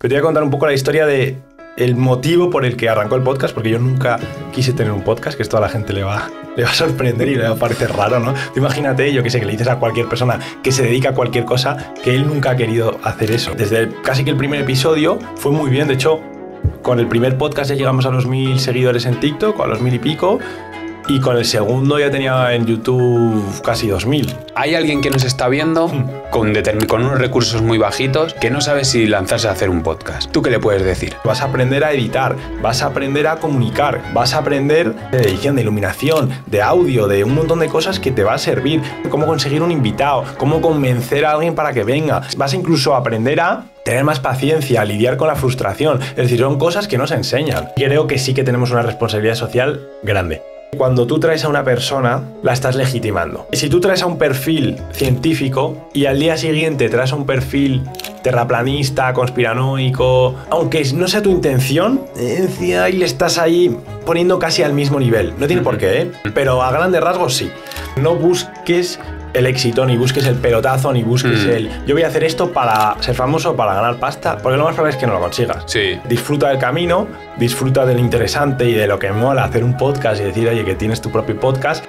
te voy a contar un poco la historia de el motivo por el que arrancó el podcast, porque yo nunca quise tener un podcast, que esto a la gente le va, le va a sorprender y le va a parecer raro, ¿no? imagínate, yo que sé, que le dices a cualquier persona que se dedica a cualquier cosa, que él nunca ha querido hacer eso. Desde casi que el primer episodio fue muy bien, de hecho, con el primer podcast ya llegamos a los mil seguidores en TikTok, a los mil y pico, y con el segundo ya tenía en YouTube casi 2000. Hay alguien que nos está viendo hmm. con, unos recursos muy bajitos que no sabe si lanzarse a hacer un podcast. ¿Tú qué le puedes decir? Vas a aprender a editar, vas a aprender a comunicar, vas a aprender de edición, de iluminación, de audio, de un montón de cosas que te va a servir. Cómo conseguir un invitado, cómo convencer a alguien para que venga. Vas incluso a aprender a tener más paciencia, a lidiar con la frustración. Es decir, son cosas que nos enseñan. Creo que sí que tenemos una responsabilidad social grande cuando tú traes a una persona, la estás legitimando. Y si tú traes a un perfil científico y al día siguiente traes a un perfil terraplanista, conspiranoico, aunque no sea tu intención, encima y le estás ahí poniendo casi al mismo nivel. No tiene por qué, ¿eh? pero a grandes rasgos sí. No busques el éxito, ni busques el pelotazo, ni busques mm. el yo voy a hacer esto para ser famoso, para ganar pasta, porque lo más probable es que no lo consigas. Sí. Disfruta del camino, disfruta del interesante y de lo que mola hacer un podcast y decir, oye, que tienes tu propio podcast.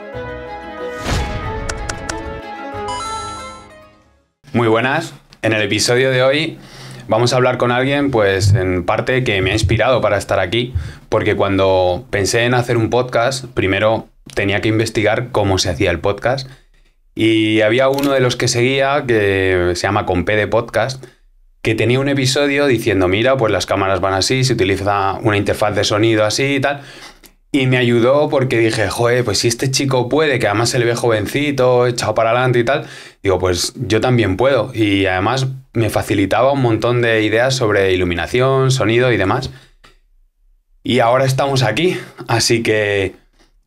Muy buenas. En el episodio de hoy vamos a hablar con alguien, pues en parte que me ha inspirado para estar aquí, porque cuando pensé en hacer un podcast, primero tenía que investigar cómo se hacía el podcast y había uno de los que seguía, que se llama Compé de Podcast, que tenía un episodio diciendo, mira, pues las cámaras van así, se utiliza una interfaz de sonido así y tal. Y me ayudó porque dije, joder, pues si este chico puede, que además se le ve jovencito, echado para adelante y tal, digo, pues yo también puedo. Y además me facilitaba un montón de ideas sobre iluminación, sonido y demás. Y ahora estamos aquí, así que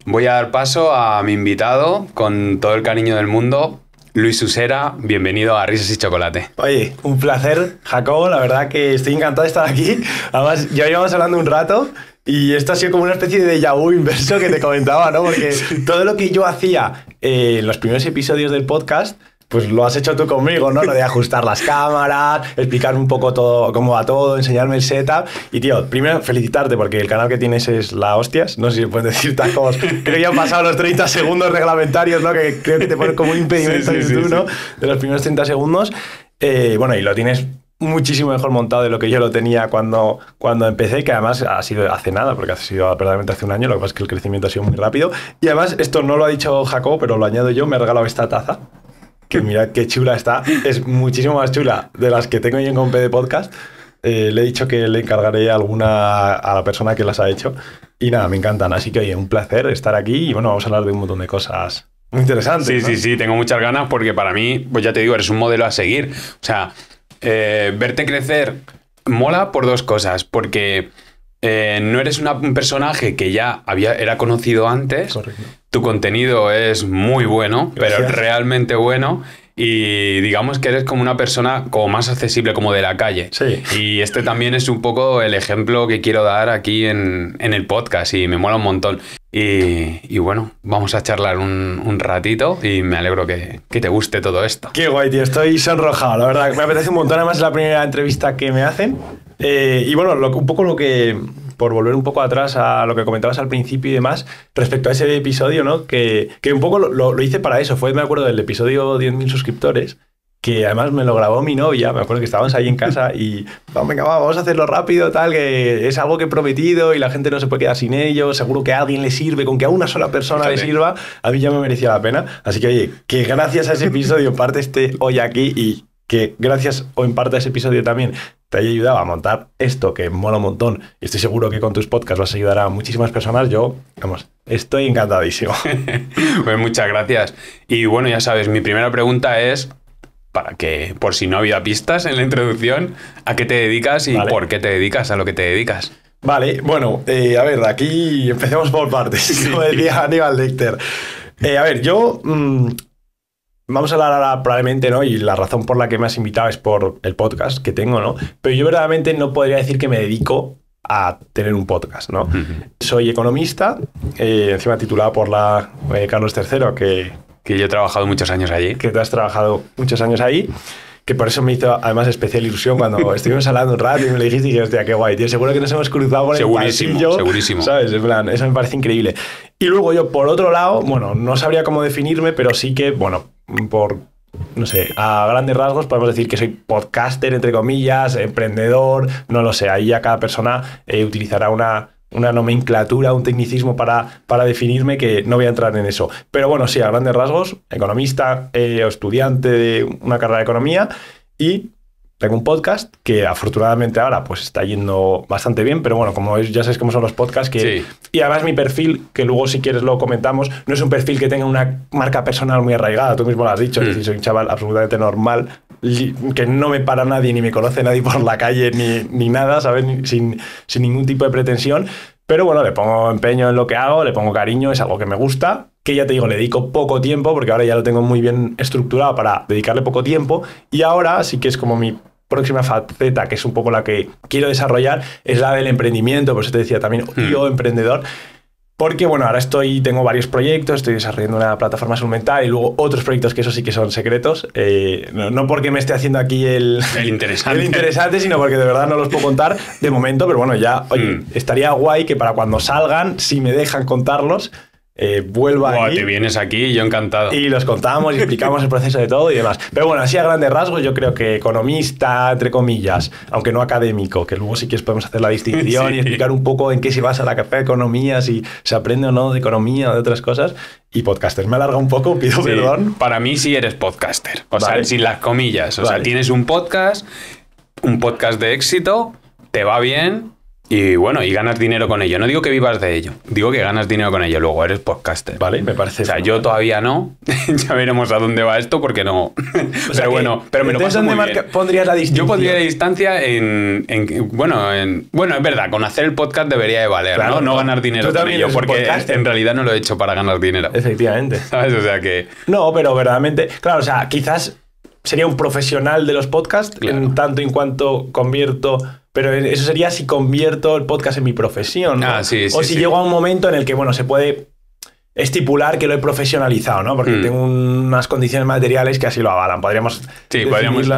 Voy a dar paso a mi invitado con todo el cariño del mundo. Luis Usera, bienvenido a Risas y Chocolate. Oye, un placer, Jacobo, la verdad que estoy encantado de estar aquí. Además, ya íbamos hablando un rato y esto ha sido como una especie de yahoo inverso que te comentaba, ¿no? Porque todo lo que yo hacía eh, en los primeros episodios del podcast, pues lo has hecho tú conmigo, ¿no? Lo de ajustar las cámaras, explicar un poco todo, cómo va todo, enseñarme el setup. Y tío, primero felicitarte porque el canal que tienes es la hostias. No sé si puedes decir tacos. Creo que ya han pasado los 30 segundos reglamentarios, ¿no? Que creo que te ponen como un impedimento ¿no? De los primeros 30 segundos. Eh, bueno, y lo tienes muchísimo mejor montado de lo que yo lo tenía cuando, cuando empecé, que además ha sido hace nada, porque ha sido verdaderamente hace un año, lo que pasa es que el crecimiento ha sido muy rápido. Y además, esto no lo ha dicho Jacob, pero lo añado yo, me ha regalado esta taza que mira qué chula está, es muchísimo más chula de las que tengo yo en Compe de Podcast. Eh, le he dicho que le encargaré alguna a la persona que las ha hecho. Y nada, me encantan. Así que, oye, un placer estar aquí y bueno, vamos a hablar de un montón de cosas muy interesantes. Sí, sí, sí, tengo muchas ganas porque para mí, pues ya te digo, eres un modelo a seguir. O sea, eh, verte crecer mola por dos cosas. Porque eh, no eres un personaje que ya había, era conocido antes. Correcto tu contenido es muy bueno, pero realmente bueno. Y digamos que eres como una persona como más accesible, como de la calle. Sí. Y este también es un poco el ejemplo que quiero dar aquí en, el podcast y me mola un montón. Y, bueno, vamos a charlar un, ratito y me alegro que, te guste todo esto. Qué guay, tío. Estoy sonrojado, la verdad. Me apetece un montón. Además, es la primera entrevista que me hacen. Eh, y bueno, lo, un poco lo que, por volver un poco atrás a lo que comentabas al principio y demás, respecto a ese episodio, ¿no? Que, un poco lo, hice para eso. Fue, me acuerdo, del episodio 10.000 suscriptores que además me lo grabó mi novia, me acuerdo que estábamos ahí en casa y vamos, vamos a hacerlo rápido, tal, que es algo que he prometido y la gente no se puede quedar sin ello, seguro que a alguien le sirve, con que a una sola persona le sirva, a mí ya me merecía la pena. Así que oye, que gracias a ese episodio parte este hoy aquí y que gracias o en parte a ese episodio también te haya ayudado a montar esto que mola un montón y estoy seguro que con tus podcasts vas a ayudar a muchísimas personas, yo, vamos, estoy encantadísimo. pues muchas gracias. Y bueno, ya sabes, mi primera pregunta es, para que, por si no había pistas en la introducción, ¿a qué te dedicas y por qué te dedicas a lo que te dedicas? Vale, bueno, eh, a ver, aquí empecemos por partes, como decía Aníbal Lecter. Eh, a ver, yo mm, Vamos a hablar ahora probablemente, ¿no? Y la razón por la que me has invitado es por el podcast que tengo, ¿no? Pero yo verdaderamente no podría decir que me dedico a tener un podcast, ¿no? Soy economista, eh, encima titulado por la eh, Carlos III, que... Que yo he trabajado muchos años allí. Que tú has trabajado muchos años ahí que por eso me hizo además especial ilusión cuando estuvimos hablando un radio y me dijiste y hostia, qué guay, tío, seguro que nos hemos cruzado por segurísimo, el Segurísimo, Segurísimo, ¿Sabes? En plan, eso me parece increíble. Y luego yo, por otro lado, bueno, no sabría cómo definirme, pero sí que, bueno, por, no sé, a grandes rasgos podemos decir que soy podcaster, entre comillas, emprendedor, no lo sé, ahí ya cada persona eh, utilizará una, una nomenclatura, un tecnicismo para, para, definirme que no voy a entrar en eso. Pero bueno, sí, a grandes rasgos, economista eh, estudiante de una carrera de economía y tengo un podcast que afortunadamente ahora pues está yendo bastante bien, pero bueno, como ya sabes cómo son los podcasts que... Y además mi perfil, que luego si quieres lo comentamos, no es un perfil que tenga una marca personal muy arraigada, tú mismo lo has dicho, que mm. soy un chaval absolutamente normal, que no me para nadie, ni me conoce nadie por la calle, ni, ni nada, ¿sabes? Sin, sin ningún tipo de pretensión. Pero bueno, le pongo empeño en lo que hago, le pongo cariño, es algo que me gusta, que ya te digo, le dedico poco tiempo, porque ahora ya lo tengo muy bien estructurado para dedicarle poco tiempo. Y ahora sí que es como mi próxima faceta, que es un poco la que quiero desarrollar, es la del emprendimiento, por eso te decía también, mm. yo emprendedor. Porque, bueno, ahora estoy, tengo varios proyectos, estoy desarrollando una plataforma mental y luego otros proyectos que eso sí que son secretos. Eh, no, porque me esté haciendo aquí el, interesante. sino porque de verdad no los puedo contar de momento, pero bueno, ya, mm. estaría guay que para cuando salgan, si me dejan contarlos, eh, vuelva wow, Te vienes aquí, yo encantado. Y los contamos y explicamos el proceso de todo y demás. Pero bueno, así a grandes rasgos, yo creo que economista, entre comillas, aunque no académico, que luego si quieres podemos hacer la distinción y explicar un poco en qué se basa la carrera de economía, si se aprende o no de economía o de otras cosas. Y podcaster. Me alarga un poco, pido perdón. Para mí sí eres podcaster. O sea, sin las comillas. O sea, tienes un podcast, un podcast de éxito, te va bien, y bueno, y ganas dinero con ello. No digo que vivas de ello, digo que ganas dinero con ello. Luego eres podcaster. Vale, me parece. O sea, yo todavía no. ya veremos a dónde va esto porque no. pero bueno, pero me lo paso pondrías la distancia? Yo pondría la distancia en, bueno, en, bueno, es verdad, con hacer el podcast debería de valer, ¿no? No ganar dinero con ello porque en realidad no lo he hecho para ganar dinero. Efectivamente. ¿Sabes? O sea que No, pero verdaderamente, claro, o sea, quizás sería un profesional de los podcasts en tanto en cuanto convierto pero eso sería si convierto el podcast en mi profesión. Ah, sí, sí, o si llego a un momento en el que, bueno, se puede estipular que lo he profesionalizado, ¿no? Porque mm. tengo unas condiciones materiales que así lo avalan. Podríamos, sí, podríamos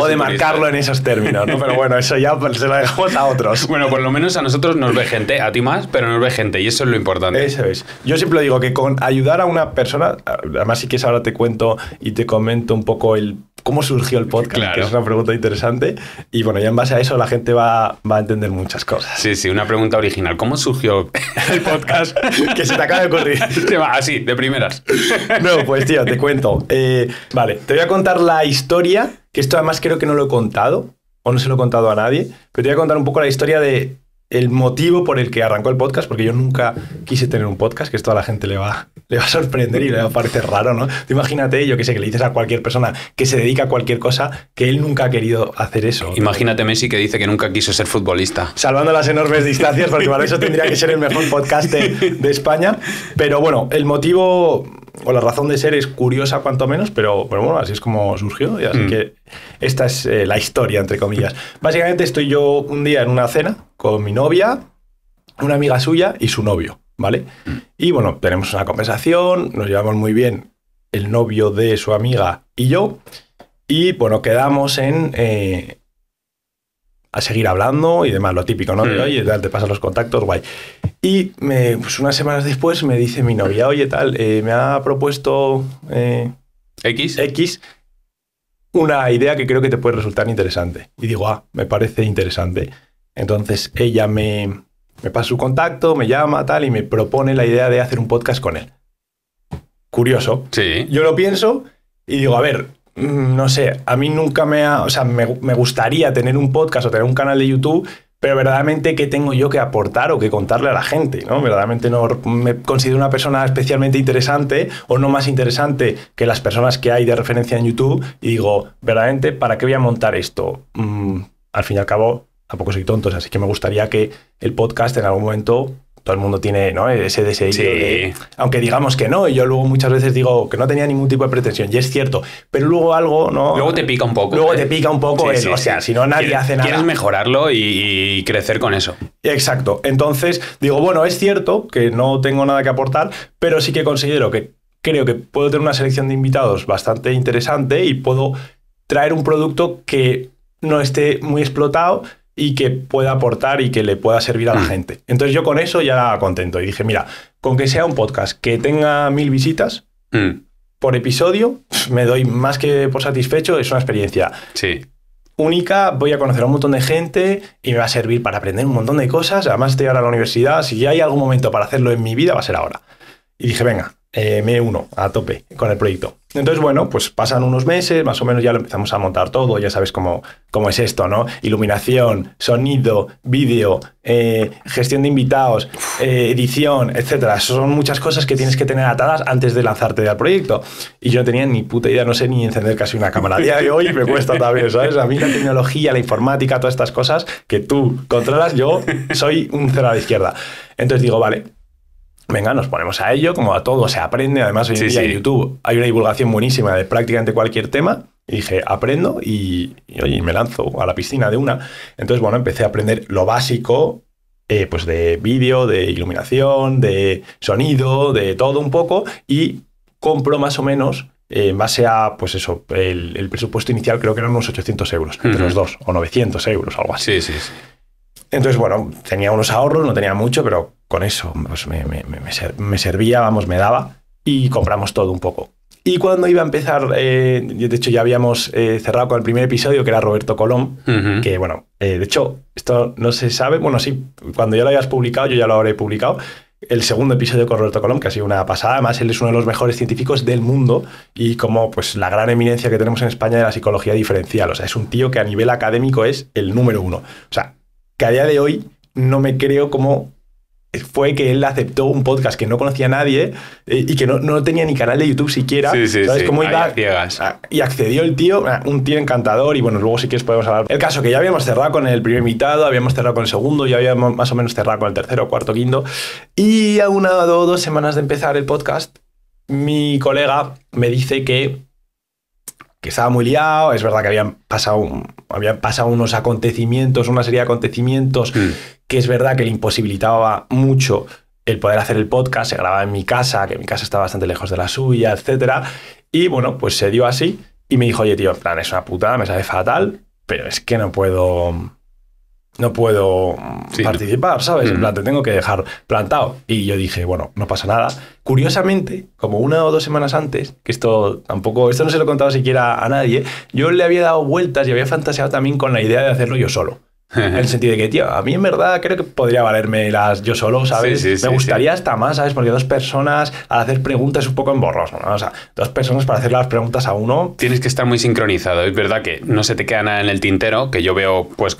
o demarcarlo en esos términos, ¿no? Pero bueno, eso ya se lo dejamos a otros. bueno, por lo menos a nosotros nos ve gente, a ti más, pero nos ve gente y eso es lo importante. Eso es. Yo siempre digo que con ayudar a una persona, además si quieres ahora te cuento y te comento un poco el cómo surgió el podcast, que es una pregunta interesante y bueno, ya en base a eso la gente va, a entender muchas cosas. Sí, sí, una pregunta original. ¿Cómo surgió el podcast? que se te acaba de ocurrir. así, de primeras. No, pues tío, te cuento. Eh, vale, te voy a contar la historia, que esto además creo que no lo he contado, o no se lo he contado a nadie, pero te voy a contar un poco la historia de el motivo por el que arrancó el podcast, porque yo nunca quise tener un podcast, que esto a la gente le va le va a sorprender y le va a parecer raro, ¿no? imagínate, yo que sé, que le dices a cualquier persona que se dedica a cualquier cosa que él nunca ha querido hacer eso. Imagínate Messi que dice que nunca quiso ser futbolista. Salvando las enormes distancias, porque para eso tendría que ser el mejor podcast de, España. Pero bueno, el motivo o la razón de ser es curiosa cuanto menos, pero, bueno, así es como surgió. así mm. que esta es eh, la historia, entre comillas. Básicamente estoy yo un día en una cena con mi novia, una amiga suya y su novio. ¿vale? Y bueno, tenemos una conversación, nos llevamos muy bien el novio de su amiga y yo, y bueno, quedamos en... Eh, a seguir hablando y demás, lo típico, ¿no? oye, tal, te pasan los contactos, guay. Y pues unas semanas después me dice mi novia, oye, tal, eh, me ha propuesto eh, X una idea que creo que te puede resultar interesante. Y digo, ah, me parece interesante. Entonces ella me, me pasa su contacto, me llama, tal, y me propone la idea de hacer un podcast con él. Curioso. Sí. Yo lo pienso y digo, a ver, mm, no sé, a mí nunca me ha, o sea, me, gustaría tener un podcast o tener un canal de YouTube, pero verdaderamente qué tengo yo que aportar o que contarle a la gente, ¿no? Verdaderamente no me considero una persona especialmente interesante o no más interesante que las personas que hay de referencia en YouTube y digo, verdaderamente, ¿para qué voy a montar esto? Mm, al fin y al cabo, tampoco soy tonto, así que me gustaría que el podcast en algún momento todo el mundo tiene ¿no? ese deseo. De, aunque digamos que no, y yo luego muchas veces digo que no tenía ningún tipo de pretensión, y es cierto, pero luego algo, ¿no? Luego te pica un poco. Luego ¿eh? te pica un poco, o sea, si no nadie hace nada. Quieres mejorarlo y, y, crecer con eso. Exacto. Entonces, digo, bueno, es cierto que no tengo nada que aportar, pero sí que considero que creo que puedo tener una selección de invitados bastante interesante y puedo traer un producto que no esté muy explotado, y que pueda aportar y que le pueda servir a la mm. gente. Entonces yo con eso ya contento y dije, mira, con que sea un podcast que tenga mil visitas mm. por episodio, me doy más que por satisfecho, es una experiencia. Sí. Única, voy a conocer a un montón de gente y me va a servir para aprender un montón de cosas. Además, estoy ahora en la universidad. Si hay algún momento para hacerlo en mi vida, va a ser ahora. Y dije, venga, eh, M1 a tope con el proyecto. Entonces, bueno, pues pasan unos meses, más o menos ya lo empezamos a montar todo, ya sabes cómo, cómo es esto, ¿no? Iluminación, sonido, vídeo, eh, gestión de invitados, eh, edición, etcétera. Son muchas cosas que tienes que tener atadas antes de lanzarte al proyecto. Y yo no tenía ni puta idea, no sé ni encender casi una cámara. A día de hoy me cuesta también, ¿sabes? A mí la tecnología, la informática, todas estas cosas que tú controlas, yo soy un cero a la izquierda. Entonces digo, vale, Venga, nos ponemos a ello, como a todo, se aprende. Además, hoy en día en YouTube hay una divulgación buenísima de prácticamente cualquier tema. Y dije, aprendo y, me lanzo a la piscina de una. Entonces, bueno, empecé a aprender lo básico, eh, pues de vídeo, de iluminación, de sonido, de todo un poco. Y compro más o menos eh, en base a, pues eso, el, presupuesto inicial creo que eran unos 800 euros, entre los dos, o 900 euros, algo así. sí, sí. Entonces, bueno, tenía unos ahorros, no tenía mucho, pero con eso pues me, servía, vamos, me daba y compramos todo un poco. Y cuando iba a empezar, eh, de hecho ya habíamos eh, cerrado con el primer episodio, que era Roberto Colón, que bueno, eh, de hecho, esto no se sabe, bueno, sí, cuando ya lo hayas publicado, yo ya lo habré publicado, el segundo episodio con Roberto Colón, que ha sido una pasada. Además, él es uno de los mejores científicos del mundo y como pues la gran eminencia que tenemos en España de la psicología diferencial. O sea, es un tío que a nivel académico es el número uno. O sea, que a día de hoy no me creo como fue que él aceptó un podcast que no conocía a nadie eh, y que no, tenía ni canal de YouTube siquiera. Sí, sí, iba? y accedió el tío, un tío encantador. Y bueno, luego si quieres podemos hablar. El caso que ya habíamos cerrado con el primer invitado, habíamos cerrado con el segundo, ya habíamos más o menos cerrado con el tercero, cuarto, quinto. Y a una o dos semanas de empezar el podcast, mi colega me dice que que estaba muy liado, es verdad que habían pasado, habían pasado unos acontecimientos, una serie de acontecimientos hmm. que es verdad que le imposibilitaba mucho el poder hacer el podcast, se grababa en mi casa, que mi casa estaba bastante lejos de la suya, etc. Y bueno, pues se dio así y me dijo, oye tío, en plan, es una putada, me sabe fatal, pero es que no puedo no puedo participar, ¿sabes? En mm. plan, te tengo que dejar plantado. Y yo dije, bueno, no pasa nada. Curiosamente, como una o dos semanas antes, que esto tampoco, esto no se lo he contado siquiera a nadie, yo le había dado vueltas y había fantaseado también con la idea de hacerlo yo solo en el sentido de que, tío, a mí en verdad creo que podría valerme las yo solo, ¿sabes? me gustaría hasta más, ¿sabes? Porque dos personas al hacer preguntas es un poco emborroso, ¿no? O sea, dos personas para hacer las preguntas a uno. Tienes que estar muy sincronizado. Es verdad que no se te queda nada en el tintero, que yo veo, pues,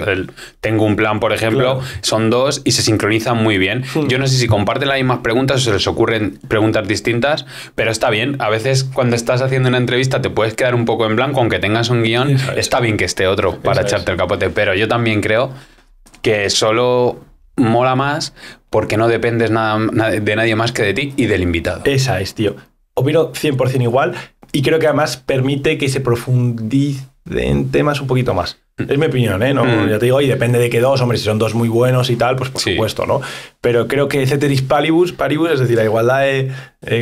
tengo un plan, por ejemplo, son dos y se sincronizan muy bien. Yo no sé si comparten las mismas preguntas o se les ocurren preguntas distintas, pero está bien. A veces cuando estás haciendo una entrevista te puedes quedar un poco en blanco, aunque tengas un guión, está bien que esté otro para echarte el capote, pero yo también creo que solo mola más porque no dependes de nadie más que de ti y del invitado. Esa es, tío. Opino 100% igual y creo que además permite que se profundice en temas un poquito más. Mm. Es mi opinión, ¿eh? Mm. Ya te digo, y depende de que dos, hombre, si son dos muy buenos y tal, pues por supuesto, ¿no? Pero creo que Ceteris Paribus, paribus es decir, la igualdad eh,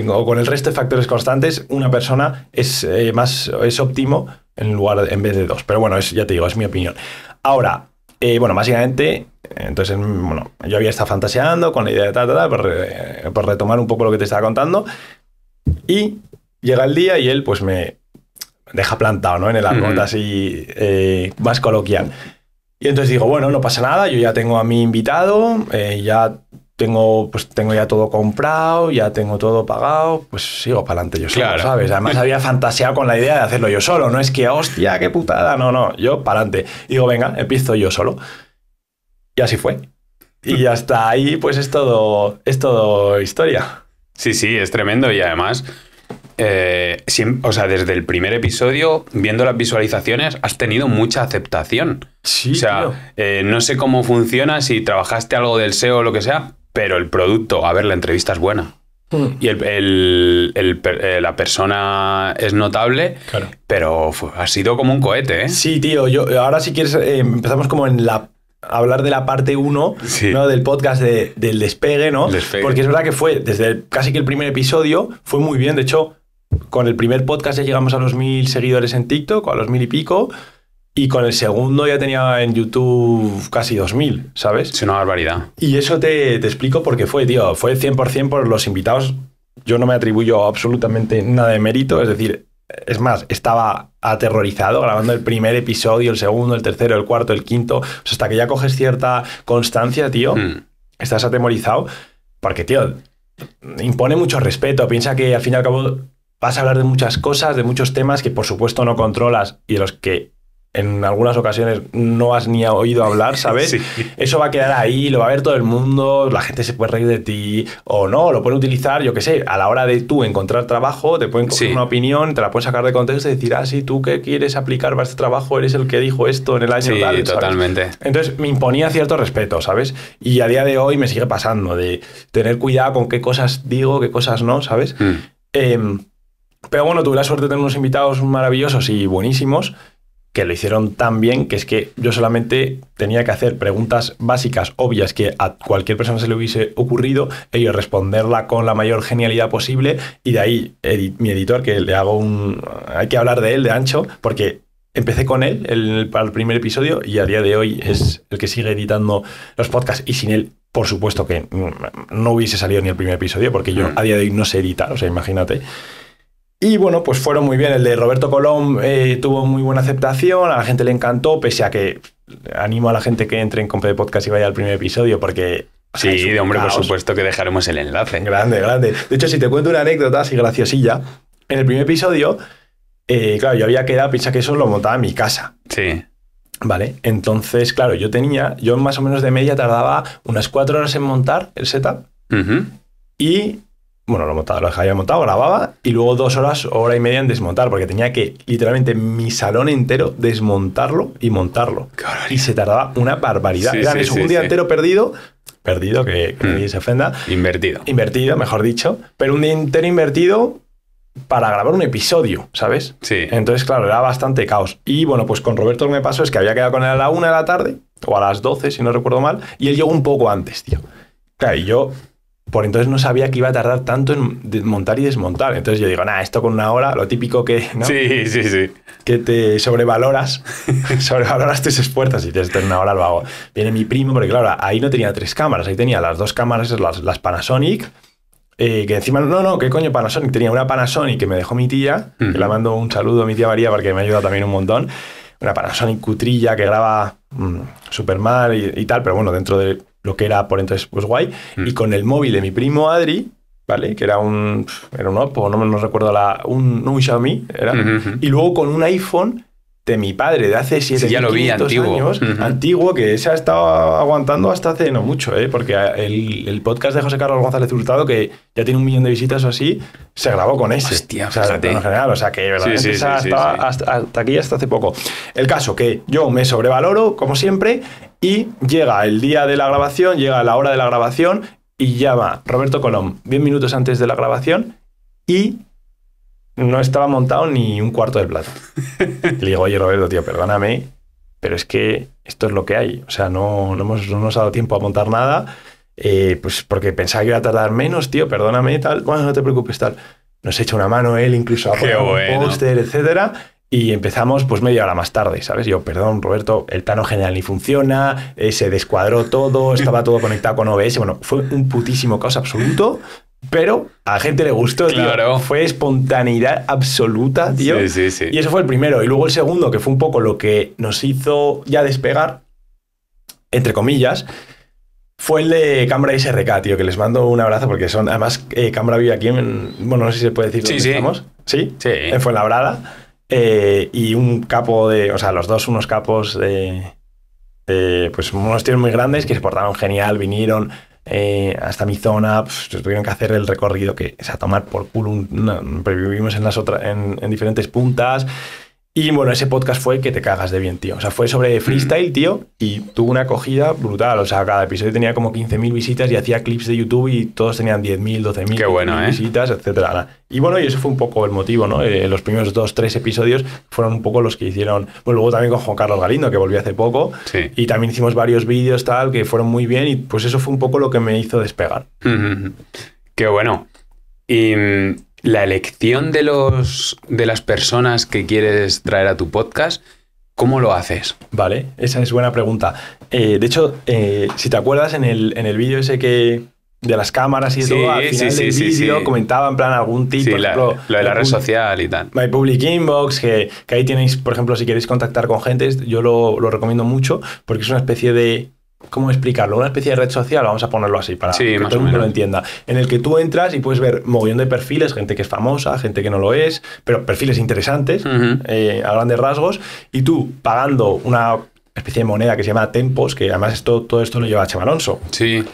o con el resto de factores constantes, una persona es eh, más es óptimo en lugar en vez de dos. Pero bueno, es, ya te digo, es mi opinión. Ahora, y bueno, básicamente, entonces, bueno, yo había estado fantaseando con la idea de tal, tal, tal, por, por retomar un poco lo que te estaba contando. Y llega el día y él, pues me deja plantado, ¿no? En el árbol, así eh, más coloquial. Y entonces digo, bueno, no pasa nada, yo ya tengo a mi invitado, eh, ya tengo, pues tengo ya todo comprado, ya tengo todo pagado, pues sigo para adelante yo solo, ¿sabes? Además había fantaseado con la idea de hacerlo yo solo, no es que, hostia, qué putada, no, no, yo para adelante. Digo, venga, empiezo yo solo. Y así fue. Y hasta ahí, pues es todo, es todo historia. Sí, sí, es tremendo y además... Eh, o sea, desde el primer episodio, viendo las visualizaciones, has tenido mucha aceptación. Sí. O sea, eh, no sé cómo funciona, si trabajaste algo del SEO o lo que sea, pero el producto, a ver, la entrevista es buena. Hmm. Y el, eh, la persona es notable, pero ha sido como un cohete. ¿eh? Sí, tío, yo ahora si quieres eh, empezamos como en la hablar de la parte 1 del podcast del despegue, ¿no? Porque es verdad que fue desde casi que el primer episodio, fue muy bien. De hecho, con el primer podcast ya llegamos a los mil seguidores en TikTok, a los mil y pico. Y con el segundo ya tenía en YouTube casi 2.000, ¿sabes? Es una barbaridad. Y eso te, te explico por qué fue, tío. Fue 100% por los invitados. Yo no me atribuyo absolutamente nada de mérito. Es decir, es más, estaba aterrorizado grabando el primer episodio, el segundo, el tercero, el cuarto, el quinto. O sea, hasta que ya coges cierta constancia, tío, hmm. estás atemorizado. Porque, tío, impone mucho respeto. Piensa que al fin y al cabo vas a hablar de muchas cosas, de muchos temas que por supuesto no controlas y de los que en algunas ocasiones no has ni oído hablar, ¿sabes? Eso va a quedar ahí, lo va a ver todo el mundo, la gente se puede reír de ti o no, lo puede utilizar, yo qué sé, a la hora de tú encontrar trabajo, te pueden coger una opinión, te la pueden sacar de contexto y decir, ah, sí, tú que quieres aplicar para este trabajo, eres el que dijo esto en el año sí, tal. Sí, totalmente. Entonces me imponía cierto respeto, ¿sabes? Y a día de hoy me sigue pasando de tener cuidado con qué cosas digo, qué cosas no, ¿sabes? Mm. Em, pero bueno, tuve la suerte de tener unos invitados maravillosos y buenísimos que lo hicieron tan bien que es que yo solamente tenía que hacer preguntas básicas, obvias, que a cualquier persona se le hubiese ocurrido, ellos responderla con la mayor genialidad posible y de ahí mi editor, que le hago un... hay que hablar de él, de ancho, porque empecé con él el, el, primer episodio y a día de hoy es el que sigue editando los podcasts y sin él por supuesto que mm, no hubiese salido ni el primer episodio porque yo mm. a día de hoy no sé editar, o sea, imagínate. Y bueno, pues fueron muy bien. El de Roberto Colón eh, tuvo muy buena aceptación, a la gente le encantó, pese a que animo a la gente que entre en Compre de Podcast y vaya al primer episodio, porque Sí, hombre, por supuesto que dejaremos el enlace. Grande, grande. De hecho, si te cuento una anécdota así graciosilla, en el primer episodio, eh, claro, yo había quedado, piensa que eso lo montaba en mi casa. Sí. Vale, entonces, claro, yo tenía, yo más o menos de media tardaba unas cuatro horas en montar el setup y bueno, lo montaba, lo había montado, grababa y luego dos horas, hora y media en desmontar, porque tenía que literalmente mi salón entero desmontarlo y montarlo. Y se tardaba una barbaridad. Era eso, un día entero perdido, perdido, que, mm. nadie se ofenda. Invertido. Invertido, mejor dicho. Pero un día entero invertido para grabar un episodio, ¿sabes? Sí. Entonces, claro, era bastante caos. Y bueno, pues con Roberto lo que me pasó es que había quedado con él a la una de la tarde, o a las doce, si no recuerdo mal, y él llegó un poco antes, tío. Claro, y yo por entonces no sabía que iba a tardar tanto en montar y desmontar. Entonces yo digo, nada, esto con una hora, lo típico que. Sí, sí, sí. Que te sobrevaloras, sobrevaloras tus esfuerzos y te esto una hora lo hago. Viene mi primo, porque claro, ahí no tenía tres cámaras, ahí tenía las dos cámaras, las, las Panasonic. Eh, que encima, no, no, ¿qué coño Panasonic? Tenía una Panasonic que me dejó mi tía, que la mando un saludo a mi tía María porque me ha ayudado también un montón. Una Panasonic cutrilla que graba mm, super mal y, y tal, pero bueno, dentro de lo que era por entonces pues guay, mm. y con el móvil de mi primo Adri, ¿vale? Que era un, era un Oppo, no me no recuerdo la, un, un Xiaomi, era, y luego con un iPhone de mi padre de hace 7 años, antiguo, que se ha estado aguantando hasta hace no mucho, ¿eh? porque el, podcast de José Carlos González Hurtado, que ya tiene un millón de visitas o así, se grabó con ese. en general, o sea que hasta, aquí hasta hace poco. El caso que yo me sobrevaloro, como siempre, y llega el día de la grabación, llega la hora de la grabación, y llama Roberto Colón, 10 minutos antes de la grabación y no estaba montado ni un cuarto del plato. Le digo, oye Roberto, tío, perdóname, pero es que esto es lo que hay. O sea, no, no, hemos, no nos ha dado tiempo a montar nada, eh, pues porque pensaba que iba a tardar menos, tío, perdóname, tal. Bueno, no te preocupes, tal. Nos echa una mano él, incluso a poner póster, etcétera. Y empezamos pues media hora más tarde, ¿sabes? Yo, perdón, Roberto, el plano general ni funciona, eh, se descuadró todo, estaba todo conectado con OBS. Bueno, fue un putísimo caos absoluto, pero a la gente le gustó, Tío. Fue espontaneidad absoluta, tío. Y eso fue el primero. Y luego el segundo, que fue un poco lo que nos hizo ya despegar, entre comillas, fue el de Cambra SRK, tío, que les mando un abrazo porque son. Además, eh, Cambra vive aquí en. Bueno, no sé si se puede decir sí, dónde sí. estamos. Sí, sí. En Fuenlabrada. Eh, y un capo de. O sea, los dos, unos capos de. de pues unos tíos muy grandes que se portaron genial, vinieron eh, hasta mi zona, pues, tuvieron que hacer el recorrido que es a tomar por culo, vivimos en, las otras en, en diferentes puntas y bueno, ese podcast fue que te cagas de bien, tío. O sea, fue sobre mm. freestyle, tío, y tuvo una acogida brutal. O sea, cada episodio tenía como 15.000 visitas y hacía clips de YouTube y todos tenían 10.000, 12.000 ¿eh? visitas, etc. Y bueno, y eso fue un poco el motivo, ¿no? Eh, los primeros dos, tres episodios fueron un poco los que hicieron. Bueno, luego también con Juan Carlos Galindo, que volvió hace poco. Sí. Y también hicimos varios vídeos, tal, que fueron muy bien. Y pues eso fue un poco lo que me hizo despegar. Qué bueno. Y mm, la elección de, los, de las personas que quieres traer a tu podcast, ¿cómo lo haces? Vale, esa es buena pregunta. Eh, de hecho, eh, si te acuerdas, en el, en el vídeo ese que de las cámaras y todo, al final del vídeo comentaba en plan algún tipo, por lo de la red social y tal. My Public Inbox, que, ahí tenéis, por ejemplo, si queréis contactar con gente, yo lo recomiendo mucho porque es una especie de ¿Cómo explicarlo? Una especie de red social, vamos a ponerlo así, para que todo el mundo lo entienda. En el que tú entras y puedes ver mogollón de perfiles, gente que es famosa, gente que no lo es, pero perfiles interesantes, eh, a grandes rasgos, y tú pagando una especie de moneda que se llama Tempos, que además esto, todo esto lo lleva a Chema Sí.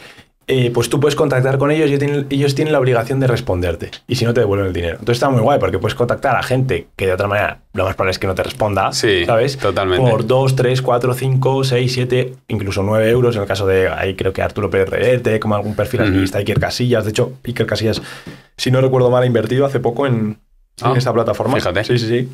Eh, pues tú puedes contactar con ellos y ellos tienen la obligación de responderte. Y si no, te devuelven el dinero. Entonces está muy guay porque puedes contactar a gente que de otra manera lo más probable es que no te responda. Sí, ¿sabes? Totalmente. Por 2, 3, 4, 5, 6, 7, incluso 9 euros. En el caso de ahí creo que Arturo Pérez Rebete como algún perfil de Iker Casillas. De hecho, Iker Casillas, si no recuerdo mal, ha invertido hace poco en, ah, en esta plataforma. Fíjate. Sí, sí, sí.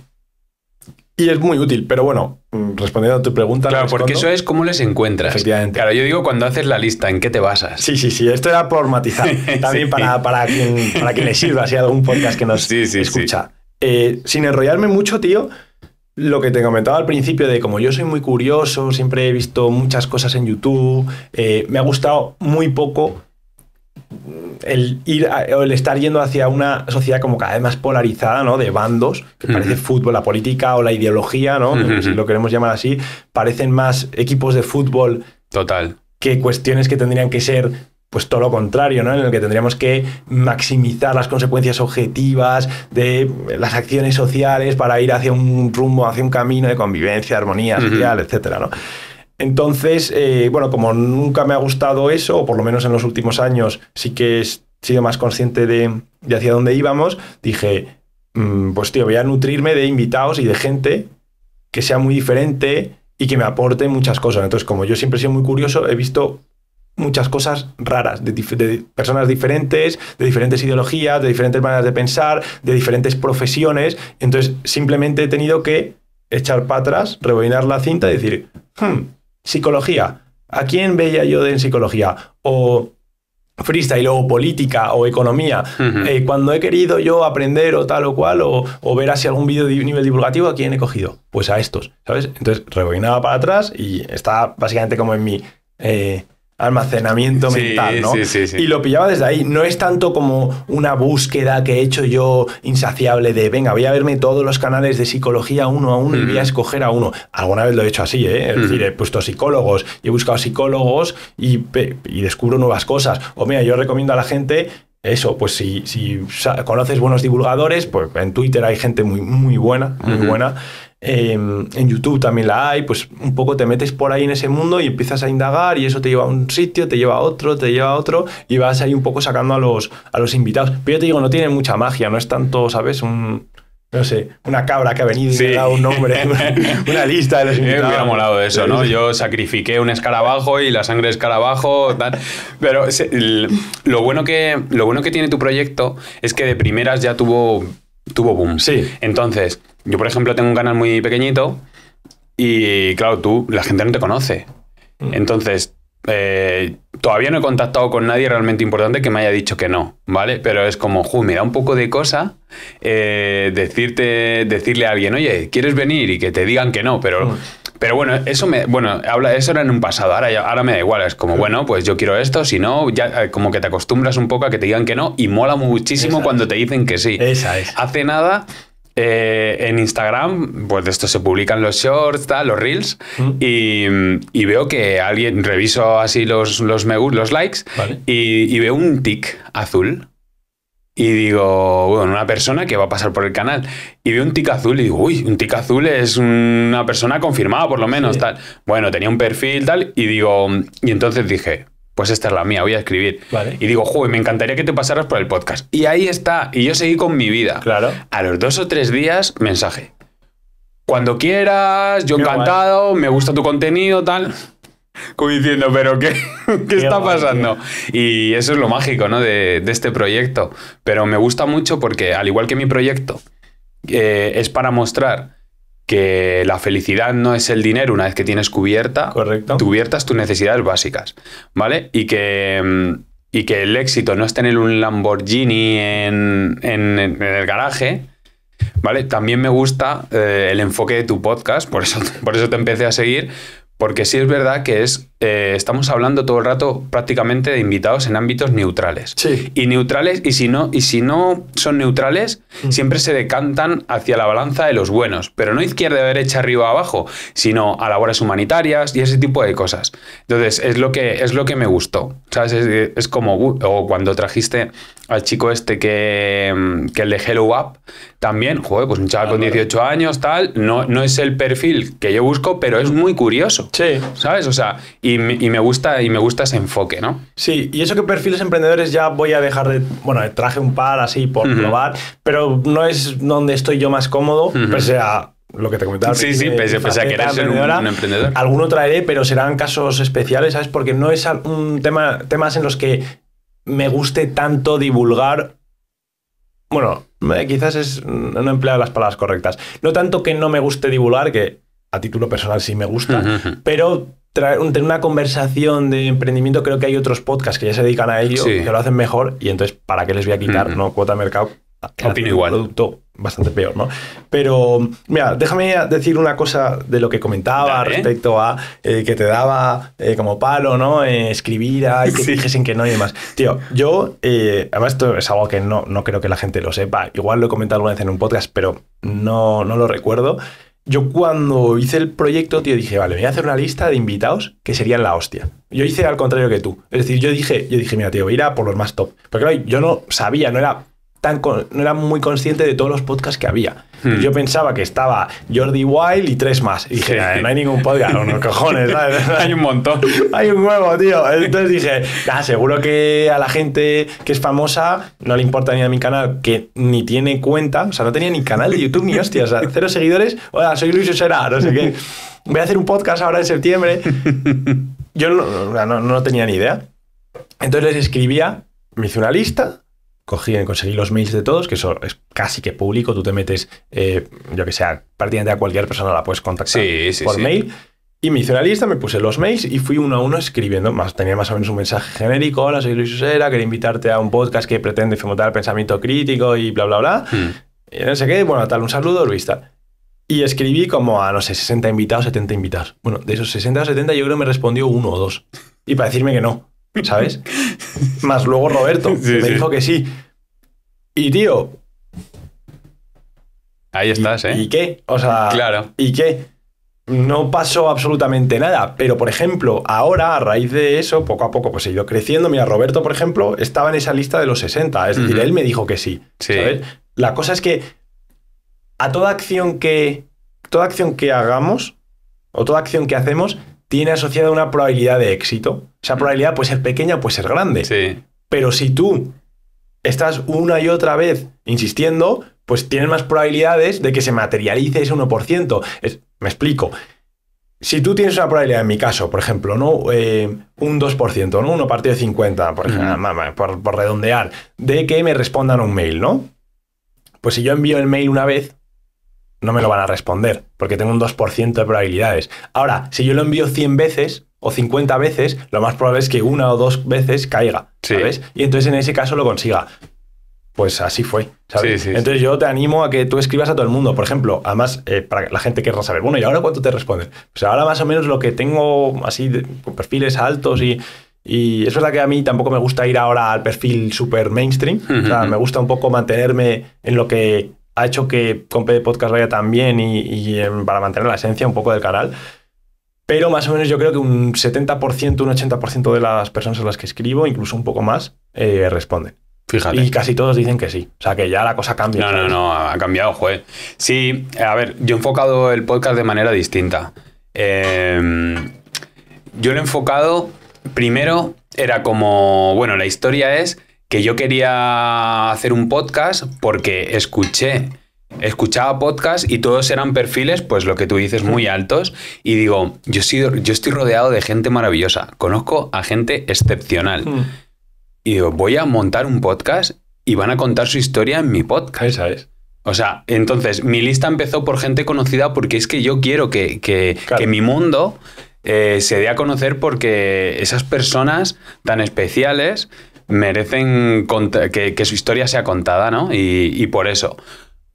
Y es muy útil, pero bueno, mm, respondiendo a tu pregunta. Claro, porque eso es cómo les encuentras. Efectivamente. Claro, yo digo cuando haces la lista, ¿en qué te basas? Sí, sí, sí. Esto era por matizar. También para, para, quien, para quien le sirva, si hay algún podcast que nos escucha. Eh, sin enrollarme mucho, tío, lo que te comentaba al principio de como yo soy muy curioso, siempre he visto muchas cosas en YouTube, eh, me ha gustado muy poco el ir el estar yendo hacia una sociedad como cada vez más polarizada, ¿no? De bandos, que parece fútbol, la política o la ideología, ¿no? Si lo queremos llamar así, parecen más equipos de fútbol. Total. Que cuestiones que tendrían que ser pues todo lo contrario, ¿no? En el que tendríamos que maximizar las consecuencias objetivas de las acciones sociales para ir hacia un rumbo, hacia un camino de convivencia, armonía social, etcétera, ¿no? Entonces, eh, bueno, como nunca me ha gustado eso, o por lo menos en los últimos años sí que he sido más consciente de, hacia dónde íbamos, dije, mm, pues tío, voy a nutrirme de invitados y de gente que sea muy diferente y que me aporte muchas cosas. Entonces, como yo siempre he sido muy curioso, he visto muchas cosas raras, de, personas diferentes, de diferentes ideologías, de diferentes maneras de pensar, de diferentes profesiones. Entonces, simplemente he tenido que echar para atrás, rebobinar la cinta y decir, hmm, psicología. ¿A quién veía yo en psicología? O freestyle o política o economía. Eh, cuando he querido yo aprender o tal o cual o, ver así algún vídeo de nivel divulgativo, ¿a quién he cogido? Pues a estos, ¿sabes? Entonces rebobinaba para atrás y está básicamente como en mi eh, almacenamiento mental, ¿no? Sí, sí, y lo pillaba desde ahí. No es tanto como una búsqueda que he hecho yo insaciable de, venga, voy a verme todos los canales de psicología uno a uno y voy a escoger a uno. Alguna vez lo he hecho así, ¿eh? Es decir, he puesto psicólogos, y he buscado psicólogos y, descubro nuevas cosas. O mira, yo recomiendo a la gente eso, pues si, si, conoces buenos divulgadores, pues en Twitter hay gente muy, muy buena, muy buena. Em, en YouTube también la hay, pues un poco te metes por ahí en ese mundo y empiezas a indagar y eso te lleva a un sitio, te lleva a otro, te lleva a otro y vas ahí un poco sacando a los, a los invitados. Pero yo te digo, no tiene mucha magia, no es tanto, ¿sabes? Un, no sé, una cabra que ha venido y le ha dado un nombre, una, lista de los invitados. Me hubiera molado eso, ¿no? Yo sacrifiqué un escarabajo y la sangre de escarabajo, tal. Pero lo bueno, que, lo bueno que tiene tu proyecto es que de primeras ya tuvo, tuvo boom. Sí. Entonces, yo, por ejemplo, tengo un canal muy pequeñito y, claro, tú, la gente no te conoce. Mm. Entonces, eh, todavía no he contactado con nadie realmente importante que me haya dicho que no, ¿vale? Pero es como, me da un poco de cosa eh, decirte, decirle a alguien, oye, ¿quieres venir? Y que te digan que no, pero, mm. pero bueno, eso me, bueno, habla, eso era en un pasado, ahora, me da igual, es como, bueno, pues yo quiero esto, si no, ya eh, como que te acostumbras un poco a que te digan que no y mola muchísimo cuando te dicen que sí. Esa es. Hace nada eh, en Instagram, pues de esto se publican los shorts, tal, los reels, mm. y, veo que alguien, reviso así los, los, me, los likes, y, veo un tic azul. Y digo, bueno, una persona que va a pasar por el canal. Y veo un tic azul y digo, uy, un tic azul es una persona confirmada, por lo menos, tal. Bueno, tenía un perfil, tal, y digo, y entonces dije, pues esta es la mía, voy a escribir. Y digo, joder, me encantaría que te pasaras por el podcast. Y ahí está, y yo seguí con mi vida. Claro. A los dos o tres días, mensaje. Cuando quieras, yo encantado, me gusta tu contenido, tal. Como diciendo, pero ¿qué, qué, está pasando? Y eso es lo mágico, ¿no? De, este proyecto. Pero me gusta mucho porque, al igual que mi proyecto, eh, es para mostrar que la felicidad no es el dinero una vez que tienes cubierta, cubiertas tus necesidades básicas, ¿vale? Y que, mm, y que el éxito no es tener un Lamborghini en, el garaje, ¿vale? También me gusta eh, el enfoque de tu podcast, por eso, por eso te empecé a seguir, porque sí es verdad que es eh, estamos hablando todo el rato prácticamente de invitados en ámbitos neutrales. Y neutrales, y si no, y si no son neutrales, mm. siempre se decantan hacia la balanza de los buenos, pero no izquierda, derecha, arriba, abajo, sino a labores humanitarias y ese tipo de cosas. Entonces, es lo que, es lo que me gustó. ¿Sabes? Es, como uh, cuando trajiste al chico este mm, que, el de Hello Up, también, joder, pues un chaval con 18 años, tal, no, no es el perfil que yo busco, pero es mm. muy curioso. Sí. ¿Sabes? O sea, y y, me gusta, y me gusta ese enfoque, ¿no? Sí, y eso que perfiles emprendedores ya voy a dejar de. Bueno, traje un par así por probar, pero no es donde estoy yo más cómodo, pese a lo que te comentaba. Sí, sí, pese, a que un, emprendedor. Alguno traeré, pero serán casos especiales, ¿sabes? Porque no es un tema, temas en los que me guste tanto divulgar. Bueno, quizás es no he empleado las palabras correctas. No tanto que no me guste divulgar, que a título personal sí me gusta, pero traer, tener una conversación de emprendimiento, creo que hay otros podcasts que ya se dedican a ello, y que lo hacen mejor, y entonces, ¿para qué les voy a quitar? ¿No? Cuota de mercado. Ah, opino igual. Un producto bastante peor, ¿no? Pero, mira, déjame decir una cosa de lo que comentaba respecto a eh, que te daba eh, como palo, ¿no? Eh, escribir, y que sí. que no y demás. Tío, yo, además esto es algo que no, no creo que la gente lo sepa, igual lo he comentado alguna vez en un podcast, pero no, no lo recuerdo yo cuando hice el proyecto, tío, dije, vale, voy a hacer una lista de invitados que serían la hostia. Yo hice al contrario que tú. Es decir, yo dije, yo dije, mira, tío, voy a ir a por los más top. Porque claro, yo no sabía, no era no era muy consciente de todos los podcasts que había. Hmm. Yo pensaba que estaba Jordi Wild y tres más. Y dije, ah, no hay ningún podcast, unos cojones, hay un montón. hay un huevo, tío. Entonces dije, ah, seguro que a la gente que es famosa no le importa ni a mi canal, que ni tiene cuenta, o sea, no tenía ni canal de YouTube ni hostias, o sea, cero seguidores. Hola, soy Luis Osera, no sé qué. Voy a hacer un podcast ahora en septiembre. Yo no, no, no tenía ni idea. Entonces les escribía, me hice una lista cogí, conseguí los mails de todos, que eso es casi que público, tú te metes, eh, yo que sea, prácticamente a cualquier persona la puedes contactar por mail. Y me hice una lista, me puse los mails y fui uno a uno escribiendo. tenía más o menos un mensaje genérico, hola, soy Luis Usera, quería invitarte a un podcast que pretende fomentar el pensamiento crítico y bla, bla, bla. Hmm. Y no sé qué, bueno, tal, un saludo, Luis, Y escribí como a, no sé, 60 invitados, 70 invitados. Bueno, de esos 60 o 70 yo creo que me respondió uno o dos. Y para decirme que no. ¿sabes? Más luego Roberto, me dijo que sí. Y tío. Ahí estás, ¿eh? ¿Y qué? O sea. Claro. ¿Y qué? No pasó absolutamente nada. Pero, por ejemplo, ahora, a raíz de eso, poco a poco, pues he ido creciendo. Mira, Roberto, por ejemplo, estaba en esa lista de los 60. Es decir, él me dijo que sí. sí. ¿sabes? La cosa es que a toda acción que. Toda acción que hagamos, o toda acción que hacemos, tiene asociada una probabilidad de éxito. Esa probabilidad puede ser pequeña o puede ser grande. Sí. Pero si tú estás una y otra vez insistiendo, pues tienes más probabilidades de que se materialice ese 1%. me explico. Si tú tienes una probabilidad, en mi caso, por ejemplo, ¿no? Eh, un 2%, ¿no? Uno partido de 50, por, ejemplo, por, por, redondear, de que me respondan un mail, ¿no? Pues si yo envío el mail una vez, no me lo van a responder, porque tengo un 2% de probabilidades. Ahora, si yo lo envío 100 veces, o 50 veces, lo más probable es que una o dos veces caiga, ¿sabes? Y entonces en ese caso lo consiga. Pues así fue, ¿sabes? entonces yo te animo a que tú escribas a todo el mundo. Por ejemplo, además, eh, para para la gente querrá saber, bueno, ¿y ahora cuánto te responden? Pues ahora más o menos lo que tengo así, perfiles altos y... Y es verdad que a mí tampoco me gusta ir ahora al perfil super mainstream. O sea, me gusta un poco mantenerme en lo que ha hecho que Compe Podcast vaya también y, y, para mantener la esencia un poco del canal pero más o menos yo creo que un 70%, un 80% de las personas a las que escribo, incluso un poco más, eh, responden. Fíjate. Y casi todos dicen que sí. O sea, que ya la cosa cambia. No, no, no, ha cambiado, joder. Sí, a ver, yo he enfocado el podcast de manera distinta. Em, yo lo he enfocado, primero, era como, bueno, la historia es que yo quería hacer un podcast porque escuché escuchaba podcast y todos eran perfiles, pues lo que tú dices, muy mm. altos. Y digo, yo, yo estoy rodeado de gente maravillosa, conozco a gente excepcional. Mm. Y digo, voy a montar un podcast y van a contar su historia en mi podcast. Esa O sea, entonces mi lista empezó por gente conocida porque es que yo quiero que, mi mundo eh, se dé a conocer porque esas personas tan especiales merecen que, su historia sea contada, ¿no? y por eso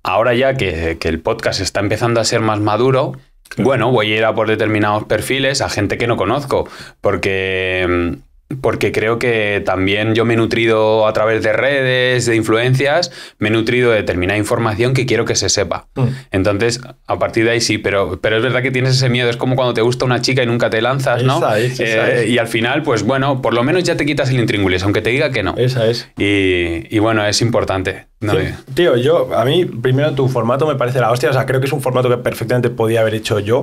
ahora ya que, el podcast está empezando a ser más maduro, bueno, voy a ir a por determinados perfiles, a gente que no conozco, porque mm, porque creo que también yo me he nutrido a través de redes, de influencias, me he nutrido de determinada información que quiero que se sepa. Mm. Entonces, a partir de ahí sí, pero, pero es verdad que tienes ese miedo. Es como cuando te gusta una chica y nunca te lanzas, ¿no? Eh, y al final, pues bueno, por lo menos ya te quitas el intríngulis, aunque te diga que no. Esa es. Y, bueno, es importante. tío, yo, a mí, primero tu formato me parece la hostia. O sea, creo que es un formato que perfectamente podía haber hecho yo.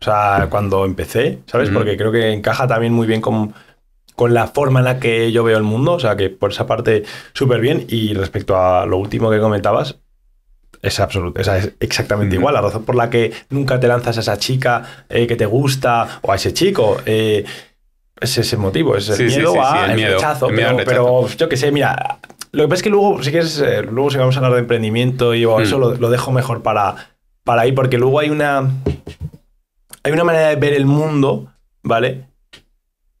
O sea, cuando empecé, ¿sabes? Porque creo que encaja también muy bien con con la forma en la que yo veo el mundo, o sea que por esa parte súper bien y respecto a lo último que comentabas, es absoluto, es exactamente igual. La razón por la que nunca te lanzas a esa chica eh, que te gusta o a ese chico. Eh, es ese motivo, es el miedo a el, rechazo, pero, yo que sé, mira, lo que pasa es que luego, si quieres, eh, luego si vamos a hablar de emprendimiento y eso mm. lo, lo, dejo mejor para, para ahí, porque luego hay una, hay una manera de ver el mundo, ¿vale?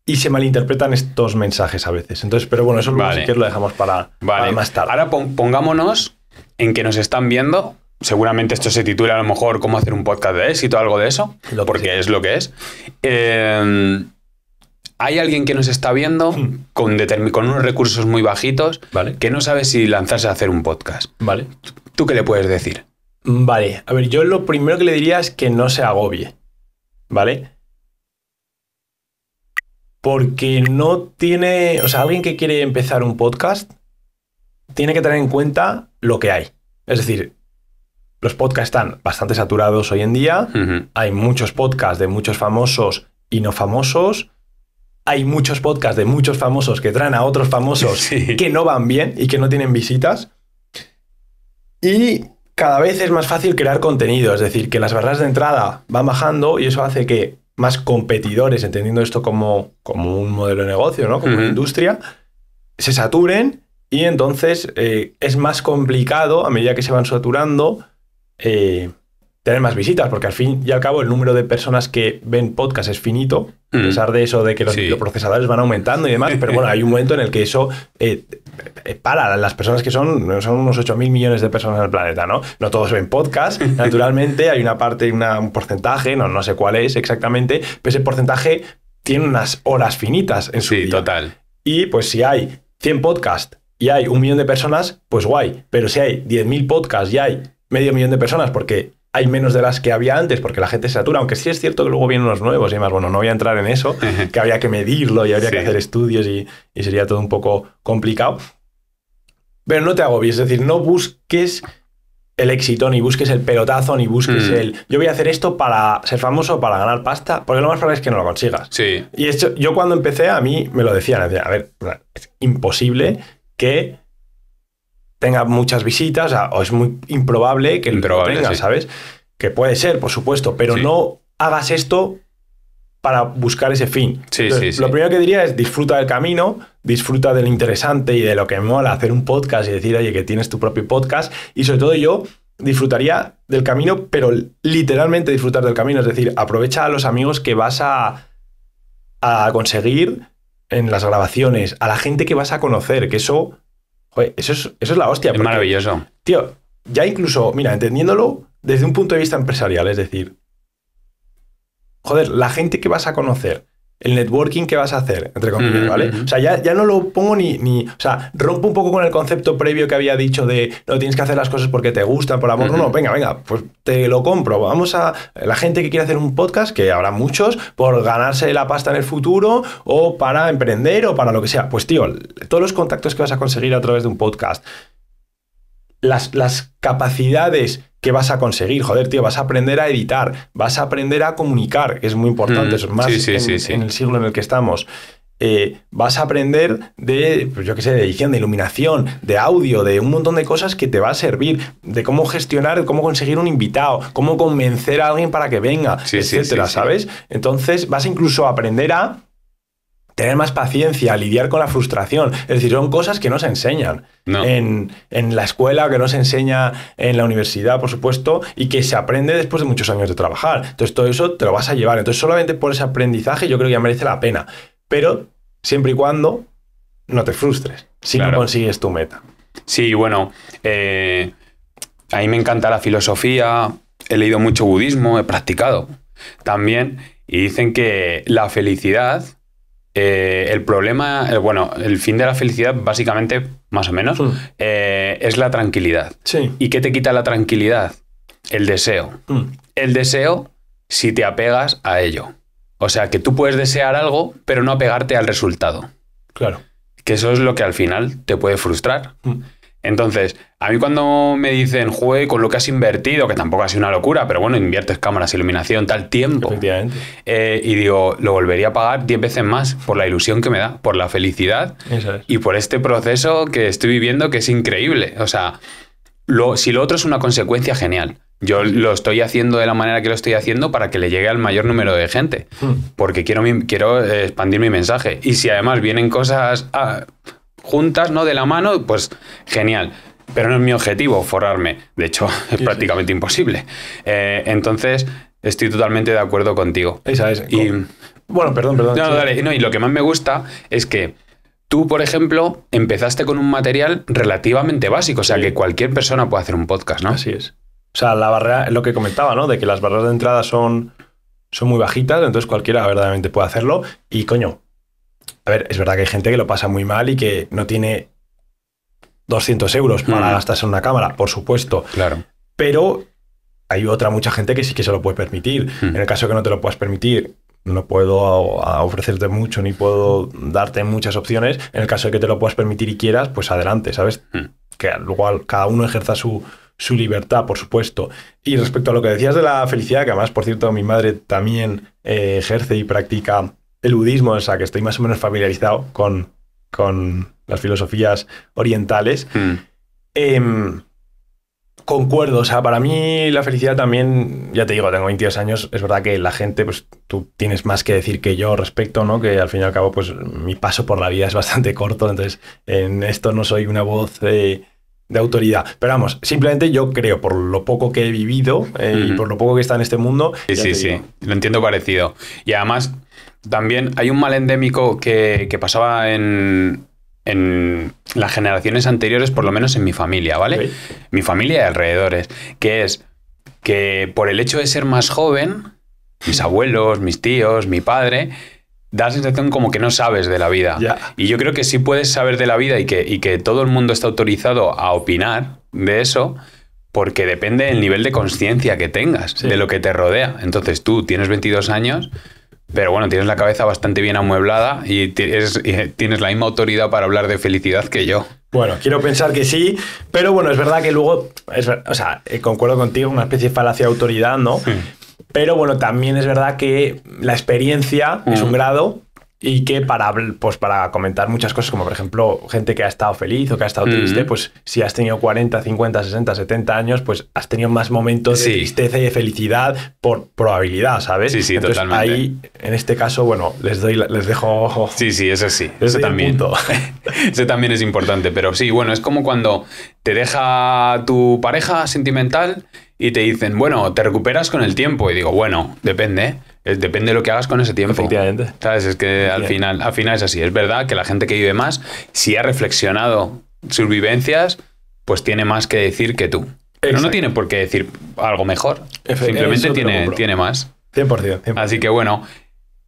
y se malinterpretan estos mensajes a veces. Entonces, pero bueno, eso lo dejamos para, más tarde. Ahora pongámonos en que nos están viendo. Seguramente esto se titula a lo mejor cómo hacer un podcast de éxito, algo de eso, porque es lo que es. Eh, hay alguien que nos está viendo hmm. con, con, unos recursos muy bajitos que no sabe si lanzarse a hacer un podcast. Vale. ¿Tú qué le puedes decir? Mm, vale, a ver, yo lo primero que le diría es que no se agobie. ¿Vale? porque no tiene, o sea, alguien que quiere empezar un podcast tiene que tener en cuenta lo que hay. Es decir, los podcasts están bastante saturados hoy en día, hay muchos podcasts de muchos famosos y no famosos, hay muchos podcasts de muchos famosos que traen a otros famosos que no van bien y que no tienen visitas. Y cada vez es más fácil crear contenido, es decir, que las barras de entrada van bajando y eso hace que más competidores, entendiendo esto como, como un modelo de negocio, como una industria, se saturen y entonces eh, es más complicado a medida que se van saturando eh, tener más visitas, porque al fin y al cabo el número de personas que ven podcast es finito, a mm. pesar de eso de que los procesadores van aumentando y demás, pero bueno, hay un momento en el que eso eh, eh, eh, para las personas que son, son unos 8 mil millones de personas en el planeta, ¿no? No todos ven podcast, naturalmente, hay una parte, un porcentaje, no, no sé cuál es exactamente, pero ese porcentaje tiene unas horas finitas en su sí, total. Y pues si hay 100 podcasts y hay un millón de personas, pues guay, pero si hay 10.000 podcasts y hay medio millón de personas, porque hay menos de las que había antes porque la gente se satura, aunque sí es cierto que luego vienen unos nuevos y más. Bueno, no voy a entrar en eso, que había que medirlo y habría que hacer estudios y, sería todo un poco complicado. Pero no te agobies, es decir, no busques el éxito, ni busques el pelotazo, ni busques mm. el yo voy a hacer esto para ser famoso, para ganar pasta, porque lo más probable es que no lo consigas. Sí. Y yo cuando empecé, a mí me lo decían a ver, es imposible que tenga muchas visitas, o es muy improbable que lo tenga, ¿sabes? Que puede ser, por supuesto, pero no hagas esto para buscar ese fin. Sí, sí. lo primero que diría es disfruta del camino, disfruta de lo interesante y de lo que mola hacer un podcast y decir, oye, que tienes tu propio podcast. Y sobre todo yo disfrutaría del camino, pero literalmente disfrutar del camino. Es decir, aprovecha a los amigos que vas a, a conseguir en las grabaciones, a la gente que vas a conocer, que eso Joder, eso es, la hostia. Es maravilloso. Tío, ya incluso, mira, entendiéndolo desde un punto de vista empresarial, es decir, joder, la gente que vas a conocer, el networking que vas a hacer, entre comillas, ¿vale? O sea, ya, no lo pongo ni, ni, O sea, rompo un poco con el concepto previo que había dicho de no tienes que hacer las cosas porque te gustan, por amor. No, no, venga, venga, pues te lo compro. Vamos a. La gente que quiere hacer un podcast, que habrá muchos, por ganarse la pasta en el futuro o para emprender o para lo que sea. Pues, tío, todos los contactos que vas a conseguir a través de un podcast, las, las capacidades ¿qué vas a conseguir? Joder, tío, vas a aprender a editar, vas a aprender a comunicar, que es muy importante, es mm, más en, el siglo en el que estamos. Eh, vas a aprender de, pues yo qué sé, de edición, de iluminación, de audio, de un montón de cosas que te va a servir, de cómo gestionar, cómo conseguir un invitado, cómo convencer a alguien para que venga, etcétera, ¿sabes? Entonces vas a incluso a aprender a tener más paciencia, lidiar con la frustración. Es decir, son cosas que no se enseñan En, la escuela, que no se enseña en la universidad, por supuesto, y que se aprende después de muchos años de trabajar. Entonces, todo eso te lo vas a llevar. Entonces, solamente por ese aprendizaje yo creo que ya merece la pena. Pero siempre y cuando no te frustres, si no consigues tu meta. Sí, bueno, eh, a mí me encanta la filosofía, he leído mucho budismo, he practicado también, y dicen que la felicidad eh, el problema, eh, bueno, el fin de la felicidad, básicamente, más o menos, mm. eh, es la tranquilidad. Sí. ¿Y qué te quita la tranquilidad? El deseo. Mm. El deseo si te apegas a ello. O sea, que tú puedes desear algo, pero no apegarte al resultado. Claro. Que eso es lo que al final te puede frustrar. Mm. Entonces, a mí cuando me dicen, juegue con lo que has invertido, que tampoco ha sido una locura, pero bueno, inviertes cámaras, iluminación, tal tiempo. Eh, y digo, lo volvería a pagar 10 veces más por la ilusión que me da, por la felicidad y por este proceso que estoy viviendo que es increíble. O sea, si lo otro es una consecuencia, genial. Yo lo estoy haciendo de la manera que lo estoy haciendo para que le llegue al mayor número de gente, hmm. porque quiero, quiero eh, expandir mi mensaje. Y si además vienen cosas... Ah, juntas, ¿no? De la mano, pues genial. Pero no es mi objetivo forrarme. De hecho, es prácticamente imposible. Eh, entonces, estoy totalmente de acuerdo contigo. Esa es. Y, bueno, perdón, perdón. No, y lo que más me gusta es que tú, por ejemplo, empezaste con un material relativamente básico. O sea, que cualquier persona puede hacer un podcast, ¿no? Así es. O sea, la barrera, lo que comentaba, ¿no? De que las barreras de entrada son, son muy bajitas, entonces cualquiera verdaderamente puede hacerlo. Y coño, a ver, es verdad que hay gente que lo pasa muy mal y que no tiene 200 euros para mm. gastarse en una cámara, por supuesto. Claro. Pero hay otra mucha gente que sí que se lo puede permitir. Mm. En el caso que no te lo puedas permitir, no puedo ofrecerte mucho ni puedo darte muchas opciones. En el caso de que te lo puedas permitir y quieras, pues adelante, ¿sabes? Mm. Que Que igual cada uno ejerza su, libertad, por supuesto. Y respecto a lo que decías de la felicidad, que además, por cierto, mi madre también eh, ejerce y practica el budismo, o sea, que estoy más o menos familiarizado con, con las filosofías orientales, hmm. em, concuerdo, o sea, para mí la felicidad también, ya te digo, tengo 22 años, es verdad que la gente, pues tú tienes más que decir que yo respecto, ¿no? Que al fin y al cabo, pues mi paso por la vida es bastante corto, entonces en esto no soy una voz... de autoridad. Pero vamos, simplemente yo creo, por lo poco que he vivido eh, y por lo poco que está en este mundo. Sí, sí, sí. Lo entiendo parecido. Y además, también hay un mal endémico que, pasaba en, en las generaciones anteriores, por lo menos en mi familia, ¿vale? Mi familia y alrededores, que es que por el hecho de ser más joven, mis abuelos, mis tíos, mi padre, da la sensación como que no sabes de la vida. Y yo creo que sí puedes saber de la vida y que, y que todo el mundo está autorizado a opinar de eso, porque depende del nivel de conciencia que tengas, de lo que te rodea. Entonces tú tienes 22 años pero bueno, tienes la cabeza bastante bien amueblada y tienes, la misma autoridad para hablar de felicidad que yo. Bueno, quiero pensar que sí, pero bueno, es verdad que luego, o sea, eh, concuerdo contigo, una especie de falacia de autoridad, ¿no? Pero bueno, también es verdad que la experiencia es un mm. grado y que para, pues para comentar muchas cosas, como por ejemplo gente que ha estado feliz o que ha estado triste, pues si has tenido 40, 50, 60, 70 años, pues has tenido más momentos de tristeza y de felicidad por probabilidad, ¿sabes? Sí, sí, totalmente. Ahí, en este caso, bueno, les doy, les dejo... Sí, sí, eso sí, eso también. eso también es importante, pero sí, bueno, es como cuando te deja tu pareja sentimental y te dicen, bueno, te recuperas con el tiempo. Y digo, bueno, depende, eh, depende de lo que hagas con ese tiempo. Efectivamente. ¿Sabes? Es que al final, al final es así. Es verdad que la gente que vive más, si ha reflexionado sus vivencias, pues tiene más que decir que tú. Pero no tiene por qué decir algo mejor. Simplemente tiene, tiene más. 100%, Así que bueno,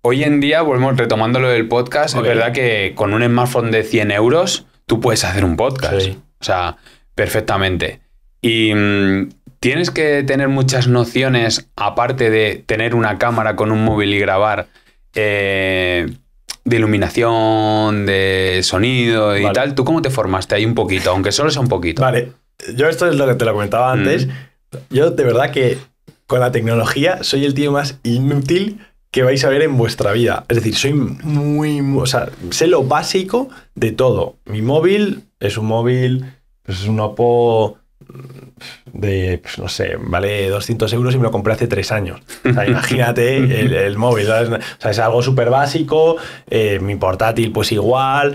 hoy en día, volvemos retomando lo del podcast, es verdad que con un smartphone de 100 euros tú puedes hacer un podcast. O sea, perfectamente. Y, mm, ¿Tienes que tener muchas nociones, aparte de tener una cámara con un móvil y grabar, eh, de iluminación, de sonido y tal? ¿Tú cómo te formaste ahí un poquito, aunque solo sea un poquito? Vale, yo esto es lo que te lo comentaba antes. Mm. Yo de verdad que con la tecnología soy el tío más inútil que vais a ver en vuestra vida. Es decir, soy muy... O sea, sé lo básico de todo. Mi móvil es un móvil, es un Oppo de, pues, no sé, vale 200 euros y me lo compré hace tres años. imagínate el, móvil, es algo súper básico, eh, mi portátil pues igual.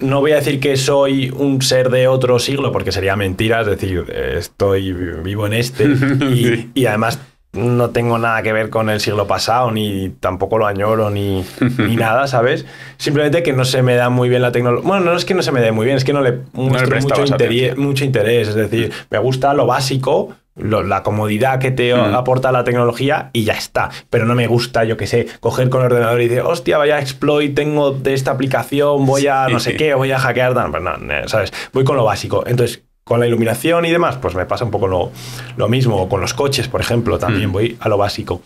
No voy a decir que soy un ser de otro siglo, porque sería mentira, es decir, estoy vivo en este y además no tengo nada que ver con el siglo pasado, ni tampoco lo añoro, ni, nada, ¿sabes? Simplemente que no se me da muy bien la tecnología. Bueno, no es que no se me dé muy bien, es que no le presta mucho, interés, mucho, interés, Es decir, me gusta lo básico, la comodidad que te mm. aporta la tecnología y ya está. Pero no me gusta, yo qué sé, coger con el ordenador y decir, hostia, vaya exploit, tengo de esta aplicación, voy a no sé qué, voy a hackear. Pues no, no, ¿sabes? Voy con lo básico. Entonces, con la iluminación y demás, pues me pasa un poco lo, mismo. con los coches, por ejemplo, también mm. voy a lo básico.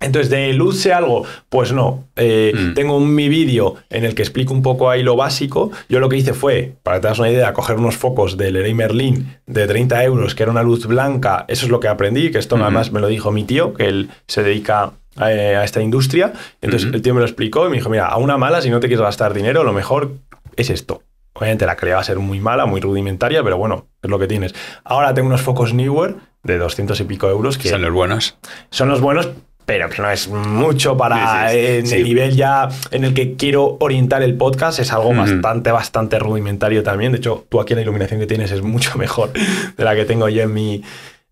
Entonces, ¿de luz sea algo? Pues no. Eh, mm. Tengo un, mi vídeo en el que explico un poco ahí lo básico. Yo lo que hice fue, para que te hagas una idea, coger unos focos del Leroy Merlin de 30 euros, que era una luz blanca. Eso es lo que aprendí, que esto nada mm. más me lo dijo mi tío, que él se dedica eh, a, esta industria. Entonces, el tío me lo explicó y me dijo, mira, a una mala, si no te quieres gastar dinero, lo mejor es esto. Obviamente la calidad va a ser muy mala, muy rudimentaria, pero bueno, es lo que tienes. Ahora tengo unos focos Newer de 200 y pico euros que... Son los buenos. Son los buenos, pero que no es mucho para eh, el nivel ya en el que quiero orientar el podcast. Es algo bastante, bastante rudimentario también. De hecho, tú aquí la iluminación que tienes es mucho mejor de la que tengo yo en mi,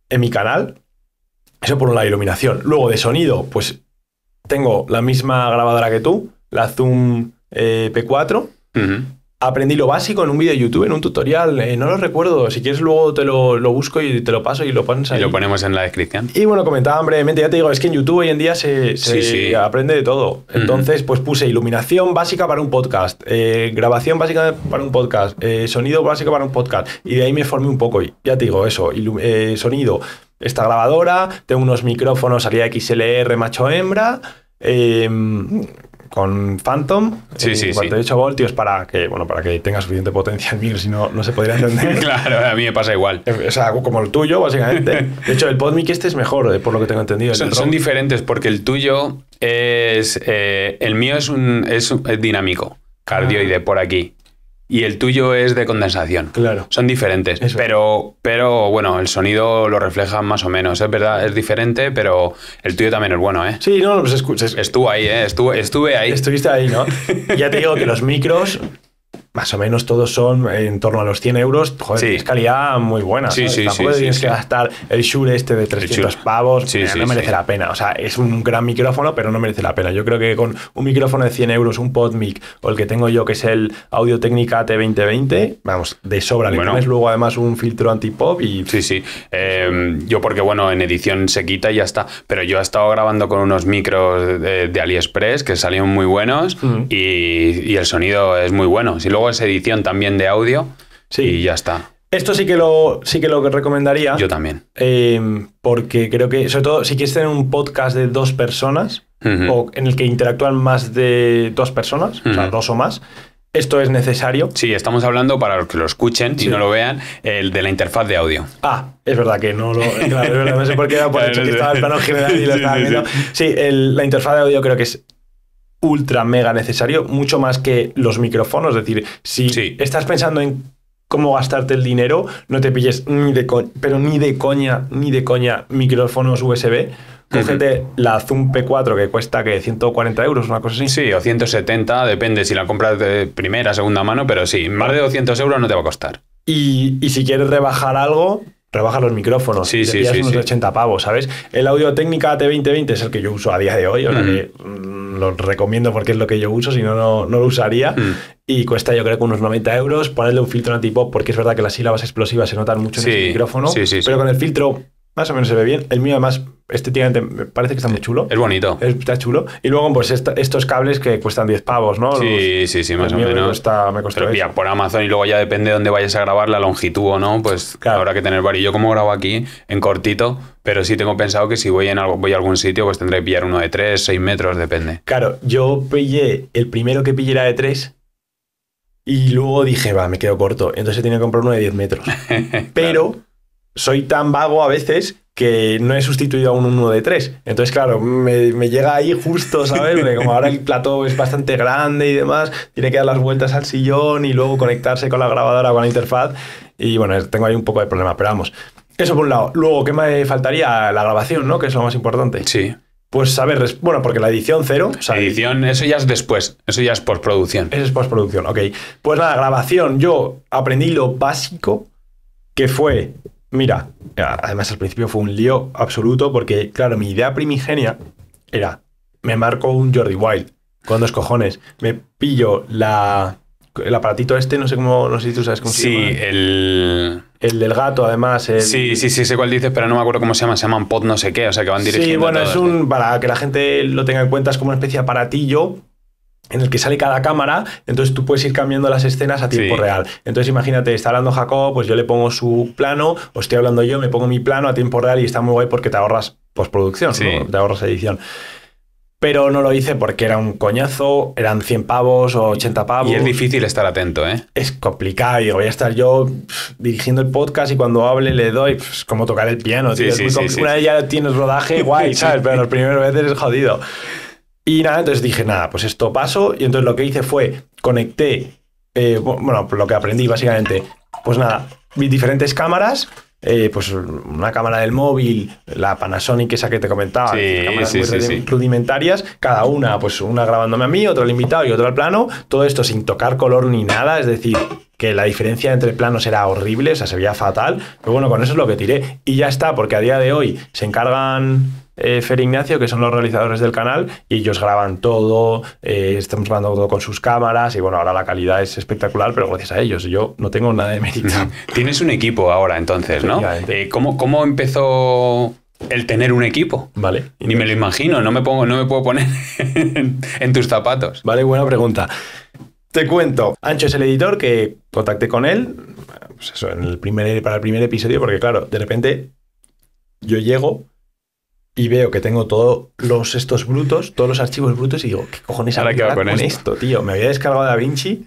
en mi canal. Eso por la iluminación. Luego de sonido, pues tengo la misma grabadora que tú, la Zoom eh, P4 aprendí lo básico en un vídeo de YouTube, en un tutorial, eh, no lo recuerdo, si quieres luego te lo, busco y te lo paso y lo pones ahí. Y lo ponemos en la descripción. Y bueno, comentaban brevemente, ya te digo, es que en YouTube hoy en día se, aprende de todo. Entonces, pues puse iluminación básica para un podcast, eh, grabación básica para un podcast, eh, sonido básico para un podcast, y de ahí me formé un poco, y ya te digo, eso, sonido, esta grabadora, tengo unos micrófonos, salida XLR, macho hembra. Em, con Phantom. Sí, eh, sí, 48 voltios para que, bueno, para que tenga suficiente potencia el mío, si no, no se podría entender. claro, a mí me pasa igual. Eh, o sea, como el tuyo, básicamente. De hecho, el PodMic este es mejor, eh, por lo que tengo entendido. Son, diferentes porque el tuyo es... el mío es, un, es, dinámico, ah. cardioide por aquí y el tuyo es de condensación. Claro. Son diferentes. Pero, pero bueno, el sonido lo refleja más o menos. Es ¿eh? verdad, es diferente, pero el tuyo también es bueno, ¿eh? Sí, no, pues escuches. Estuve ahí, ¿eh? Estuve, estuve ahí. Estuviste ahí, ¿no? ya te digo que los micros más o menos todos son en torno a los 100 euros. Joder, es calidad muy buena. Sí, Tampoco tienes que gastar el Shure este de 300 pavos. no merece la pena. O sea, es un gran micrófono, pero no merece la pena. Yo creo que con un micrófono de 100 euros, un PodMic o el que tengo yo, que es el Audio Técnica T2020, vamos, de sobra. Bueno. Le pones luego además un filtro anti y. Sí, sí. Eh, yo, porque bueno, en edición se quita y ya está. Pero yo he estado grabando con unos micros de, AliExpress que salieron muy buenos y, el sonido es muy bueno. Si luego esa edición también de audio sí. y ya está. Esto sí que lo, sí que lo recomendaría. Yo también. Eh, porque creo que, sobre todo, si quieres tener un podcast de dos personas o en el que interactúan más de dos personas, o sea, dos o más, esto es necesario. Sí, estamos hablando para los que lo escuchen si no lo vean, el de la interfaz de audio. Ah, es verdad que no lo. no sé por qué estaba el plano general y lo estaba Sí, la interfaz de audio creo que es ultra mega necesario, mucho más que los micrófonos. Es decir, si estás pensando en cómo gastarte el dinero, no te pilles ni de pero ni de coña, ni de coña micrófonos USB. Cógete la Zoom P4 que cuesta que 140 euros, una cosa así. Sí, o 170, depende si la compras de primera, segunda mano, pero sí, más de 200 euros no te va a costar. y si quieres rebajar algo, trabaja los micrófonos, y unos 80 pavos, ¿sabes? El audio técnica T2020 es el que yo uso a día de hoy, mm. Mm, lo recomiendo porque es lo que yo uso, si no, no, lo usaría. Mm. Y cuesta yo creo que unos 90 euros. Ponerle un filtro antipop porque es verdad que las sílabas explosivas se notan mucho en el micrófono, pero con el filtro más o menos se ve bien. El mío, además, estéticamente me parece que está muy chulo. Es bonito. Está chulo. Y luego, pues estos cables que cuestan 10 pavos, ¿no? Sí, sí, sí, más o menos. Me, me Pero pilla por Amazon y luego ya depende de dónde vayas a grabar, la longitud o no, pues habrá que tener varios. Yo como grabo aquí, en cortito, pero sí tengo pensado que si voy, en algo, voy a algún sitio, pues tendré que pillar uno de 3, 6 metros, depende. Claro, yo pillé, el primero que pillé era de 3, y luego dije, va, me quedo corto. Entonces tenía que comprar uno de 10 metros. Pero soy tan vago a veces que no he sustituido a uno de tres. Entonces, claro, me, llega ahí justo, ¿sabes? como ahora el plato es bastante grande y demás, tiene que dar las vueltas al sillón y luego conectarse con la grabadora, con la interfaz. Y bueno, tengo ahí un poco de problema, pero vamos. Eso por un lado. Luego, ¿qué me faltaría? La grabación, ¿no? Que es lo más importante. Sí. Pues saber bueno, porque la edición cero. O sea, edición, eso ya es después, eso ya es postproducción. Eso es postproducción, ok. Pues la grabación, yo aprendí lo básico que fue Mira, además al principio fue un lío absoluto porque, claro, mi idea primigenia era, me marco un Jordi Wild con dos cojones, me pillo la, el aparatito este, no sé cómo, no sé si tú sabes cómo se llama. Sí, el... El del gato, además. Sí, sí, sí, sé cuál dices, pero no me acuerdo cómo se llama, Se llama un pod no sé qué, o sea, que van dirigiendo Sí, bueno, es un... Para que la gente lo tenga en cuenta, es como una especie de aparatillo en el que sale cada cámara, entonces tú puedes ir cambiando las escenas a tiempo real. Entonces imagínate, está hablando Jacob, pues yo le pongo su plano, o estoy hablando yo, me pongo mi plano a tiempo real y está muy guay porque te ahorras postproducción, te ahorras edición. Pero no lo hice porque era un coñazo, eran 100 pavos o 80 pavos. Y es difícil estar atento, ¿eh? Es complicado, digo, voy a estar yo dirigiendo el podcast y cuando hable le doy, pues como tocar el piano, tío. muy Una vez ya tienes rodaje, guay, ¿sabes? Pero las primeras veces es jodido. Y nada, entonces dije, nada, pues esto pasó Y entonces lo que hice fue conecté, eh, bueno, lo que aprendí básicamente, pues nada, mis diferentes cámaras. Eh, pues una cámara del móvil, la Panasonic esa que te comentaba, cámaras muy rudimentarias, cada una, pues una grabándome a mí, otro al invitado y otro al plano, todo esto sin tocar color ni nada, es decir, que la diferencia entre planos era horrible, o sea, se veía fatal, pero bueno, con eso es lo que tiré. Y ya está, porque a día de hoy se encargan eh, Fer Ignacio, que son los realizadores del canal, y ellos graban todo, eh, estamos grabando todo con sus cámaras, y bueno, ahora la calidad es espectacular, pero gracias a ellos, yo no tengo nada de mérito. Tienes un equipo ahora entonces, ¿no? Eh, ¿cómo, ¿Cómo empezó el tener un equipo. Vale. Ni me lo imagino, no me, pongo, no me puedo poner en, tus zapatos. Vale, buena pregunta. Te cuento, Ancho es el editor que contacté con él, pues eso, en el primer, para el primer episodio, porque claro, de repente yo llego, y veo que tengo todos los estos brutos, todos los archivos brutos, y digo, ¿qué cojones ahora con, esto? tío? Me había descargado Da Vinci,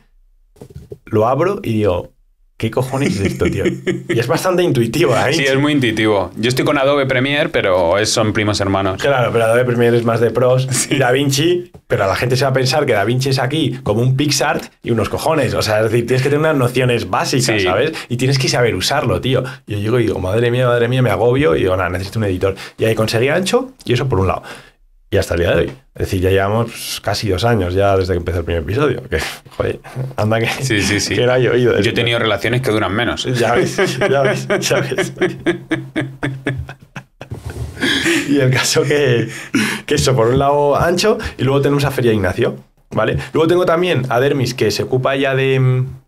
lo abro y digo, ¿Qué cojones es esto, tío? Y es bastante intuitivo ¿eh? Sí, es muy intuitivo. Yo estoy con Adobe Premiere, pero son primos hermanos. Claro, pero Adobe Premiere es más de pros. Da Vinci, pero la gente se va a pensar que Da Vinci es aquí como un Pixar y unos cojones. O sea, es decir, tienes que tener unas nociones básicas, ¿sabes? Y tienes que saber usarlo, tío. yo llego y digo, madre mía, madre mía, me agobio. Y digo, nada, necesito un editor. Y ahí conseguí ancho y eso por un lado y hasta el día de hoy. Es decir, ya llevamos casi dos años ya desde que empezó el primer episodio. Que, joder, anda que, sí, sí, sí. yo Yo he tenido relaciones que duran menos. Ya ves, ya ves, ya ves. y el caso que, que eso, por un lado ancho, y luego tenemos a Feria Ignacio, ¿vale? Luego tengo también a Dermis, que se ocupa ya de, mm,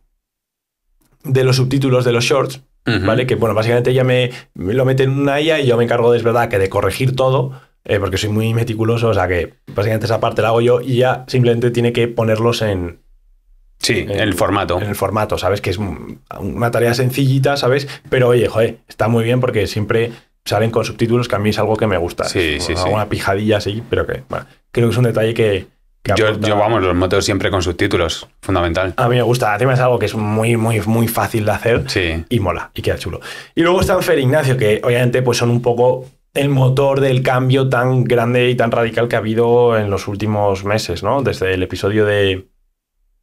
de los subtítulos de los shorts, ¿vale? Que, bueno, básicamente ella me, lo mete en una IA y yo me encargo, de, es verdad, que de corregir todo, eh, porque soy muy meticuloso, o sea que básicamente esa parte la hago yo y ya simplemente tiene que ponerlos en... Sí, en el formato. En el formato, ¿sabes? Que es una tarea sencillita, ¿sabes? Pero oye, joder, está muy bien porque siempre salen con subtítulos, que a mí es algo que me gusta. Sí, sí, una, sí. Una pijadilla así, pero que bueno, creo que es un detalle que, yo, vamos, los motos siempre con subtítulos, fundamental. A mí me gusta, además es algo que es muy, muy, muy fácil de hacer sí. y mola y queda chulo. Y luego está Fer Ignacio, que obviamente pues son un poco el motor del cambio tan grande y tan radical que ha habido en los últimos meses, ¿no? Desde el episodio de,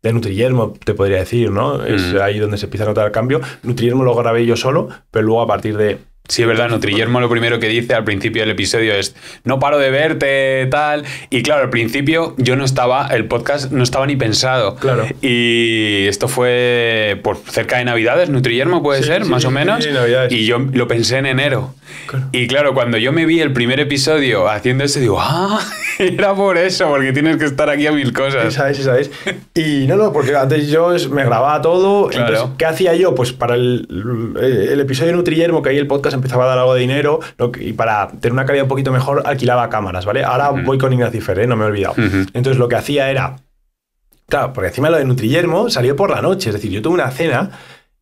de te podría decir, ¿no? Es mm. ahí donde se empieza a notar el cambio. Nutriermo lo grabé yo solo, pero luego a partir de Sí, es verdad, Nutrillermo lo primero que dice al principio del episodio es, no paro de verte, tal. Y claro, al principio yo no estaba, el podcast no estaba ni pensado. Claro. Y esto fue por cerca de Navidades, Nutrillermo puede ser, más o menos. Y yo lo pensé en enero. Claro. Y claro, cuando yo me vi el primer episodio haciendo eso, digo, ah, era por eso, porque tienes que estar aquí a mil cosas. Sí, sabes, sí sabes. Y no, no, porque antes yo me grababa todo. Claro. Entonces, ¿qué hacía yo? Pues para el, el episodio de que ahí el podcast empezaba a dar algo de dinero y para tener una calidad un poquito mejor alquilaba cámaras, ¿vale? Ahora voy con Ignacifer, no me he olvidado. Entonces lo que hacía era, claro, porque encima lo de Nutrillermo salió por la noche, es decir, yo tuve una cena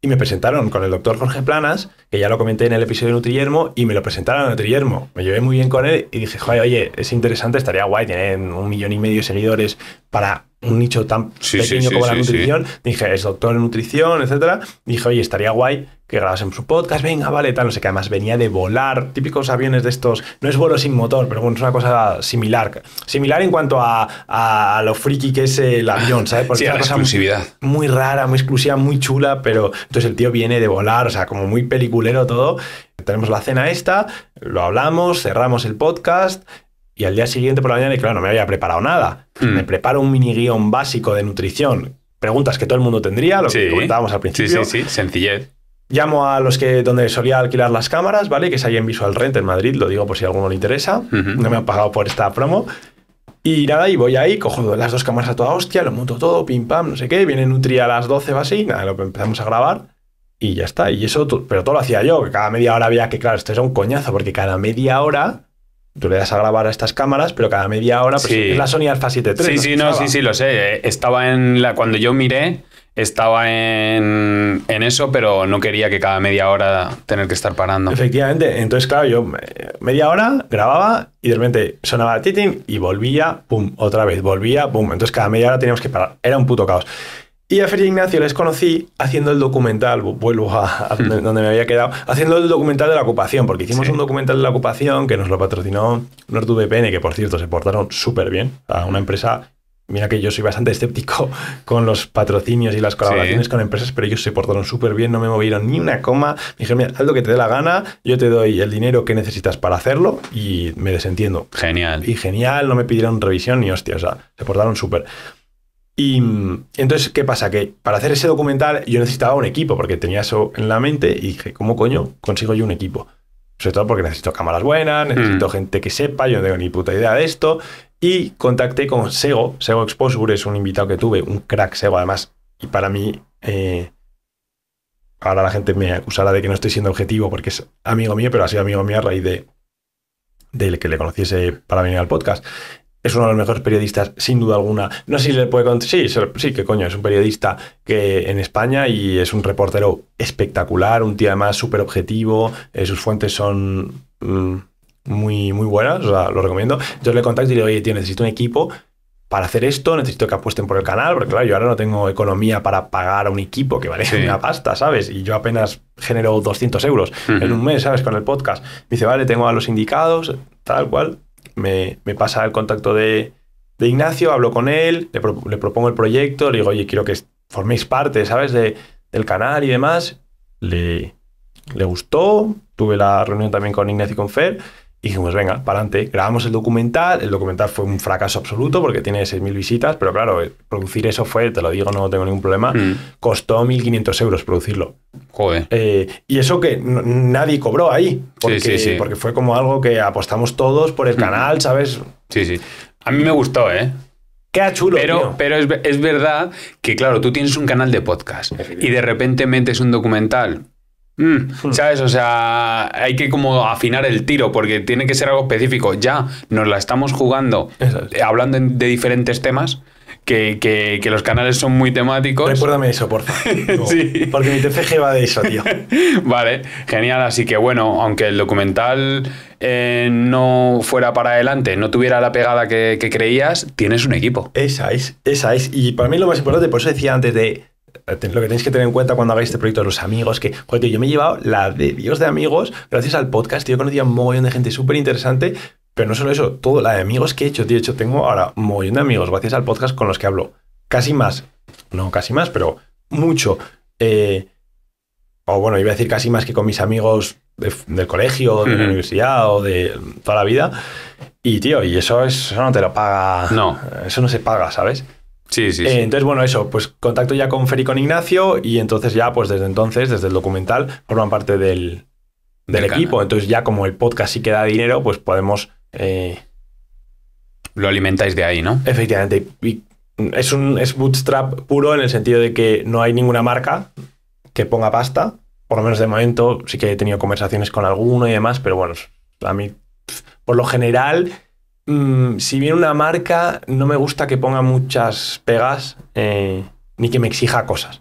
y me presentaron con el doctor Jorge Planas, que ya lo comenté en el episodio de Nutrillermo, y me lo presentaron a Nutrillermo. Me llevé muy bien con él y dije, Joder, oye, es interesante, estaría guay, tener un millón y medio de seguidores para un nicho tan pequeño como la nutrición, dije, es doctor en nutrición, etcétera. Dije, oye, estaría guay que en su podcast, venga, vale, tal, no sé qué. Además, venía de volar, típicos aviones de estos, no es vuelo sin motor, pero bueno, es una cosa similar. Similar en cuanto a, lo friki que es el avión, ¿sabes? Porque es una cosa exclusividad. muy, rara, muy exclusiva, muy chula, pero entonces el tío viene de volar, o sea, como muy peliculero todo. Tenemos la cena esta, lo hablamos, cerramos el podcast y al día siguiente por la mañana, claro, no me había preparado nada. Mm. Me preparo un mini guión básico de nutrición. Preguntas que todo el mundo tendría, lo que comentábamos al principio. Sí, sí, sí, sencillez. Llamo a los que donde solía alquilar las cámaras, ¿vale? Que es ahí en Visual Rent, en Madrid, lo digo por si a alguno le interesa. No me han pagado por esta promo. Y nada, y voy ahí, cojo las dos cámaras a toda hostia, lo monto todo, pim pam, no sé qué, viene Nutria a las 12 o así, nada, lo empezamos a grabar y ya está. Y eso, pero todo lo hacía yo, que cada media hora había que, claro, esto era un coñazo, porque cada media hora tú le das a grabar a estas cámaras, pero cada media hora pues, sí. la Sony Alpha 7 III, Sí, sí, no, sí, sí, lo sé. Eh. Estaba en la cuando yo miré estaba en, en, eso, pero no quería que cada media hora tener que estar parando. Efectivamente, entonces claro, yo eh, media hora grababa y de repente sonaba el titín y volvía, pum, otra vez, volvía, pum. Entonces cada media hora teníamos que parar. Era un puto caos. Y a Fer Ignacio les conocí haciendo el documental, vuelvo a, hmm. donde, me había quedado, haciendo el documental de la ocupación, porque hicimos un documental de la ocupación que nos lo patrocinó NordVPN, que por cierto se portaron súper bien, a una empresa mira que yo soy bastante escéptico con los patrocinios y las colaboraciones con empresas, pero ellos se portaron súper bien, no me movieron ni una coma. Me dijeron, mira, haz lo que te dé la gana, yo te doy el dinero que necesitas para hacerlo y me desentiendo. Genial. Y genial, no me pidieron revisión ni hostia, o sea, se portaron súper. Y entonces, ¿qué pasa? Que para hacer ese documental yo necesitaba un equipo, porque tenía eso en la mente y dije, ¿cómo coño consigo yo un equipo? Sobre todo porque necesito cámaras buenas, mm. necesito gente que sepa, yo no tengo ni puta idea de esto. Y contacté con Sego, Sego Exposure es un invitado que tuve, un crack Sego además. Y para mí, eh, ahora la gente me acusará de que no estoy siendo objetivo porque es amigo mío, pero ha sido amigo mío a raíz de, que le conociese para venir al podcast es uno de los mejores periodistas, sin duda alguna. No sé si le puede contar. Sí, sí, que coño, es un periodista que en España y es un reportero espectacular, un tío además súper objetivo, eh, sus fuentes son mm, muy, muy buenas, o sea, lo recomiendo. Yo le contacto y le digo, oye, tío, necesito un equipo para hacer esto necesito que apuesten por el canal, porque claro, yo ahora no tengo economía para pagar a un equipo que vale una pasta, ¿sabes? Y yo apenas genero 200 euros en un mes, ¿sabes? Con el podcast. dice, vale, tengo a los indicados, tal cual, me, pasa el contacto de, Ignacio, hablo con él, le, propongo el proyecto, le digo, oye, quiero que forméis parte, ¿sabes?, de, del canal y demás. Le, le gustó, tuve la reunión también con Ignacio y con Fer dijimos, venga, para adelante, grabamos el documental, el documental fue un fracaso absoluto porque tiene 6.000 visitas, pero claro, eh, producir eso fue, te lo digo, no tengo ningún problema, mm. costó 1.500 euros producirlo. Joder. Eh, y eso que nadie cobró ahí, porque, porque fue como algo que apostamos todos por el mm. canal, ¿sabes? Sí, sí. A mí me gustó, ¿eh? Queda chulo. Pero, pero es, es, verdad que, claro, tú tienes un canal de podcast y de repente metes un documental Mm, hmm. ¿Sabes? O sea, hay que como afinar el tiro porque tiene que ser algo específico. Ya nos la estamos jugando hablando de diferentes temas. Que, los canales son muy temáticos. Recuérdame eso, por Porque mi TFG va de eso, tío. vale, genial. Así que bueno, aunque el documental eh, no fuera para adelante, no tuviera la pegada que, que creías, tienes un equipo. Esa es, esa es. Y para mí lo más importante, por eso decía antes de lo que tenéis que tener en cuenta cuando hagáis este proyecto de los amigos, que, joder, yo me he llevado la de Dios de amigos gracias al podcast, yo he conocido a un mogollón de gente súper interesante, pero no solo eso, todo la de amigos que he hecho, tío, hecho, tengo ahora un mogollón de amigos gracias al podcast con los que hablo. Casi más, no casi más, pero mucho. Eh, o bueno, iba a decir casi más que con mis amigos del colegio, de la universidad o de toda la vida. Y tío, y eso, eso no te lo paga. No. Eso no se paga, ¿sabes? Sí, sí, eh, entonces, bueno, eso, pues contacto ya con Fer y con Ignacio y entonces ya, pues desde entonces, desde el documental, forman parte del, equipo. Entonces ya como el podcast sí que da dinero, pues podemos... Eh, lo alimentáis de ahí, ¿no? Efectivamente. es un es bootstrap puro en el sentido de que no hay ninguna marca que ponga pasta. Por lo menos de momento sí que he tenido conversaciones con alguno y demás, pero bueno, a mí, por lo general, Mm, si viene una marca, no me gusta que ponga muchas pegas. Eh, ni que me exija cosas.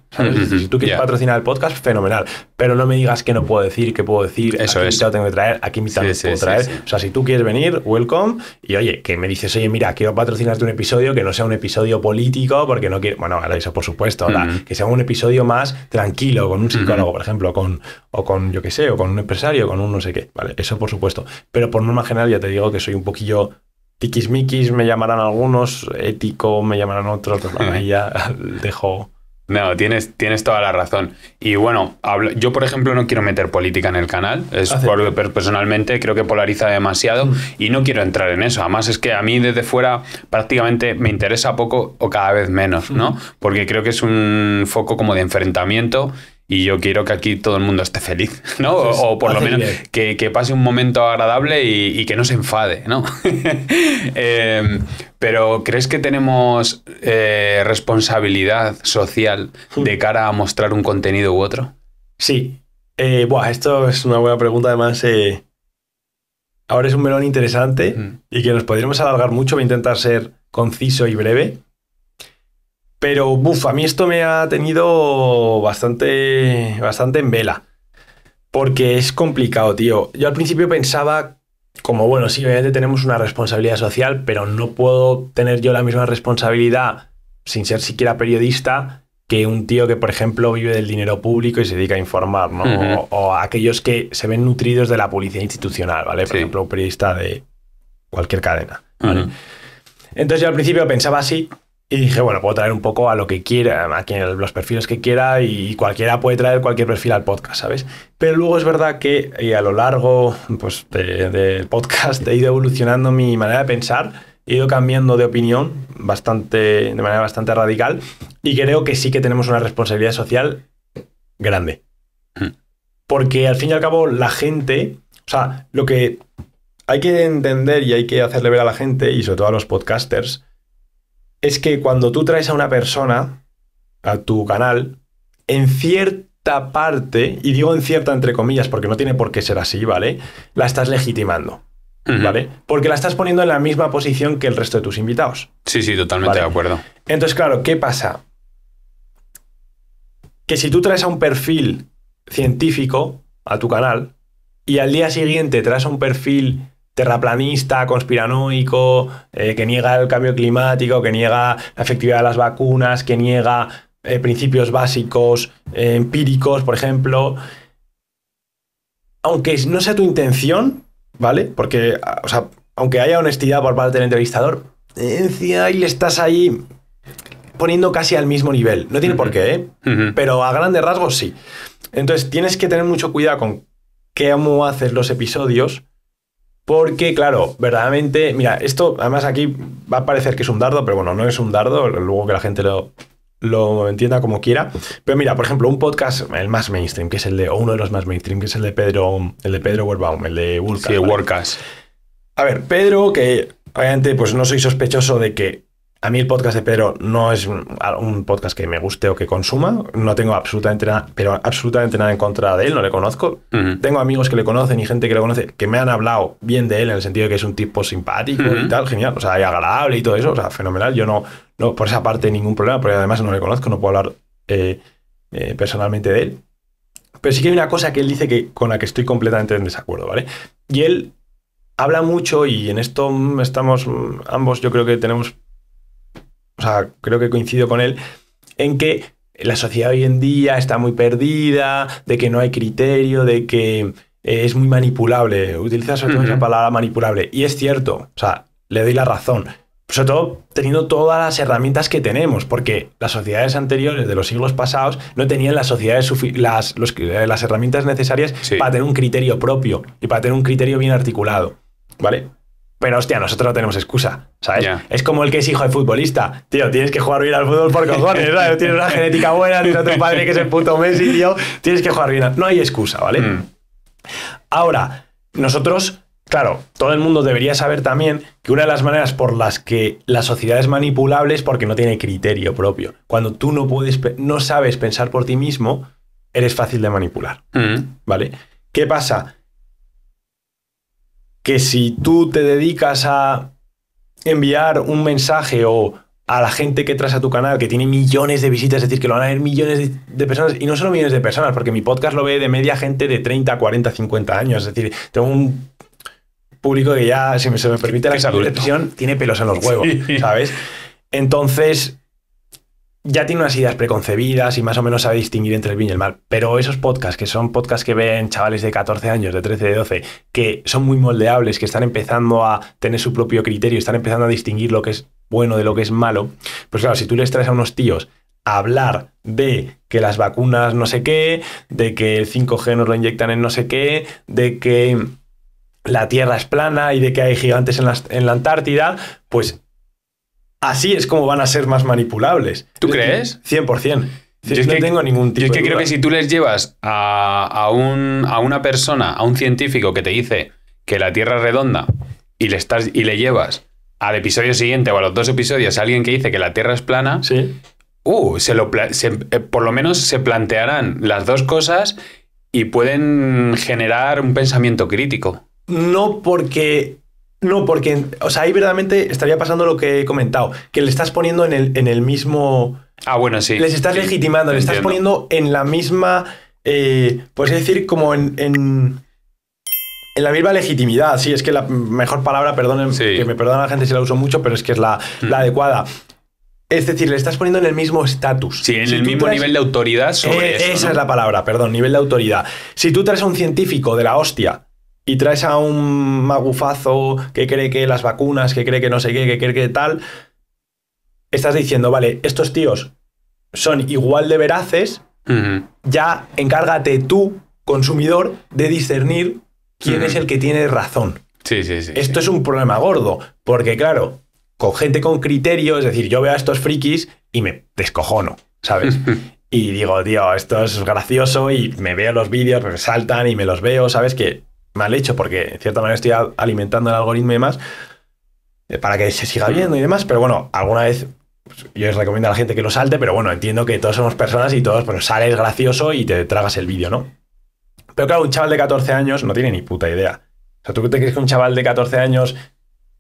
Si tú quieres patrocinar el podcast, fenomenal. Pero no me digas que no puedo decir, que puedo decir, Eso aquí invitado tengo que traer, aquí me puedo traer. o sea, si tú quieres venir, welcome. Y oye, que me dices, oye, mira, quiero patrocinarte un episodio que no sea un episodio político, porque no quiero. Bueno, eso por supuesto, que sea un episodio más tranquilo, con un psicólogo, por ejemplo, con, o con, yo qué sé, o con un empresario, con un no sé qué. Vale, eso por supuesto. Pero por norma general ya te digo que soy un poquillo tiquismiquis me llamarán algunos, ético me llamarán otros, ya dejo... No, tienes, tienes toda la razón. Y bueno, yo por ejemplo no quiero meter política en el canal. Es ah, personalmente creo que polariza demasiado mm. y no quiero entrar en eso. Además es que a mí desde fuera prácticamente me interesa poco o cada vez menos, mm. ¿no? Porque creo que es un foco como de enfrentamiento y yo quiero que aquí todo el mundo esté feliz, ¿no? o, por lo menos que, pase un momento agradable y, que no se enfade, ¿no? Em, pero ¿crees que tenemos eh, responsabilidad social de cara a mostrar un contenido u otro? Sí. Eh, buah, esto es una buena pregunta, además. Eh, ahora es un melón interesante y que nos podríamos alargar mucho. Voy a intentar ser conciso y breve. Pero, buf, a mí esto me ha tenido bastante, bastante en vela. Porque es complicado, tío. Yo al principio pensaba, como bueno, sí, obviamente tenemos una responsabilidad social, pero no puedo tener yo la misma responsabilidad, sin ser siquiera periodista, que un tío que, por ejemplo, vive del dinero público y se dedica a informar, ¿no? o, aquellos que se ven nutridos de la policía institucional, ¿vale? Por ejemplo, un periodista de cualquier cadena, Entonces yo al principio pensaba así, y dije, bueno, puedo traer un poco a lo que quiera, a quien, los perfiles que quiera y cualquiera puede traer cualquier perfil al podcast, ¿sabes? Pero luego es verdad que eh, a lo largo pues, del podcast he ido evolucionando mi manera de pensar, he ido cambiando de opinión bastante, de manera bastante radical y creo que sí que tenemos una responsabilidad social grande. Hmm. Porque al fin y al cabo la gente, o sea, lo que hay que entender y hay que hacerle ver a la gente y sobre todo a los podcasters, es que cuando tú traes a una persona a tu canal, en cierta parte, y digo en cierta entre comillas porque no tiene por qué ser así, ¿vale? La estás legitimando. ¿Vale? Porque la estás poniendo en la misma posición que el resto de tus invitados. Sí, sí, totalmente de acuerdo. Entonces, claro, ¿qué pasa? Que si tú traes a un perfil científico a tu canal y al día siguiente traes a un perfil terraplanista, conspiranoico, eh, que niega el cambio climático, que niega la efectividad de las vacunas, que niega eh, principios básicos eh, empíricos, por ejemplo. Aunque no sea tu intención, ¿vale? Porque, o sea, aunque haya honestidad por parte del entrevistador, en y le estás ahí poniendo casi al mismo nivel. No tiene por qué, ¿eh? Pero a grandes rasgos sí. Entonces tienes que tener mucho cuidado con amo haces los episodios, porque, claro, verdaderamente, mira, esto además aquí va a parecer que es un dardo, pero bueno, no es un dardo, luego que la gente lo, lo entienda como quiera. Pero mira, por ejemplo, un podcast, el más mainstream, que es el de, o uno de los más mainstream, que es el de Pedro, el de Pedro Werbaum, el de Wolfgang. A ver, Pedro, que obviamente pues no soy sospechoso de que a mí el podcast de Pedro no es un, podcast que me guste o que consuma. No tengo absolutamente nada, pero absolutamente nada en contra de él, no le conozco. Tengo amigos que le conocen y gente que lo conoce que me han hablado bien de él en el sentido de que es un tipo simpático y tal, genial, o sea, y agradable y todo eso, o sea, fenomenal. Yo no, no por esa parte ningún problema, porque además no le conozco, no puedo hablar eh, eh, personalmente de él. Pero sí que hay una cosa que él dice que, con la que estoy completamente en desacuerdo, ¿vale? Y él habla mucho y en esto estamos ambos, yo creo que tenemos sea, creo que coincido con él, en que la sociedad hoy en día está muy perdida, de que no hay criterio, de que eh, es muy manipulable. Utiliza sobre palabra manipulable. Y es cierto, o sea, le doy la razón. Sobre todo teniendo todas las herramientas que tenemos, porque las sociedades anteriores de los siglos pasados no tenían las sociedades las, eh, las herramientas necesarias para tener un criterio propio y para tener un criterio bien articulado. ¿Vale? Pero hostia, nosotros no tenemos excusa, ¿sabes? Es como el que es hijo de futbolista. Tío, tienes que jugar bien al fútbol por cojones, Tienes una genética buena, tienes tu padre que es el puto Messi, tío. Tienes que jugar bien. No hay excusa, ¿vale? Mm. Ahora, nosotros, claro, todo el mundo debería saber también que una de las maneras por las que la sociedad es manipulable es porque no tiene criterio propio. Cuando tú no puedes, no sabes pensar por ti mismo, eres fácil de manipular, mm. ¿vale? ¿Qué pasa? que si tú te dedicas a enviar un mensaje o a la gente que traes a tu canal, que tiene millones de visitas, es decir, que lo van a ver millones de, personas, y no solo millones de personas, porque mi podcast lo ve de media gente de 30, 40, 50 años, es decir, tengo un público que ya, si me, se me permite la expresión, tiene pelos en los huevos, ¿sabes? Entonces, ya tiene unas ideas preconcebidas y más o menos sabe distinguir entre el bien y el mal. Pero esos podcasts, que son podcasts que ven chavales de 14 años, de 13, de 12, que son muy moldeables, que están empezando a tener su propio criterio, están empezando a distinguir lo que es bueno de lo que es malo, pues claro, si tú les traes a unos tíos a hablar de que las vacunas no sé qué, de que el 5G nos lo inyectan en no sé qué, de que la Tierra es plana y de que hay gigantes en la, en la Antártida, pues así es como van a ser más manipulables. ¿Tú crees? 100%. Yo no que, tengo ningún tipo Yo es que creo que si tú les llevas a, un, a una persona, a un científico que te dice que la Tierra es redonda y le, estás, y le llevas al episodio siguiente o a los dos episodios a alguien que dice que la Tierra es plana, sí. Uh, se lo, eh, por lo menos se plantearán las dos cosas y pueden generar un pensamiento crítico. No porque no, porque, o sea, ahí verdaderamente estaría pasando lo que he comentado, que le estás poniendo en el, en el mismo... Ah, bueno, sí. Les estás legitimando, le estás poniendo en la misma... Eh, pues decir, como en, en, la misma legitimidad, sí, es que la mejor palabra, perdonen, que me perdona la gente si la uso mucho, pero es que es la, mm. adecuada. Es decir, le estás poniendo en el mismo estatus. Sí, en el mismo nivel de autoridad sobre eh, Esa es la palabra, perdón, nivel de autoridad. Si tú traes a un científico de la hostia y traes a un magufazo que cree que las vacunas, que cree que no sé qué, que cree que tal, estás diciendo, vale, estos tíos son igual de veraces, ya encárgate tú, consumidor, de discernir quién es el que tiene razón. Sí, sí, sí. Esto es un problema gordo, porque claro, con gente con criterio, es decir, yo veo a estos frikis y me descojono, ¿sabes? y digo, tío, esto es gracioso y me veo los vídeos, me saltan y me los veo, ¿sabes? Que mal hecho, porque en cierta manera estoy alimentando el algoritmo y demás eh, para que se siga viendo y demás, pero bueno, alguna vez pues, yo les recomiendo a la gente que lo salte, pero bueno, entiendo que todos somos personas y todos, pero pues, sales gracioso y te tragas el vídeo, ¿no? Pero claro, un chaval de 14 años no tiene ni puta idea. O sea, ¿tú te crees que un chaval de 14 años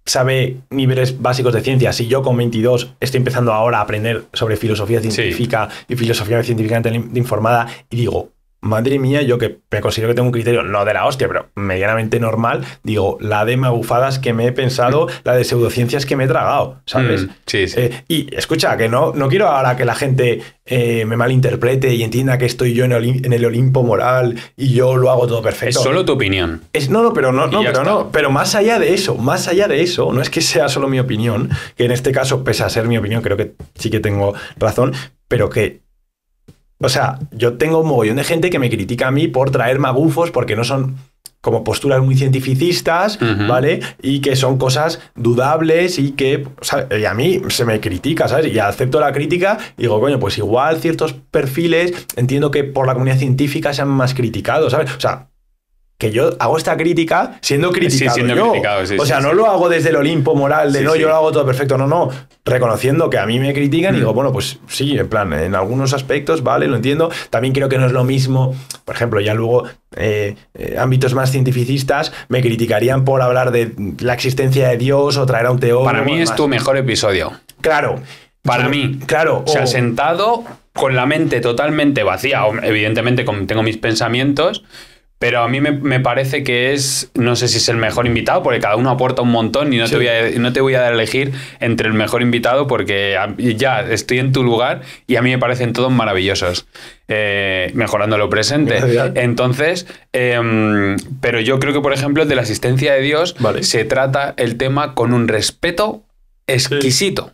sabe niveles básicos de ciencia? Si yo con 22 estoy empezando ahora a aprender sobre filosofía científica y filosofía científicamente informada y digo, madre mía, yo que me considero que tengo un criterio, no de la hostia, pero medianamente normal, digo, la de magufadas que me he pensado, mm. la de pseudociencias que me he tragado, ¿sabes? Mm, sí, sí. Eh, y escucha, que no, no quiero ahora que la gente eh, me malinterprete y entienda que estoy yo en el, Olimpo moral y yo lo hago todo perfecto. Es solo tu opinión. Es, no, no, pero no, no, pero no. Pero más allá de eso, más allá de eso, no es que sea solo mi opinión, que en este caso, pese a ser mi opinión, creo que sí que tengo razón, pero que o sea, yo tengo un mogollón de gente que me critica a mí por traer magufos porque no son como posturas muy cientificistas, ¿vale? Y que son cosas dudables y que, o sea, y a mí se me critica, ¿sabes? Y acepto la crítica y digo, coño, pues igual ciertos perfiles entiendo que por la comunidad científica sean más criticados, ¿sabes? O sea, que yo hago esta crítica siendo criticado sí, siendo yo. Criticado, o sea, no lo hago desde el Olimpo moral de no, yo lo hago todo perfecto, no, no. Reconociendo que a mí me critican y mm. digo, bueno, pues sí, en plan, en algunos aspectos, vale, lo entiendo. También creo que no es lo mismo, por ejemplo, ya luego eh, eh, ámbitos más cientificistas me criticarían por hablar de la existencia de Dios o traer a un teólogo. Para mí es tu mejor episodio. Claro. Para mí. Claro. O sea, sentado con la mente totalmente vacía, evidentemente tengo mis pensamientos pero a mí me, parece que es, no sé si es el mejor invitado, porque cada uno aporta un montón y no, te, voy a, no te voy a dar elegir entre el mejor invitado porque ya estoy en tu lugar y a mí me parecen todos maravillosos, eh, mejorando lo presente. Entonces, em, pero yo creo que, por ejemplo, de la asistencia de Dios se trata el tema con un respeto exquisito.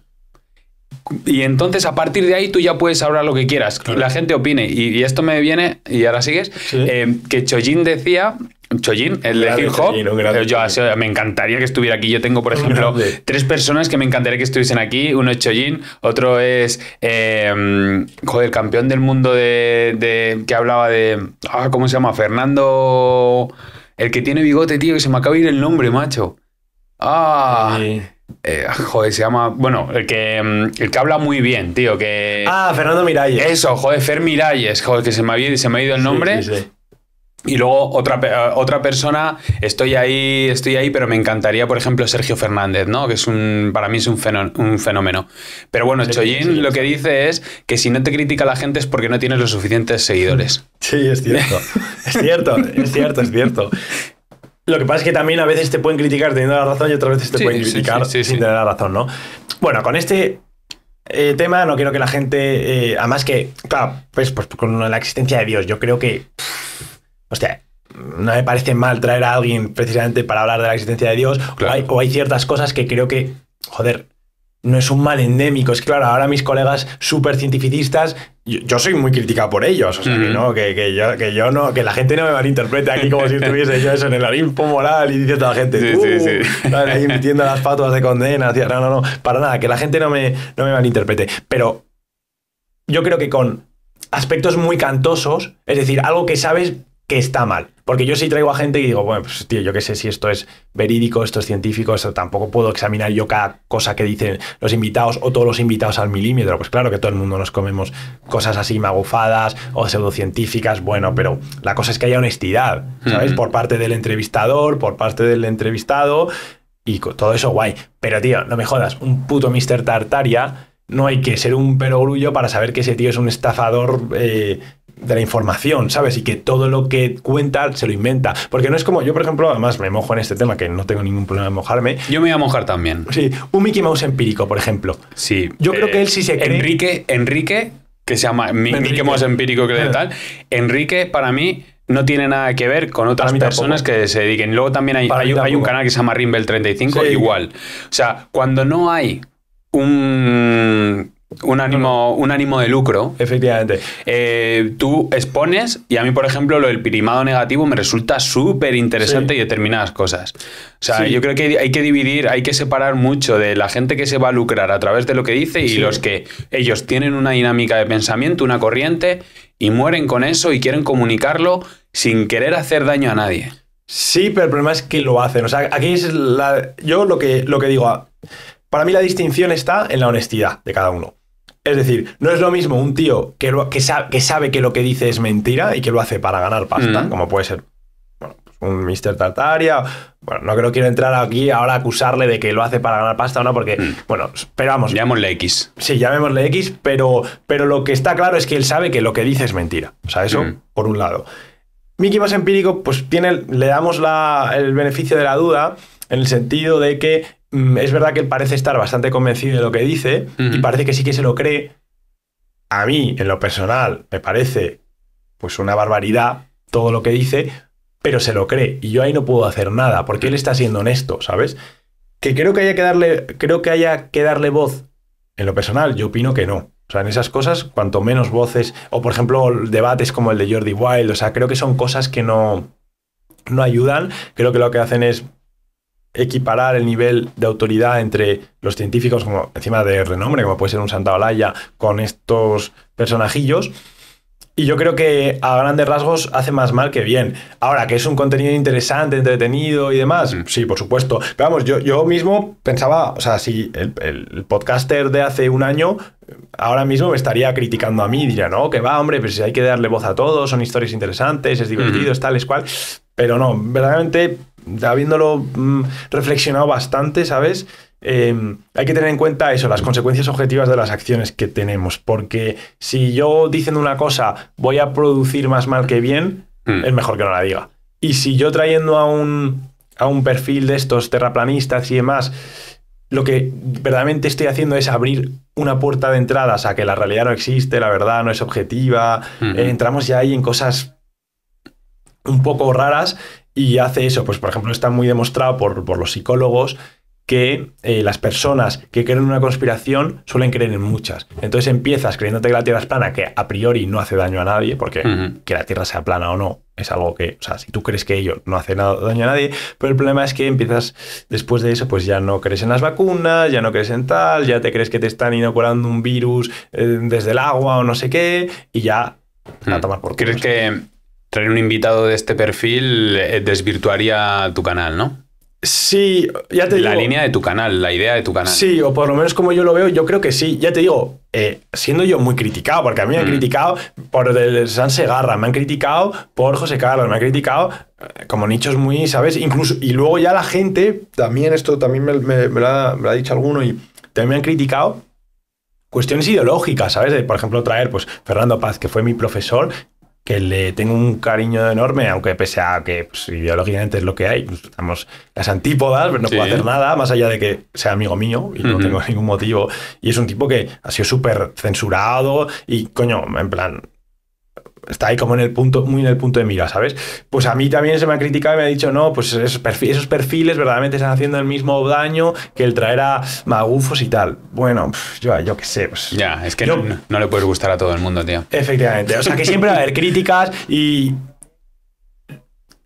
Y entonces a partir de ahí tú ya puedes hablar lo que quieras, la gente opine. Y, esto me viene, y ahora sigues, eh, que Chojin decía, Chojin, el de hip me encantaría que estuviera aquí. Yo tengo, por ejemplo, tres personas que me encantaría que estuviesen aquí. Uno es Chojin, otro es, el em, campeón del mundo de, que hablaba de, ah, ¿cómo se llama? Fernando, el que tiene bigote, tío, que se me acaba de ir el nombre, macho. Ah. Eh, eh, joder, se llama. Bueno, el que, mm, el que habla muy bien, tío. Que, ah, Fernando Miralles. Eso, joder, Fer Miralles, joder, que se me, se me ha ido el nombre. Y luego otra, eh, otra persona, estoy ahí, estoy ahí, pero me encantaría, por ejemplo, Sergio Fernández, ¿no? Que es un, para mí es un, un fenómeno. Pero bueno, Choyin lo que dice es que si no te critica la gente es porque no tienes los suficientes seguidores. Sí, es cierto. es cierto, es cierto, es cierto. Lo que pasa es que también a veces te pueden criticar teniendo la razón y otras veces te pueden criticar sin tener la razón, ¿no? Bueno, con este eh, tema no quiero que la gente, eh, además que, claro, pues, pues, con la existencia de Dios, yo creo que, hostia, no me parece mal traer a alguien precisamente para hablar de la existencia de Dios, o, hay, o hay ciertas cosas que creo que, joder, no es un mal endémico. Es claro, ahora mis colegas súper cientificistas, yo, soy muy criticado por ellos. que, yo, no, que la gente no me malinterprete aquí como si estuviese yo eso en el Olimpo moral y dice toda la gente, sí, sí, uh", sí. metiendo las patas de condena. No, no, no, para nada, que la gente no me, no me malinterprete. Pero yo creo que con aspectos muy cantosos, es decir, algo que sabes que está mal. Porque yo sí traigo a gente y digo, bueno, pues tío, yo qué sé si esto es verídico, esto es científico, esto tampoco puedo examinar yo cada cosa que dicen los invitados o todos los invitados al milímetro. Pues claro que todo el mundo nos comemos cosas así magufadas o pseudocientíficas, bueno, pero la cosa es que haya honestidad, ¿sabes? Por parte del entrevistador, por parte del entrevistado y todo eso guay. Pero tío, no me jodas, un puto Mr. Tartaria no hay que ser un perogrullo para saber que ese tío es un estafador eh, de la información, ¿sabes? Y que todo lo que cuenta se lo inventa. Porque no es como yo, por ejemplo, además me mojo en este tema, que no tengo ningún problema en mojarme. Yo me voy a mojar también. Sí, un Mickey Mouse empírico, por ejemplo. Sí. Yo creo eh, que él sí se cree... Enrique, Enrique, que se llama Mickey Mouse empírico, que tal. Enrique, para mí, no tiene nada que ver con otras personas que se dediquen. Luego también hay, hay, un canal que se llama Rimbel35, igual. O sea, cuando no hay un, ánimo, un ánimo de lucro. Efectivamente. Eh, tú expones y a mí, por ejemplo, lo del pirimado negativo me resulta súper interesante y determinadas cosas. O sea, yo creo que hay que dividir, hay que separar mucho de la gente que se va a lucrar a través de lo que dice y los que ellos tienen una dinámica de pensamiento, una corriente y mueren con eso y quieren comunicarlo sin querer hacer daño a nadie. Sí, pero el problema es que lo hacen. O sea, aquí es la... Yo lo que, lo que digo... Para mí la distinción está en la honestidad de cada uno. Es decir, no es lo mismo un tío que, que, sabe que lo que dice es mentira y que lo hace para ganar pasta, mm. como puede ser pues un Mr. Tartaria. Bueno, no creo quiero entrar aquí ahora a acusarle de que lo hace para ganar pasta o no, porque, mm. bueno, esperamos. vamos. Llamémosle X. Sí, llamémosle X, pero, pero lo que está claro es que él sabe que lo que dice es mentira. O sea, eso mm. por un lado. Mickey más empírico, pues tiene, le damos el beneficio de la duda en el sentido de que mm, es verdad que él parece estar bastante convencido de lo que dice y parece que sí que se lo cree. A mí, en lo personal, me parece pues una barbaridad todo lo que dice, pero se lo cree y yo ahí no puedo hacer nada porque él está siendo honesto, ¿sabes? Que creo que haya que darle, creo que haya que darle voz. En lo personal, yo opino que no. O sea, en esas cosas, cuanto menos voces, o por ejemplo, debates como el de Jordi Wild, o sea, creo que son cosas que no, no ayudan. Creo que lo que hacen es equiparar el nivel de autoridad entre los científicos como encima de renombre, como puede ser un Santa con estos personajillos. Y yo creo que a grandes rasgos hace más mal que bien. Ahora, que es un contenido interesante, entretenido y demás, mm. sí, por supuesto. Pero vamos, yo, yo mismo pensaba, o sea, si el, podcaster de hace un año ahora mismo me estaría criticando a mí, diría, no, que va, hombre, pero pues si hay que darle voz a todos, son historias interesantes, es mm. divertido, es tal, es cual. Pero no, verdaderamente habiéndolo mm, reflexionado bastante, ¿sabes? Em, hay que tener en cuenta eso, las consecuencias objetivas de las acciones que tenemos, porque si yo diciendo una cosa voy a producir más mal que bien, hmm. es mejor que no la diga. Y si yo trayendo a un, perfil de estos terraplanistas y demás, lo que verdaderamente estoy haciendo es abrir una puerta de entradas a que la realidad no existe, la verdad no es objetiva, hmm. entramos ya ahí en cosas un poco raras y hace eso. Pues, por ejemplo, está muy demostrado por, los psicólogos que eh, las personas que creen en una conspiración suelen creer en muchas. Entonces empiezas creyéndote que la Tierra es plana, que a priori no hace daño a nadie, porque que la Tierra sea plana o no es algo que, o sea, si tú crees que ello no hace nada, daño a nadie, pero el problema es que empiezas después de eso, pues ya no crees en las vacunas, ya no crees en tal, ya te crees que te están inoculando un virus eh, desde el agua o no sé qué, y ya a mm. tomar por ¿Crees que traer un invitado de este perfil eh, desvirtuaría tu canal, ¿no? Sí, ya te digo. La línea de tu canal, la idea de tu canal. Sí, o por lo menos como yo lo veo, yo creo que sí. Ya te digo, eh, siendo yo muy criticado, porque a mí me han mm. criticado por el San Segarra, me han criticado por José Carlos, me han criticado eh, como nichos muy, ¿sabes? Incluso, y luego ya la gente, también esto también me, lo, ha, dicho alguno y también me han criticado cuestiones ideológicas, ¿sabes? por ejemplo, traer, pues, Fernando Paz, que fue mi profesor, que le tengo un cariño enorme, aunque pese a que biológicamente pues, ideológicamente es lo que hay, estamos las antípodas, pero no puedo hacer nada, más allá de que sea amigo mío y no tengo ningún motivo. Y es un tipo que ha sido súper censurado y, coño, en plan, está ahí como en el punto, muy en el punto de mira, ¿sabes? Pues a mí también se me ha criticado y me ha dicho, no, pues esos perfiles, esos perfiles verdaderamente están haciendo el mismo daño que el traer a magufos y tal. Bueno, yo, yo qué sé. Pues, ya, es que no, le puedes gustar a todo el mundo, tío. Efectivamente. O sea, que siempre va a haber críticas y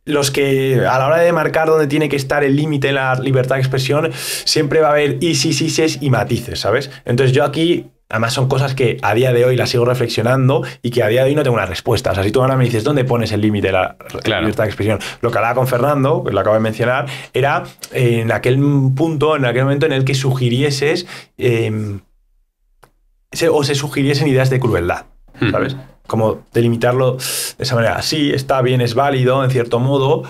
los que a la hora de marcar dónde tiene que estar el límite en la libertad de expresión, siempre va a haber y sí, sí, y matices, ¿sabes? Entonces yo aquí Además son cosas que a día de hoy las sigo reflexionando y que a día de hoy no tengo una respuesta. O sea, si tú ahora me dices, ¿dónde pones el límite de la libertad de expresión? Lo que hablaba con Fernando, que lo acabo de mencionar, era en aquel punto, en aquel momento en el que sugirieses em, o se sugiriesen ideas de crueldad, hmm. ¿sabes? Como delimitarlo de esa manera. Sí, está bien, es válido en cierto modo,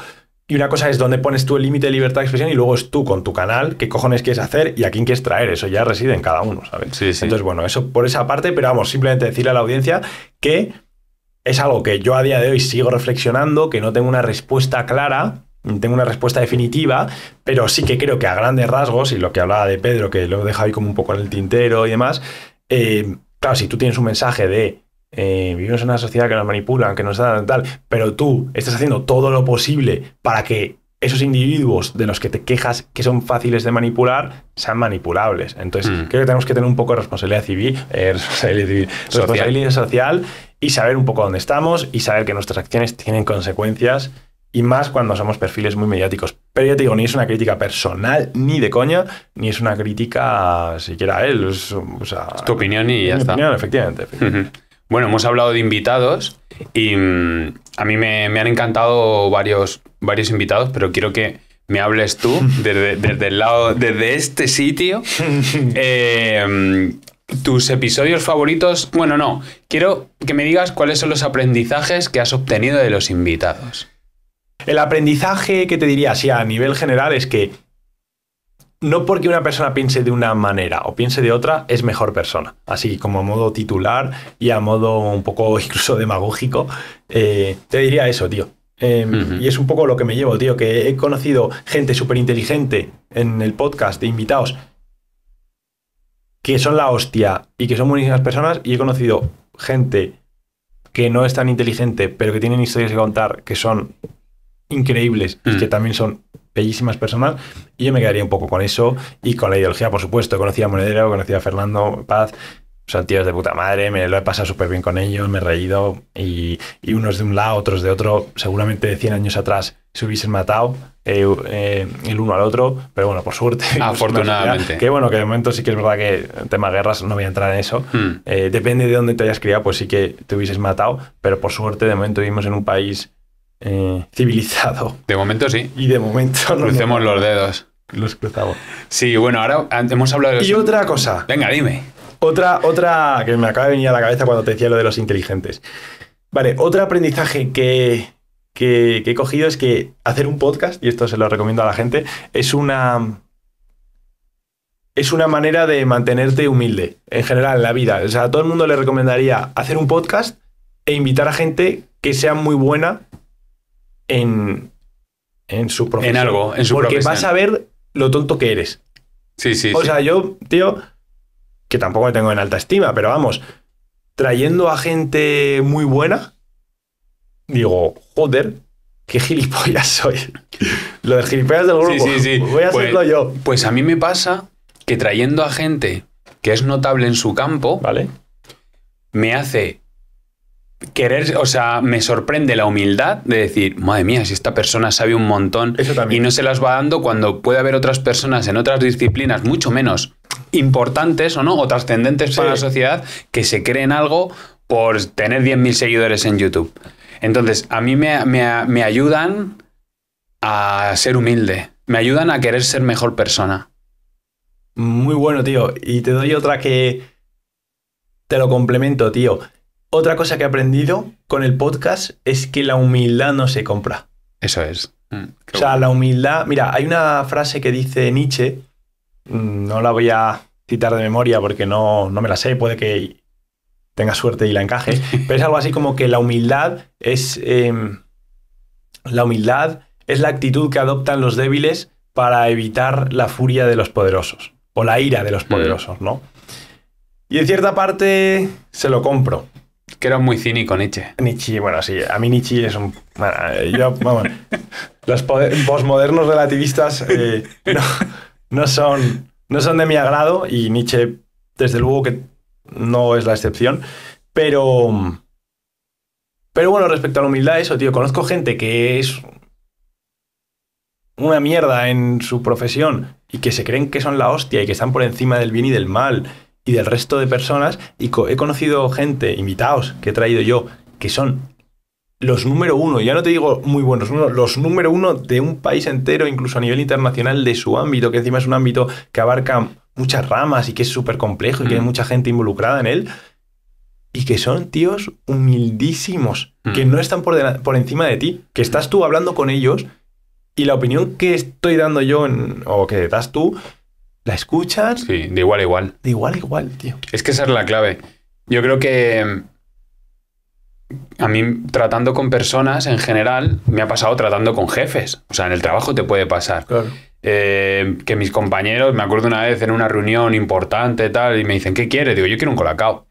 y una cosa es dónde pones tú el límite de libertad de expresión y luego es tú con tu canal, qué cojones quieres hacer y a quién quieres traer. Eso ya reside en cada uno, ¿sabes? Sí, sí. Entonces, bueno, eso por esa parte, pero vamos, simplemente decirle a la audiencia que es algo que yo a día de hoy sigo reflexionando, que no tengo una respuesta clara, no tengo una respuesta definitiva, pero sí que creo que a grandes rasgos, y lo que hablaba de Pedro, que lo deja ahí como un poco en el tintero y demás, eh, claro, si tú tienes un mensaje de eh, vivimos en una sociedad que nos manipulan, que nos da tal, pero tú estás haciendo todo lo posible para que esos individuos de los que te quejas que son fáciles de manipular sean manipulables. Entonces, hmm. creo que tenemos que tener un poco de responsabilidad civil, eh, responsabilidad, social. y saber un poco dónde estamos y saber que nuestras acciones tienen consecuencias y más cuando somos perfiles muy mediáticos. Pero ya te digo, ni es una crítica personal, ni de coña, ni es una crítica siquiera a él. Es, tu opinión y ya está. Opinión, efectivamente. efectivamente. Bueno, hemos hablado de invitados y mm, a mí me, han encantado varios, varios invitados, pero quiero que me hables tú desde, el lado, desde este sitio. Eh, mm, tus episodios favoritos, bueno, no, quiero que me digas cuáles son los aprendizajes que has obtenido de los invitados. El aprendizaje que te diría si a nivel general es que no porque una persona piense de una manera o piense de otra, es mejor persona. Así como a modo titular y a modo un poco incluso demagógico, eh, te diría eso, tío. Em, y es un poco lo que me llevo, tío, que he conocido gente súper inteligente en el podcast de invitados que son la hostia y que son buenísimas personas y he conocido gente que no es tan inteligente pero que tienen historias que contar que son increíbles y que mm. también son bellísimas personas. Y yo me quedaría un poco con eso y con la ideología, por supuesto. Conocía a Monedero, conocía a Fernando Paz. Son tíos de puta madre, me lo he pasado súper bien con ellos, me he reído y, unos de un lado, otros de otro. Seguramente 100 años atrás se hubiesen matado eh, eh, el uno al otro, pero bueno, por suerte. Afortunadamente. Que bueno, que de momento sí que es verdad que tema guerras no voy a entrar en eso. Hmm. Eh, depende de dónde te hayas criado, pues sí que te hubieses matado, pero por suerte de momento vivimos en un país eh, civilizado. De momento sí. Y de momento no. Crucemos los dedos. Los cruzamos. Sí, bueno, ahora hemos hablado de Y otra cosa. Venga, dime. Otra, otra que me acaba de venir a la cabeza cuando te decía lo de los inteligentes. Vale, otro aprendizaje que, que, que he cogido es que hacer un podcast, y esto se lo recomiendo a la gente, es una es una manera de mantenerte humilde en general en la vida. O sea, a todo el mundo le recomendaría hacer un podcast e invitar a gente que sea muy buena en, su profesión. En algo, en su Porque vas a ver lo tonto que eres. Sí, sí. O sea, yo, tío, que tampoco tengo en alta estima, pero vamos, trayendo a gente muy buena, digo, joder, qué gilipollas soy. lo de gilipollas del grupo. Sí, sí, Voy a pues, hacerlo yo. Pues a mí me pasa que trayendo a gente que es notable en su campo, ¿vale? Me hace querer, o sea, me sorprende la humildad de decir, madre mía, si esta persona sabe un montón y no se las va dando cuando puede haber otras personas en otras disciplinas mucho menos importantes o no, o trascendentes para la sociedad que se creen algo por tener 10.000 seguidores en YouTube. Entonces, a mí me, me ayudan a ser humilde, me ayudan a querer ser mejor persona. Muy bueno, tío. Y te doy otra que te lo complemento, tío. Otra cosa que he aprendido con el podcast es que la humildad no se compra. Eso es. Mm, o sea, la humildad. Mira, hay una frase que dice Nietzsche, mm, no la voy a citar de memoria porque no, no me la sé, puede que tenga suerte y la encaje, pero es algo así como que la humildad es. Em, la humildad es la actitud que adoptan los débiles para evitar la furia de los poderosos o la ira de los mm. poderosos, ¿no? Y en cierta parte se lo compro que era muy cínico Nietzsche. Nietzsche, bueno, sí, a mí Nietzsche es un... Eh, yo, vamos, los posmodernos relativistas eh, no, son, no son de mi agrado y Nietzsche, desde luego que no es la excepción, pero... Pero bueno, respecto a la humildad, eso, tío, conozco gente que es una mierda en su profesión y que se creen que son la hostia y que están por encima del bien y del mal y del resto de personas. Y he conocido gente, invitados que he traído yo, que son los número uno, ya no te digo muy buenos, los número uno de un país entero, incluso a nivel internacional, de su ámbito, que encima es un ámbito que abarca muchas ramas y que es súper complejo y que hay mm. mucha gente involucrada en él. Y que son tíos humildísimos, que mm. no están por, encima de ti, que estás tú hablando con ellos y la opinión que estoy dando yo o que das tú la escuchas? Sí, de igual a igual. De igual a igual, tío. Es que esa es la clave. Yo creo que mm, a mí tratando con personas en general me ha pasado tratando con jefes. O sea, en el trabajo te puede pasar. Eh, que mis compañeros, me acuerdo una vez en una reunión importante tal, y me dicen, ¿qué quieres? Digo, yo quiero un colacao.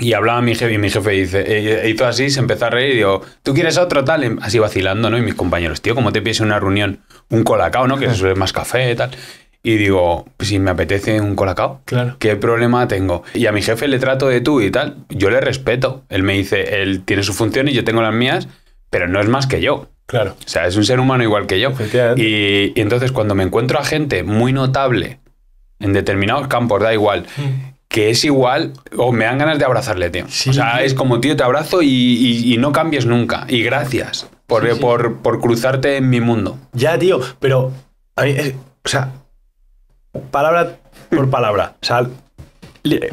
Y hablaba mi jefe y mi jefe dice, y eh, eh, hizo así, se empezó a reír y digo, ¿tú quieres otro tal? Así vacilando, ¿no? Y mis compañeros, tío, ¿cómo te pides una reunión? Un colacao, ¿no? Que se es más café, tal y digo, si me apetece un colacao, claro. ¿qué problema tengo? Y a mi jefe le trato de tú y tal, yo le respeto. Él me dice, él tiene función y yo tengo las mías, pero no es más que yo. Claro. O sea, es un ser humano igual que yo. Y, entonces cuando me encuentro a gente muy notable en determinados campos, da igual, mm. que es igual, o me dan ganas de abrazarle, tío. o sea, es como, tío, te abrazo y, no cambies nunca. Y gracias por, por, cruzarte en mi mundo. Ya, tío, pero... Eh, o sea, palabra por palabra. O sea,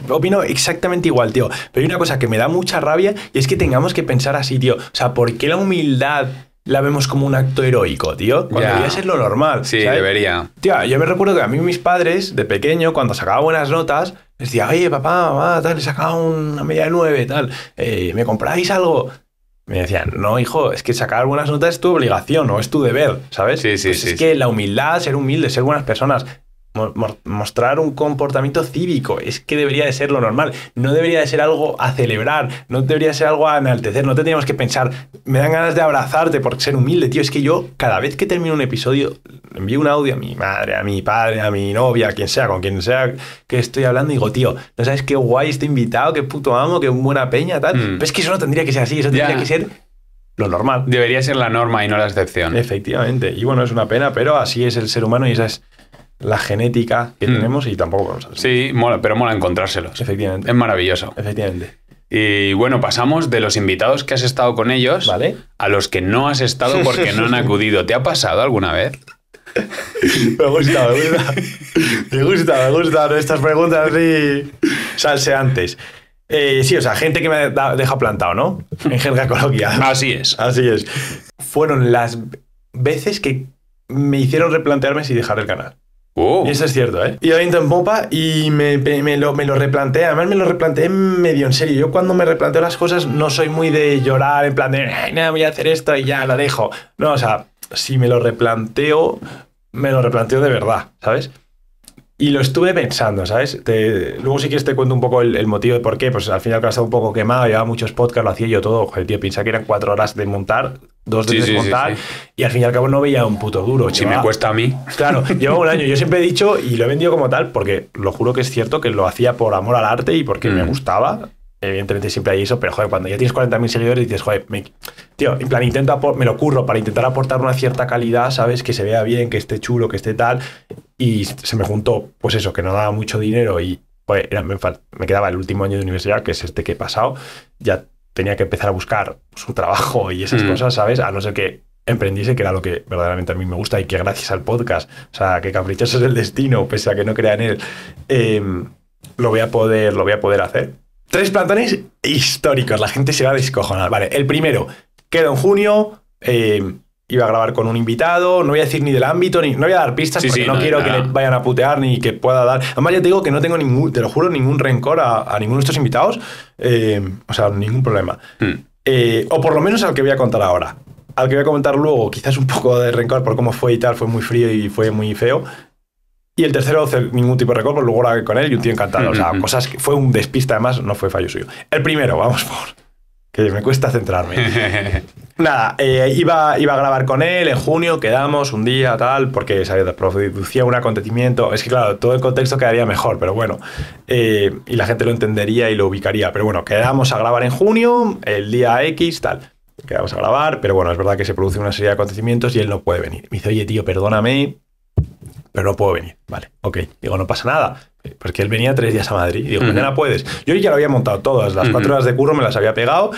opino exactamente igual, tío. Pero hay una cosa que me da mucha rabia y es que tengamos que pensar así, tío. O sea, ¿por qué la humildad la vemos como un acto heroico, tío. Cuando debería ser lo normal. Sí, debería. Tío, yo me recuerdo que a mí mis padres, de pequeño, cuando sacaba buenas notas, les decía, oye, papá, mamá, tal, he sacado una media de nueve, tal, eh, ¿me compráis algo? Me decían, no, hijo, es que sacar buenas notas es tu obligación, O es tu deber, ¿sabes? Sí, sí, pues sí. Es que la humildad, ser humilde, ser buenas personas, mostrar un comportamiento cívico. Es que debería de ser lo normal. No debería de ser algo a celebrar. No debería ser algo a enaltecer. No tendríamos que pensar, me dan ganas de abrazarte por ser humilde, tío. Es que yo, cada vez que termino un episodio, envío un audio a mi madre, a mi padre, a mi novia, a quien sea, con quien sea que estoy hablando, digo, tío, ¿no sabes qué guay este invitado? Qué puto amo, qué buena peña, tal. Mm. Pero es que eso no tendría que ser así. Eso tendría que ser lo normal. Debería ser la norma y no la excepción. Efectivamente. Y bueno, es una pena, pero así es el ser humano y esa es la genética que mm. tenemos y tampoco vamos a Sí, mola, pero mola encontrárselos. Efectivamente. Es maravilloso. Efectivamente. Y bueno, pasamos de los invitados que has estado con ellos ¿Vale? a los que no has estado porque no han acudido. ¿Te ha pasado alguna vez? me gusta, me gusta. Me gusta, me gusta estas preguntas así salseantes. antes eh, sí, o sea, gente que me deja plantado, ¿no? En jerga coloquial. Así es. Así es. Fueron las veces que me hicieron replantearme si dejar el canal. Oh. Y eso es cierto, ¿eh? Y en Popa y me, lo, me lo replanteé. Además, me lo replanteé medio en serio. Yo cuando me replanteo las cosas no soy muy de llorar en plan de, voy a hacer esto y ya lo dejo. No, o sea, si me lo replanteo, me lo replanteo de verdad, ¿sabes? Y lo estuve pensando, ¿sabes? luego si quieres te cuento un poco el, motivo de por qué. Pues al final estaba un poco quemado, llevaba muchos podcasts, lo hacía yo todo. el tío, pensaba que eran cuatro horas de montar, dos de desmontar y al fin y al cabo no veía un puto duro. Si me cuesta a mí. Claro, llevo un año. Yo siempre he dicho y lo he vendido como tal porque lo juro que es cierto que lo hacía por amor al arte y porque me mm. gustaba. Evidentemente siempre hay eso, pero joder, cuando ya tienes 40.000 seguidores dices, joder, tío, en plan intento me lo curro para intentar aportar una cierta calidad, ¿sabes? Que se vea bien, que esté chulo, que esté tal. Y se me juntó, pues eso, que no daba mucho dinero y, me, me quedaba el último año de universidad, que es este que he pasado, ya tenía que empezar a buscar su trabajo y esas mm. cosas, ¿sabes? A no ser que emprendiese, que era lo que verdaderamente a mí me gusta y que gracias al podcast, o sea, que caprichoso es el destino, pese a que no crea en él, em, lo, voy a poder, lo voy a poder hacer. Tres plantones históricos, la gente se va a descojonar. Vale, el primero, quedó en junio, em, iba a grabar con un invitado, no voy a decir ni del ámbito, ni, no voy a dar pistas porque no, quiero que le vayan a putear ni que pueda dar. Además, ya te digo que no tengo ningún, te lo juro, ningún rencor a, ninguno de estos invitados, eh, o sea, ningún problema. Hmm. Eh, o por lo menos al que voy a contar ahora. Al que voy a comentar luego, quizás un poco de rencor por cómo fue y tal, fue muy frío y fue muy feo. Y el tercero, ningún tipo de rencor, pues luego grabé con él y un tío encantado. O sea, hmm, hmm, cosas que fue un despista, además, no fue fallo suyo. El primero, vamos por. que me cuesta centrarme. Nada, eh, iba, iba a grabar con él en junio, quedamos un día, tal, porque se producía un acontecimiento. Es que, claro, todo el contexto quedaría mejor, pero bueno. Eh, y la gente lo entendería y lo ubicaría. Pero bueno, quedamos a grabar en junio, el día X, tal. Quedamos a grabar, pero bueno, es verdad que se produce una serie de acontecimientos y él no puede venir. Me dice, oye, tío, perdóname, pero no puedo venir. Vale, ok. Digo, no pasa nada. Porque él venía tres días a Madrid. Digo, mañana puedes. Yo ya lo había montado todas. Las cuatro horas de curro me las había pegado.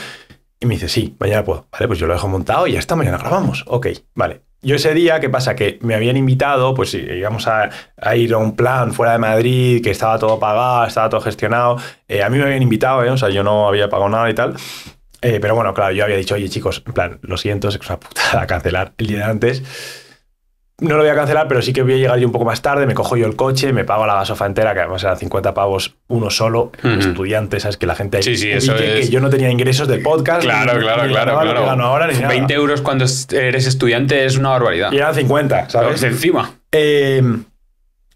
Y me dice, sí, mañana puedo. Vale, pues yo lo dejo montado y ya está, mañana grabamos. Ok, vale. Yo ese día, ¿qué pasa? Que me habían invitado, pues eh, íbamos a, ir a un plan fuera de Madrid, que estaba todo pagado, estaba todo gestionado. Eh, a mí me habían invitado, eh, o sea, yo no había pagado nada y tal. pero bueno, claro, yo había dicho, oye chicos, en plan, lo siento, es una putada cancelar el día antes no lo voy a cancelar, pero sí que voy a llegar yo un poco más tarde, me cojo yo el coche, me pago la gasofa entera, que además eran 50 pavos uno solo, estudiante, sabes que la gente ahí que, yo no tenía ingresos del podcast. Claro, claro, claro, 20 euros cuando eres estudiante es una barbaridad. Y eran 50, ¿sabes? encima. Eh,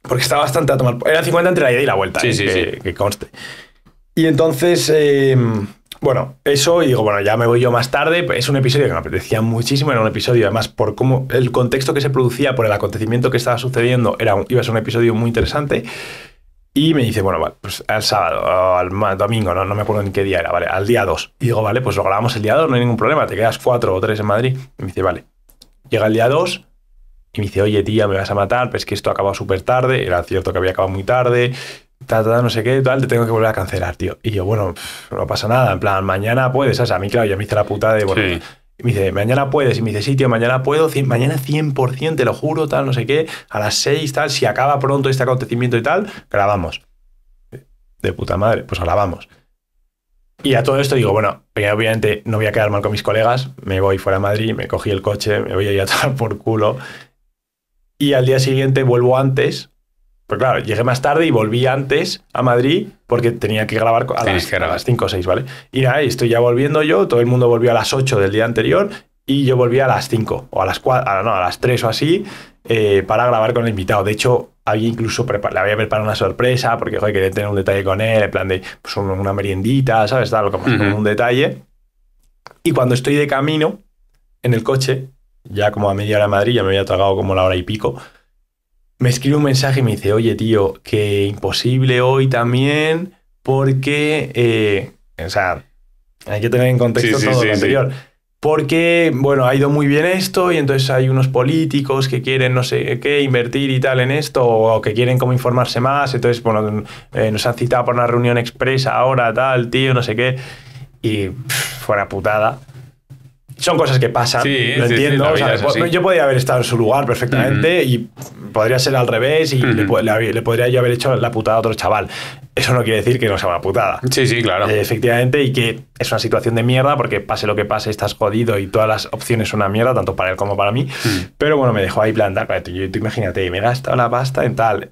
porque estaba bastante a tomar. era 50 entre la ida y la vuelta, sí, eh, que, conste. Y entonces... Eh, bueno, eso, y digo, bueno, ya me voy yo más tarde. Es un episodio que me apetecía muchísimo. Era un episodio, además, por cómo el contexto que se producía, por el acontecimiento que estaba sucediendo, era, iba a ser un episodio muy interesante. Y me dice, bueno, vale, pues al sábado, al domingo, no, me acuerdo en qué día era, vale, al día 2. Y digo, vale, pues lo grabamos el día 2, no hay ningún problema, te quedas 4 o 3 en Madrid. Y me dice, vale. Llega el día 2 y me dice, oye, tía, me vas a matar, pues que esto acaba súper tarde. Era cierto que había acabado muy tarde, tal, no sé qué, tal, te tengo que volver a cancelar, tío. Y yo, bueno, no pasa nada, en plan, mañana puedes, A mí, claro, ya me hice la puta de, bueno, y me dice, mañana puedes, y me dice, sí, tío, mañana puedo, mañana 100%, te lo juro, tal, no sé qué, a las 6, tal, si acaba pronto este acontecimiento y tal, grabamos. De puta madre, pues grabamos. Y a todo esto digo, bueno, eh, obviamente no voy a quedar mal con mis colegas, me voy fuera a Madrid, me cogí el coche, me voy a ir a por culo. Y al día siguiente vuelvo antes pero pues claro, llegué más tarde y volví antes a Madrid porque tenía que grabar a las, 5 o 6, ¿vale? Y ahí estoy ya volviendo yo, todo el mundo volvió a las 8 del día anterior y yo volví a las 5 o a las 4, no, a las 3 o así eh, para grabar con el invitado. De hecho, había incluso le había preparado una sorpresa porque joder, quería tener un detalle con él, en plan de pues, una meriendita, ¿sabes? Tal, como, un detalle. Y cuando estoy de camino en el coche, ya como a media hora de Madrid, ya me había tragado como la hora y pico, me escribe un mensaje y me dice, oye tío, que imposible hoy también porque, eh, o sea, hay que tener en contexto todo lo anterior. Porque, bueno, ha ido muy bien esto y entonces hay unos políticos que quieren, no sé qué, invertir y tal en esto o que quieren como informarse más. Entonces, bueno, eh, nos han citado para una reunión expresa ahora, tal, tío, no sé qué. Y fuera putada son cosas que pasan, lo entiendo. Pues, yo podría haber estado en su lugar perfectamente y podría ser al revés y le, podría yo haber hecho la putada a otro chaval. Eso no quiere decir que no sea una putada. Sí, sí, claro. Eh, efectivamente, y que es una situación de mierda porque pase lo que pase, estás jodido y todas las opciones son una mierda, tanto para él como para mí. Mm. Pero bueno, me dejó ahí plantar. imagínate, me he gastado la pasta en tal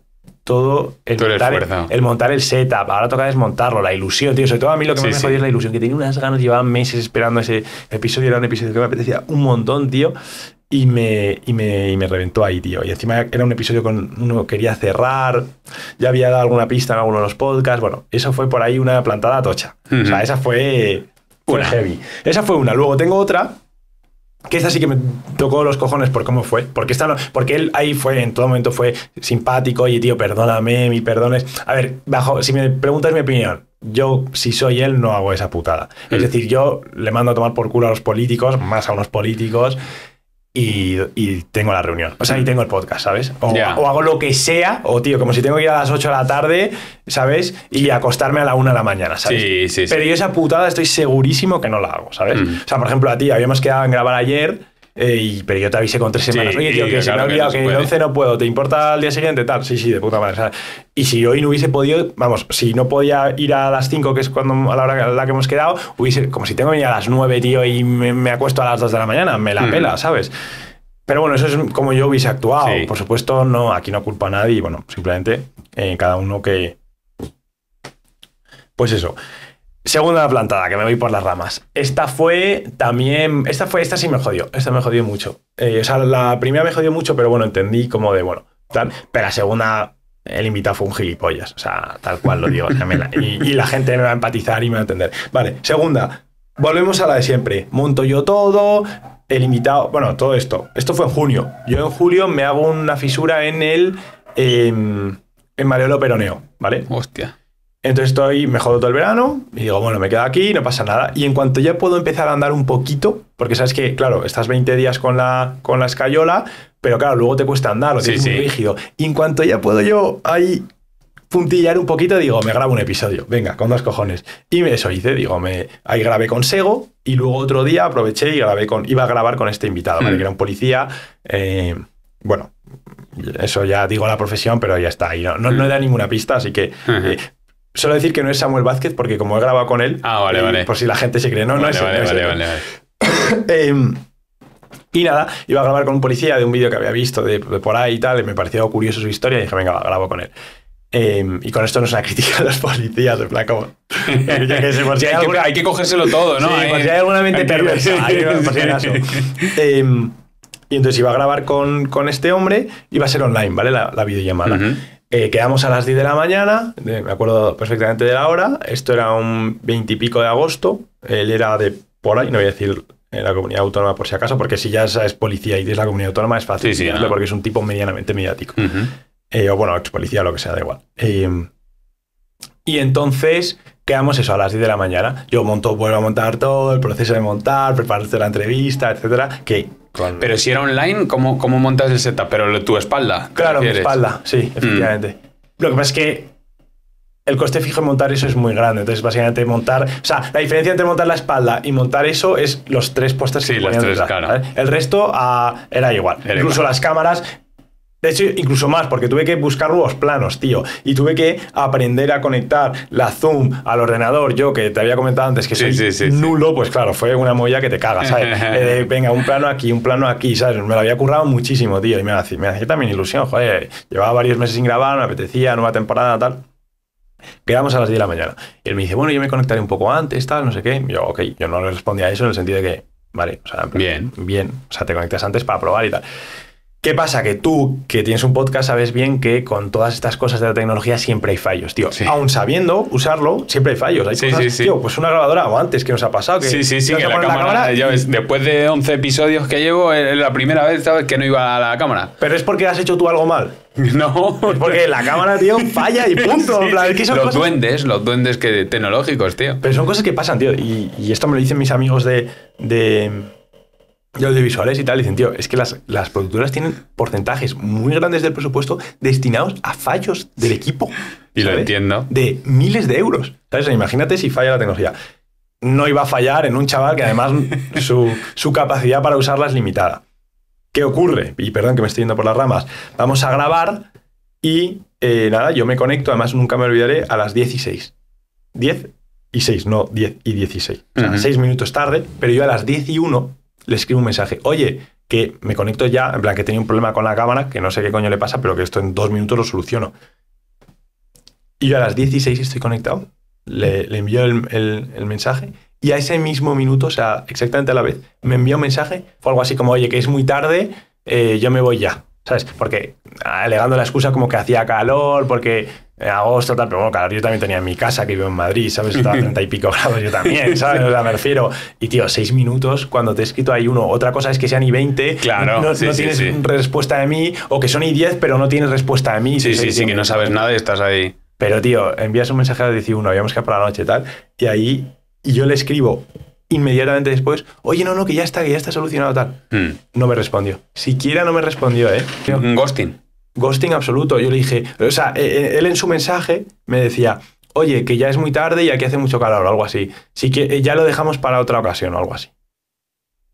todo el, montar, el, montar setup, ahora toca desmontarlo, la ilusión, tío. Sobre todo a mí lo que más me es la ilusión, que tenía unas ganas, llevaba meses esperando ese episodio, era un episodio que me apetecía un montón, tío. Y me, y me, reventó ahí, tío. Y encima era un episodio con uno quería cerrar, ya había dado alguna pista en alguno de los podcasts. Bueno, eso fue por ahí una plantada tocha. O sea, esa fue, fue una. heavy. Esa fue una. Luego tengo otra que es sí que me tocó los cojones por cómo fue. Porque, porque él ahí fue, en todo momento fue simpático, oye tío, perdóname, mi perdones. A ver, bajo, si me preguntas mi opinión, yo, si soy él, no hago esa putada. Es mm. decir, yo le mando a tomar por culo a los políticos, más a unos políticos, y, tengo la reunión. O sea, y tengo el podcast, ¿sabes? O, hago lo que sea, o tío, como si tengo que ir a las 8 de la tarde, ¿sabes? Y acostarme a la 1 de la mañana, ¿sabes? Sí, sí, Pero yo esa putada estoy segurísimo que no la hago, ¿sabes? Mm. O sea, por ejemplo, a ti habíamos quedado en grabar ayer eh, pero yo te avisé con tres semanas. Oye, tío, que se me ha olvidado que, el 11 no puedo. ¿Te importa al día siguiente? Tal. Sí, sí, de puta madre. y si hoy no hubiese podido, vamos, si no podía ir a las 5, que es cuando a la hora a la que hemos quedado, hubiese, como si tengo que a las 9, tío, y me, acuesto a las 2 de la mañana, me la hmm. pela, ¿sabes? Pero bueno, eso es como yo hubiese actuado. Por supuesto, no, aquí no culpa a nadie. bueno, simplemente eh, cada uno que. Pues eso. Segunda plantada, que me voy por las ramas. Esta fue también. Esta fue, esta sí me jodió. Esta me jodió mucho. Eh, o sea, la primera me jodió mucho, pero bueno, entendí como de bueno. Tal, pero la segunda, el invitado fue un gilipollas. O sea, tal cual lo digo. y, la gente me va a empatizar y me va a entender. Vale, segunda. Volvemos a la de siempre. Monto yo todo, el invitado, bueno, todo esto. Esto fue en junio. Yo en julio me hago una fisura en el. Em, en Mariolo Peroneo, ¿vale? Hostia. Entonces estoy, me jodo todo el verano y digo, bueno, me quedo aquí, no pasa nada. Y en cuanto ya puedo empezar a andar un poquito, porque sabes que, claro, estás 20 días con la, con la escayola, pero claro, luego te cuesta andar, lo tienes muy rígido. Y en cuanto ya puedo yo ahí puntillar un poquito, digo, me grabo un episodio, venga, con dos cojones. Y eso hice, digo, me, ahí grabé con Sego y luego otro día aproveché y grabé con, iba a grabar con este invitado, hmm. que era un policía, eh, bueno, eso ya digo la profesión, pero ya está no, no, hmm. da ninguna pista, así que... Solo decir que no es Samuel Vázquez, porque como he grabado con él. Ah, vale, eh, vale. Por si la gente se cree. No, no es vale, él, em, y nada, iba a grabar con un policía de un vídeo que había visto de, por ahí y tal. Y me pareció curioso su historia y dije, venga, grabo con él. Em, y con esto no se una crítica a los policías, de plan, como. ya que sé, hay, que, cogérselo todo, ¿no? Sí, por si hay alguna mente perversa. eh, y entonces iba a grabar con, con, este hombre, iba a ser online, ¿vale? La, videollamada. Eh, quedamos a las 10 de la mañana, me acuerdo perfectamente de la hora, esto era un 20 y pico de agosto, él era de por ahí, no voy a decir la comunidad autónoma por si acaso, porque si ya es policía y es la comunidad autónoma es fácil sí, porque es un tipo medianamente mediático. Eh, o bueno, ex policía, lo que sea, da igual. Em, y entonces quedamos eso a las 10 de la mañana. Yo monto, vuelvo a montar todo, el proceso de montar, prepararte la entrevista, etcétera, que pero si era online, ¿cómo, cómo montas el setup? Pero tu espalda. Claro, mi espalda, sí, mm. efectivamente. Lo que pasa es que el coste fijo de montar eso es muy grande. Entonces, básicamente, montar. O sea, la diferencia entre montar la espalda y montar eso es los tres postes sí, los tres, caras, El resto ah, era igual. Incluso las cámaras de hecho, incluso más, porque tuve que buscar nuevos planos, tío. Y tuve que aprender a conectar la Zoom al ordenador. Yo, que te había comentado antes que soy nulo, pues claro, fue una molla que te caga, ¿sabes? Eh, venga, un plano aquí, un plano aquí, ¿sabes? Me lo había currado muchísimo, tío. Y me hacía, también ilusión, joder. Llevaba varios meses sin grabar, me apetecía, nueva temporada, tal. Quedamos a las 10 de la mañana. Y él me dice, bueno, yo me conectaré un poco antes, tal, no sé qué. yo, ok, yo no le respondía a eso en el sentido de que, vale, bien. bien, o sea, te conectas antes para probar y tal. ¿Qué pasa? Que tú, que tienes un podcast, sabes bien que con todas estas cosas de la tecnología siempre hay fallos, tío. Aún sabiendo usarlo, siempre hay fallos. Hay cosas, sí, tío, pues una grabadora o antes que nos ha pasado. sí, sí, sí, la cámara, después de 11 episodios que llevo, es la primera vez, ¿sabes? Que no iba a la cámara. Pero es porque has hecho tú algo mal. No. porque la cámara, tío, falla y punto. los duendes, los duendes que tecnológicos, tío. Pero son cosas que pasan, tío. Y, esto me lo dicen mis amigos de de audiovisuales y tal, dicen, tío, es que las, las productoras tienen porcentajes muy grandes del presupuesto destinados a fallos del equipo. Y lo entiendo. De miles de euros. Imagínate si falla la tecnología. No iba a fallar en un chaval que además su, capacidad para usarla es limitada. ¿Qué ocurre? Y perdón que me estoy yendo por las ramas. Vamos a grabar y eh, nada, yo me conecto, además nunca me olvidaré, a las 16. 10 y 6, no 10 y 16. O sea, 6 minutos tarde, pero yo a las 10 y 1 le escribo un mensaje, oye, que me conecto ya, en plan que tenía un problema con la cámara, que no sé qué coño le pasa, pero que esto en dos minutos lo soluciono. Y yo a las 16 estoy conectado, le, envió envío el, mensaje y a ese mismo minuto, o sea, exactamente a la vez, me envió un mensaje, fue algo así como, oye, que es muy tarde, eh, yo me voy ya. ¿Sabes? Porque ah, alegando la excusa como que hacía calor, porque eh, agosto, tal, pero bueno, claro, yo también tenía mi casa que vivo en Madrid, ¿sabes? Estaba a 30 y pico grados yo también, ¿sabes? O sea, me refiero. Y tío, seis minutos cuando te he escrito ahí uno. Otra cosa es que sean y 20, no, tienes respuesta de mí, o que son y 10, pero no tienes respuesta de mí. Sí, sí, sí, que no sabes nada y estás ahí. Pero tío, envías un mensaje a las 11, habíamos que para la noche, tal, y ahí yo le escribo inmediatamente después, oye, no, no, que ya está, que ya está solucionado, tal. Hmm. No me respondió. Siquiera no me respondió, ¿eh? ghosting ghosting absoluto. Yo le dije, o sea, e, e, él en su mensaje me decía, oye, que ya es muy tarde y aquí hace mucho calor o algo así. Sí que eh, ya lo dejamos para otra ocasión o algo así.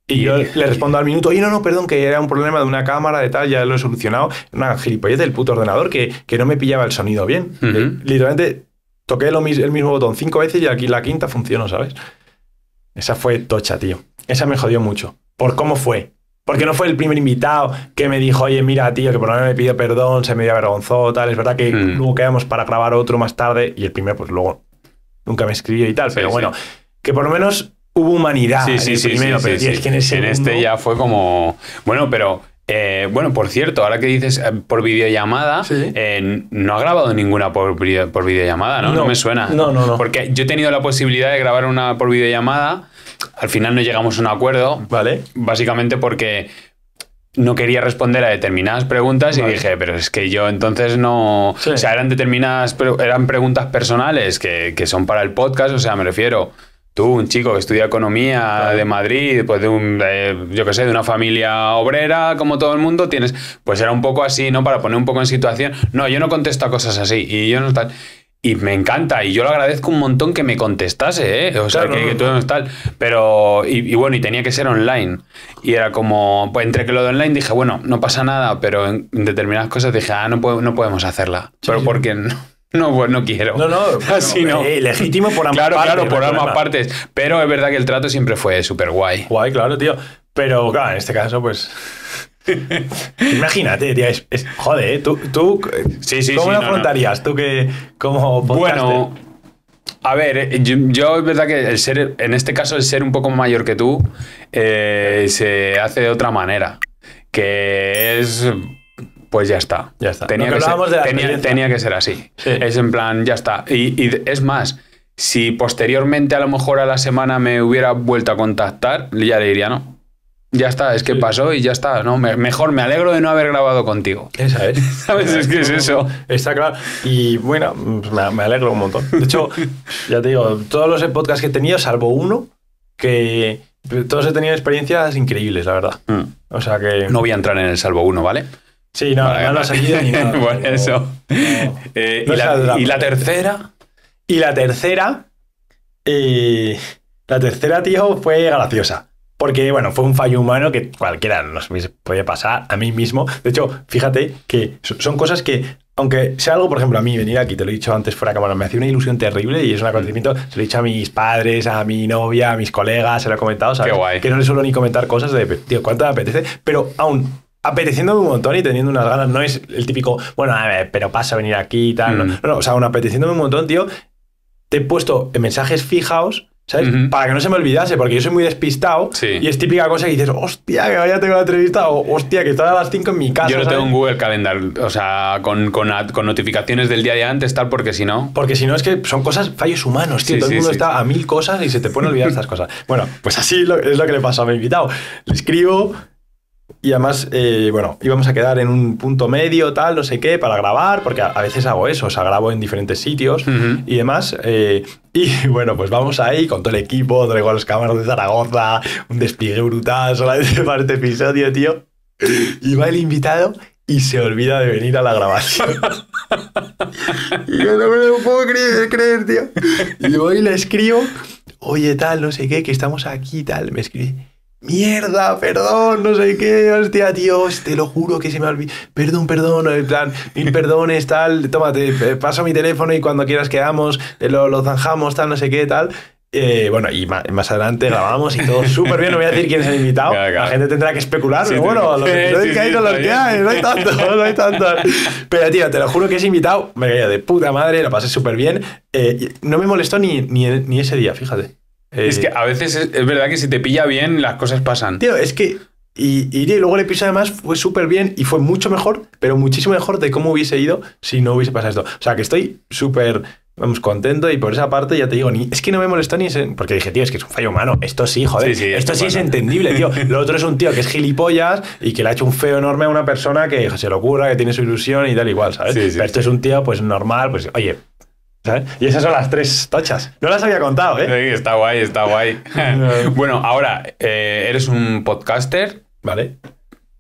Y yo le respondo al minuto, y no, no, perdón, que era un problema de una cámara, de tal, ya lo he solucionado. Una gilipollez del puto ordenador que, que no me pillaba el sonido bien. Literalmente toqué el mismo botón cinco veces y aquí la quinta funcionó, ¿sabes? Esa fue tocha, tío. Esa me jodió mucho. Por cómo fue. Porque no fue el primer invitado que me dijo, oye, mira, tío, que por lo menos me pidió perdón, se me avergonzó, tal. Es verdad que hmm. luego quedamos para grabar otro más tarde y el primero, pues luego nunca me escribió y tal. pero bueno, que por lo menos hubo humanidad sí, sí, sí. en este ya fue como... Bueno, pero... Eh, bueno, por cierto, ahora que dices eh, por videollamada, eh, no ha grabado ninguna por, por videollamada, ¿no? ¿no? ¿no? me suena. No, no, no. Porque yo he tenido la posibilidad de grabar una por videollamada al final no llegamos a un acuerdo. Vale. Básicamente porque no quería responder a determinadas preguntas y dije, pero es que yo entonces no... O sea, eran determinadas, eran preguntas personales que, son para el podcast, o sea, me refiero, tú, un chico que estudia economía de Madrid, pues de un, yo qué sé, de una familia obrera, como todo el mundo, tienes, pues era un poco así, ¿no? Para poner un poco en situación, no, yo no contesto a cosas así y yo no tal y me encanta. Y yo lo agradezco un montón que me contestase, ¿eh? O sea, que, tú no tal. Pero, y, bueno, y tenía que ser online. Y era como, pues entre que lo de online dije, bueno, no pasa nada, pero en, determinadas cosas dije, ah, no, no podemos hacerla. pero porque no, no, pues no quiero. No, no, así no. Eh, legítimo por ambas partes. Claro, claro, por ambas partes. Pero es verdad que el trato siempre fue súper guay. Guay, claro, tío. Pero, claro, en este caso, pues. Imagínate, joder, ¿eh? tú, tú ¿cómo lo afrontarías? Tú que como Bueno, a ver, eh, yo, es verdad que el ser, en este caso el ser un poco mayor que tú eh, se hace de otra manera, que es pues ya está. Ya está. Tenía, que ser, así. Es en plan, ya está. y, es más, si posteriormente a lo mejor a la semana me hubiera vuelto a contactar, ya le diría no. Ya está, es que pasó y ya está. No, mejor me alegro de no haber grabado contigo. Esa es. ¿Sabes? Es que es eso. Está claro. Y bueno, pues me, alegro un montón. De hecho, ya te digo, todos los podcasts que he tenido, salvo uno, que todos he tenido experiencias increíbles, la verdad. Mm. O sea que. No voy a entrar en el salvo uno, ¿vale? Sí, no, no lo ni nada. bueno, eso. Eh, y, la, tercera. Y la tercera. Eh, la tercera, tío, fue graciosa. Porque, bueno, fue un fallo humano que cualquiera nos puede pasar, a mí mismo. De hecho, fíjate que son cosas que, aunque sea algo, por ejemplo, a mí venir aquí, te lo he dicho antes fuera cámara, me hacía una ilusión terrible y es un acontecimiento, se lo he dicho a mis padres, a mi novia, a mis colegas, se lo he comentado, ¿sabes? Qué guay. Que no le suelo ni comentar cosas de, tío, ¿cuánto me apetece? Pero aún apeteciéndome un montón y teniendo unas ganas, no es el típico, bueno, a ver, pero pasa a venir aquí y tal. Mm. No, no, o sea, aún apeteciéndome un montón, tío, te he puesto en mensajes fijaos, para que no se me olvidase, porque yo soy muy despistado y es típica cosa que dices, hostia, que ahora tengo la entrevista, o hostia, que están a las 5 en mi casa. Yo no tengo un Google Calendar, o sea, con, con, notificaciones del día de antes, tal, porque si no. Porque si no, es que son cosas, fallos humanos, tío. todo el mundo está a mil cosas y se te pone olvidar estas cosas. Bueno, pues así es lo que le pasa a mi invitado. Le escribo, y además, eh, bueno, íbamos a quedar en un punto medio, tal, no sé qué, para grabar, porque a, veces hago eso, o sea, grabo en diferentes sitios y demás. Eh, y bueno, pues vamos ahí con todo el equipo, traigo las cámaras de Zaragoza, un despliegue brutal solamente para este episodio, tío. Y va el invitado y se olvida de venir a la grabación. y yo no me lo puedo creer, creer, tío. Y voy y le escribo, oye, tal, no sé qué, que estamos aquí, tal. Me escribe mierda, perdón, no sé qué, hostia, tío, te lo juro que se me olvidó, perdón, perdón, en plan, mil perdones, tal, tómate, eh, paso mi teléfono y cuando quieras quedamos, eh, lo, zanjamos, tal, no sé qué, tal. Eh, bueno, y más, adelante grabamos y todo súper bien. No voy a decir quién es el invitado. La gente tendrá que especular, pero bueno, lo que hay los que No hay tanto, no hay tanto. Pero tío, te lo juro que es invitado me caía de puta madre, lo pasé súper bien. no me molestó ni, ni ese día, fíjate es eh, que a veces es, verdad que si te pilla bien, las cosas pasan. Tío, es que. Y, y, luego el episodio además fue súper bien y fue mucho mejor, pero muchísimo mejor de cómo hubiese ido si no hubiese pasado esto. O sea, que estoy súper vamos, contento y por esa parte ya te digo, ni, es que no me molesta ni ese, porque dije, tío, es que es un fallo humano, esto sí, joder, esto, sí es entendible, tío. Lo otro es un tío que es gilipollas y que le ha hecho un feo enorme a una persona que se lo cura que tiene su ilusión y tal igual, ¿sabes? Pero esto es un tío pues normal, pues oye, y esas son las tres tochas. No las había contado, ¿eh? Sí, está guay, está guay. bueno, ahora, eh, eres un podcaster. Vale.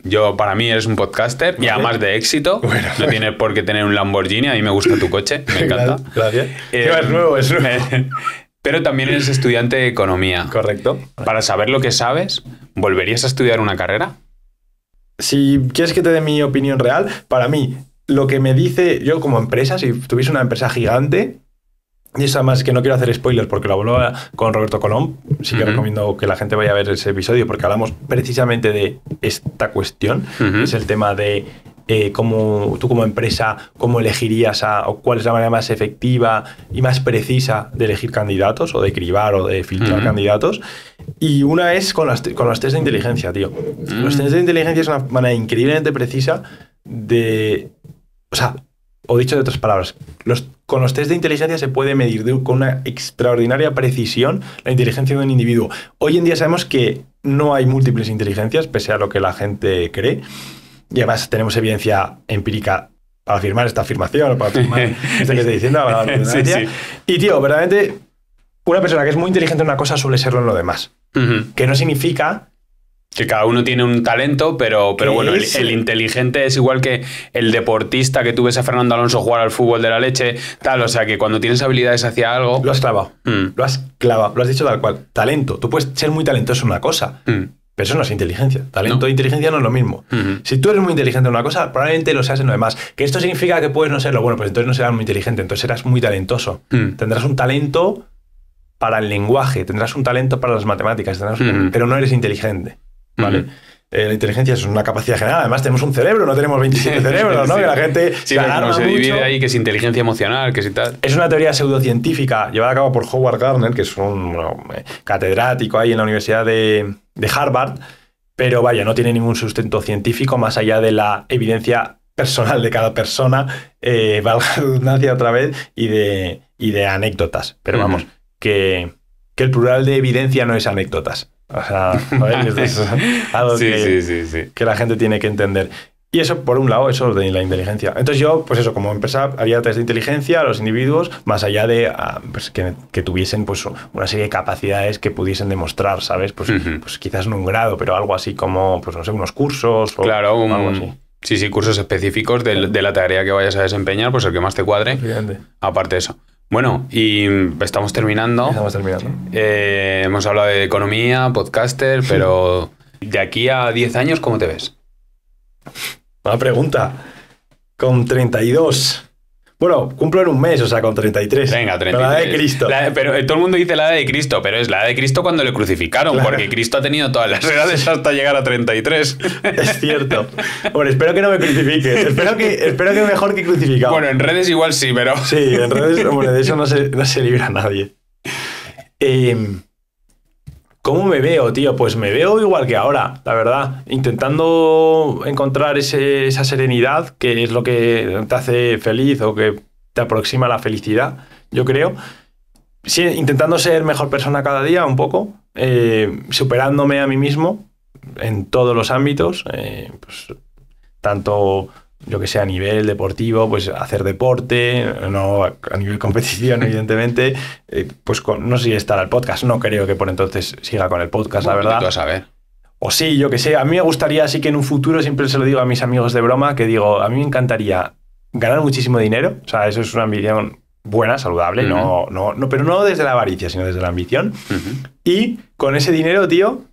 Yo, para mí, eres un podcaster y además de éxito. Bueno, no tienes por qué tener un Lamborghini. A mí me gusta tu coche, me encanta. Gracias. Eh, nuevo, es nuevo. Pero también eres estudiante de economía. Correcto. Para saber lo que sabes, ¿volverías a estudiar una carrera? Si quieres que te dé mi opinión real, para mí lo que me dice yo como empresa, si tuviese una empresa gigante, y es además que no quiero hacer spoilers porque lo habló con Roberto Colón, sí que recomiendo que la gente vaya a ver ese episodio porque hablamos precisamente de esta cuestión, es el tema de eh, cómo tú como empresa, cómo elegirías o cuál es la manera más efectiva y más precisa de elegir candidatos o de cribar o de filtrar candidatos. Y una es con, con los test de inteligencia, tío. Los mm. test de inteligencia es una manera increíblemente precisa de o sea, o dicho de otras palabras, con los test de inteligencia se puede medir con una extraordinaria precisión la inteligencia de un individuo. Hoy en día sabemos que no hay múltiples inteligencias, pese a lo que la gente cree. Y además tenemos evidencia empírica para afirmar esta afirmación para afirmar que estoy diciendo. Y tío, verdaderamente, una persona que es muy inteligente en una cosa suele serlo en lo demás. Que no significa que cada uno tiene un talento, pero, pero bueno, el, inteligente es igual que el deportista que tú ves a Fernando Alonso jugar al fútbol de la leche, tal. O sea, que cuando tienes habilidades hacia algo. Lo has clavado. Mm. Lo has clavado. Lo has dicho tal cual. Talento. Tú puedes ser muy talentoso en una cosa. Mm. Pero eso no es inteligencia. Talento e inteligencia no es lo mismo. Mm-hmm. Si tú eres muy inteligente en una cosa, probablemente lo seas en lo demás. Que esto significa que puedes no serlo. Bueno, pues entonces no serás muy inteligente, entonces serás muy talentoso. Mm. Tendrás un talento para el lenguaje, tendrás un talento para las matemáticas, mm-hmm. pero no eres inteligente. Eh, la inteligencia es una capacidad general. Además, tenemos un cerebro, no tenemos 27 cerebros, ¿no? Que la gente se, divide mucho. ahí, que es inteligencia emocional, que es tal. Es una teoría pseudocientífica llevada a cabo por Howard Gardner, que es un catedrático ahí en la Universidad de, de Harvard, pero vaya, no tiene ningún sustento científico más allá de la evidencia personal de cada persona, eh, valga la redundancia otra vez, y de, de anécdotas. Pero vamos, que, el plural de evidencia no es anécdotas. O sea, que, la gente tiene que entender. Y eso, por un lado, eso de la inteligencia. Entonces yo, pues eso, como empresa, había test de inteligencia a los individuos, más allá de ah, pues, que, que, tuviesen pues, una serie de capacidades que pudiesen demostrar, ¿sabes? Pues, pues quizás en un grado, pero algo así como, pues no sé, unos cursos claro, algo así. Sí, sí, cursos específicos de, la tarea que vayas a desempeñar, pues el que más te cuadre. Aparte de eso. Bueno, y estamos terminando. Estamos terminando. Eh, hemos hablado de economía, podcaster, pero de aquí a 10 años, ¿cómo te ves? Buena pregunta. Con 32. Bueno, cumplo en un mes, o sea, con 33. Venga, 33. la edad de Cristo. pero, eh, todo el mundo dice la edad de Cristo, pero es la edad de Cristo cuando le crucificaron, porque Cristo ha tenido todas las edades hasta llegar a 33. Es cierto. Bueno, espero que no me crucifiques. Espero que, espero mejor que crucificado. Bueno, en redes igual sí, pero. Sí, en redes, hombre, de eso no se, no se libra nadie. Eh, ¿Cómo me veo, tío? Pues me veo igual que ahora, la verdad. Intentando encontrar esa serenidad que es lo que te hace feliz o que te aproxima a la felicidad, yo creo. intentando ser mejor persona cada día, un poco, eh, superándome a mí mismo en todos los ámbitos, eh, pues, tanto yo que sé, a nivel deportivo, pues hacer deporte, no a nivel competición, evidentemente, eh, pues no sé estar al podcast, no creo que por entonces siga con el podcast, la verdad. O sí, yo que sé, a mí me gustaría, así que en un futuro siempre se lo digo a mis amigos de broma, que digo, a mí me encantaría ganar muchísimo dinero, o sea, eso es una ambición buena, saludable, no, no, no, pero no desde la avaricia, sino desde la ambición. Y con ese dinero, tío,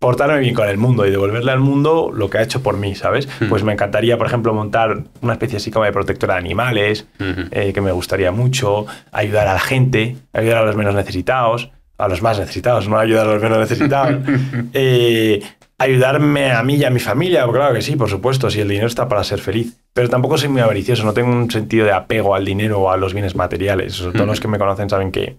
portarme bien con el mundo y devolverle al mundo lo que ha hecho por mí, ¿sabes? Mm. Pues me encantaría, por ejemplo, montar una especie así como de protectora de animales, mm-hmm. eh, que me gustaría mucho, ayudar a la gente, ayudar a los menos necesitados, a los más necesitados, no ayudar a los menos necesitados. Eh, ayudarme a mí y a mi familia, pues claro que sí, por supuesto, si el dinero está para ser feliz. Pero tampoco soy muy avaricioso, no tengo un sentido de apego al dinero o a los bienes materiales. Todos mm-hmm. los que me conocen saben que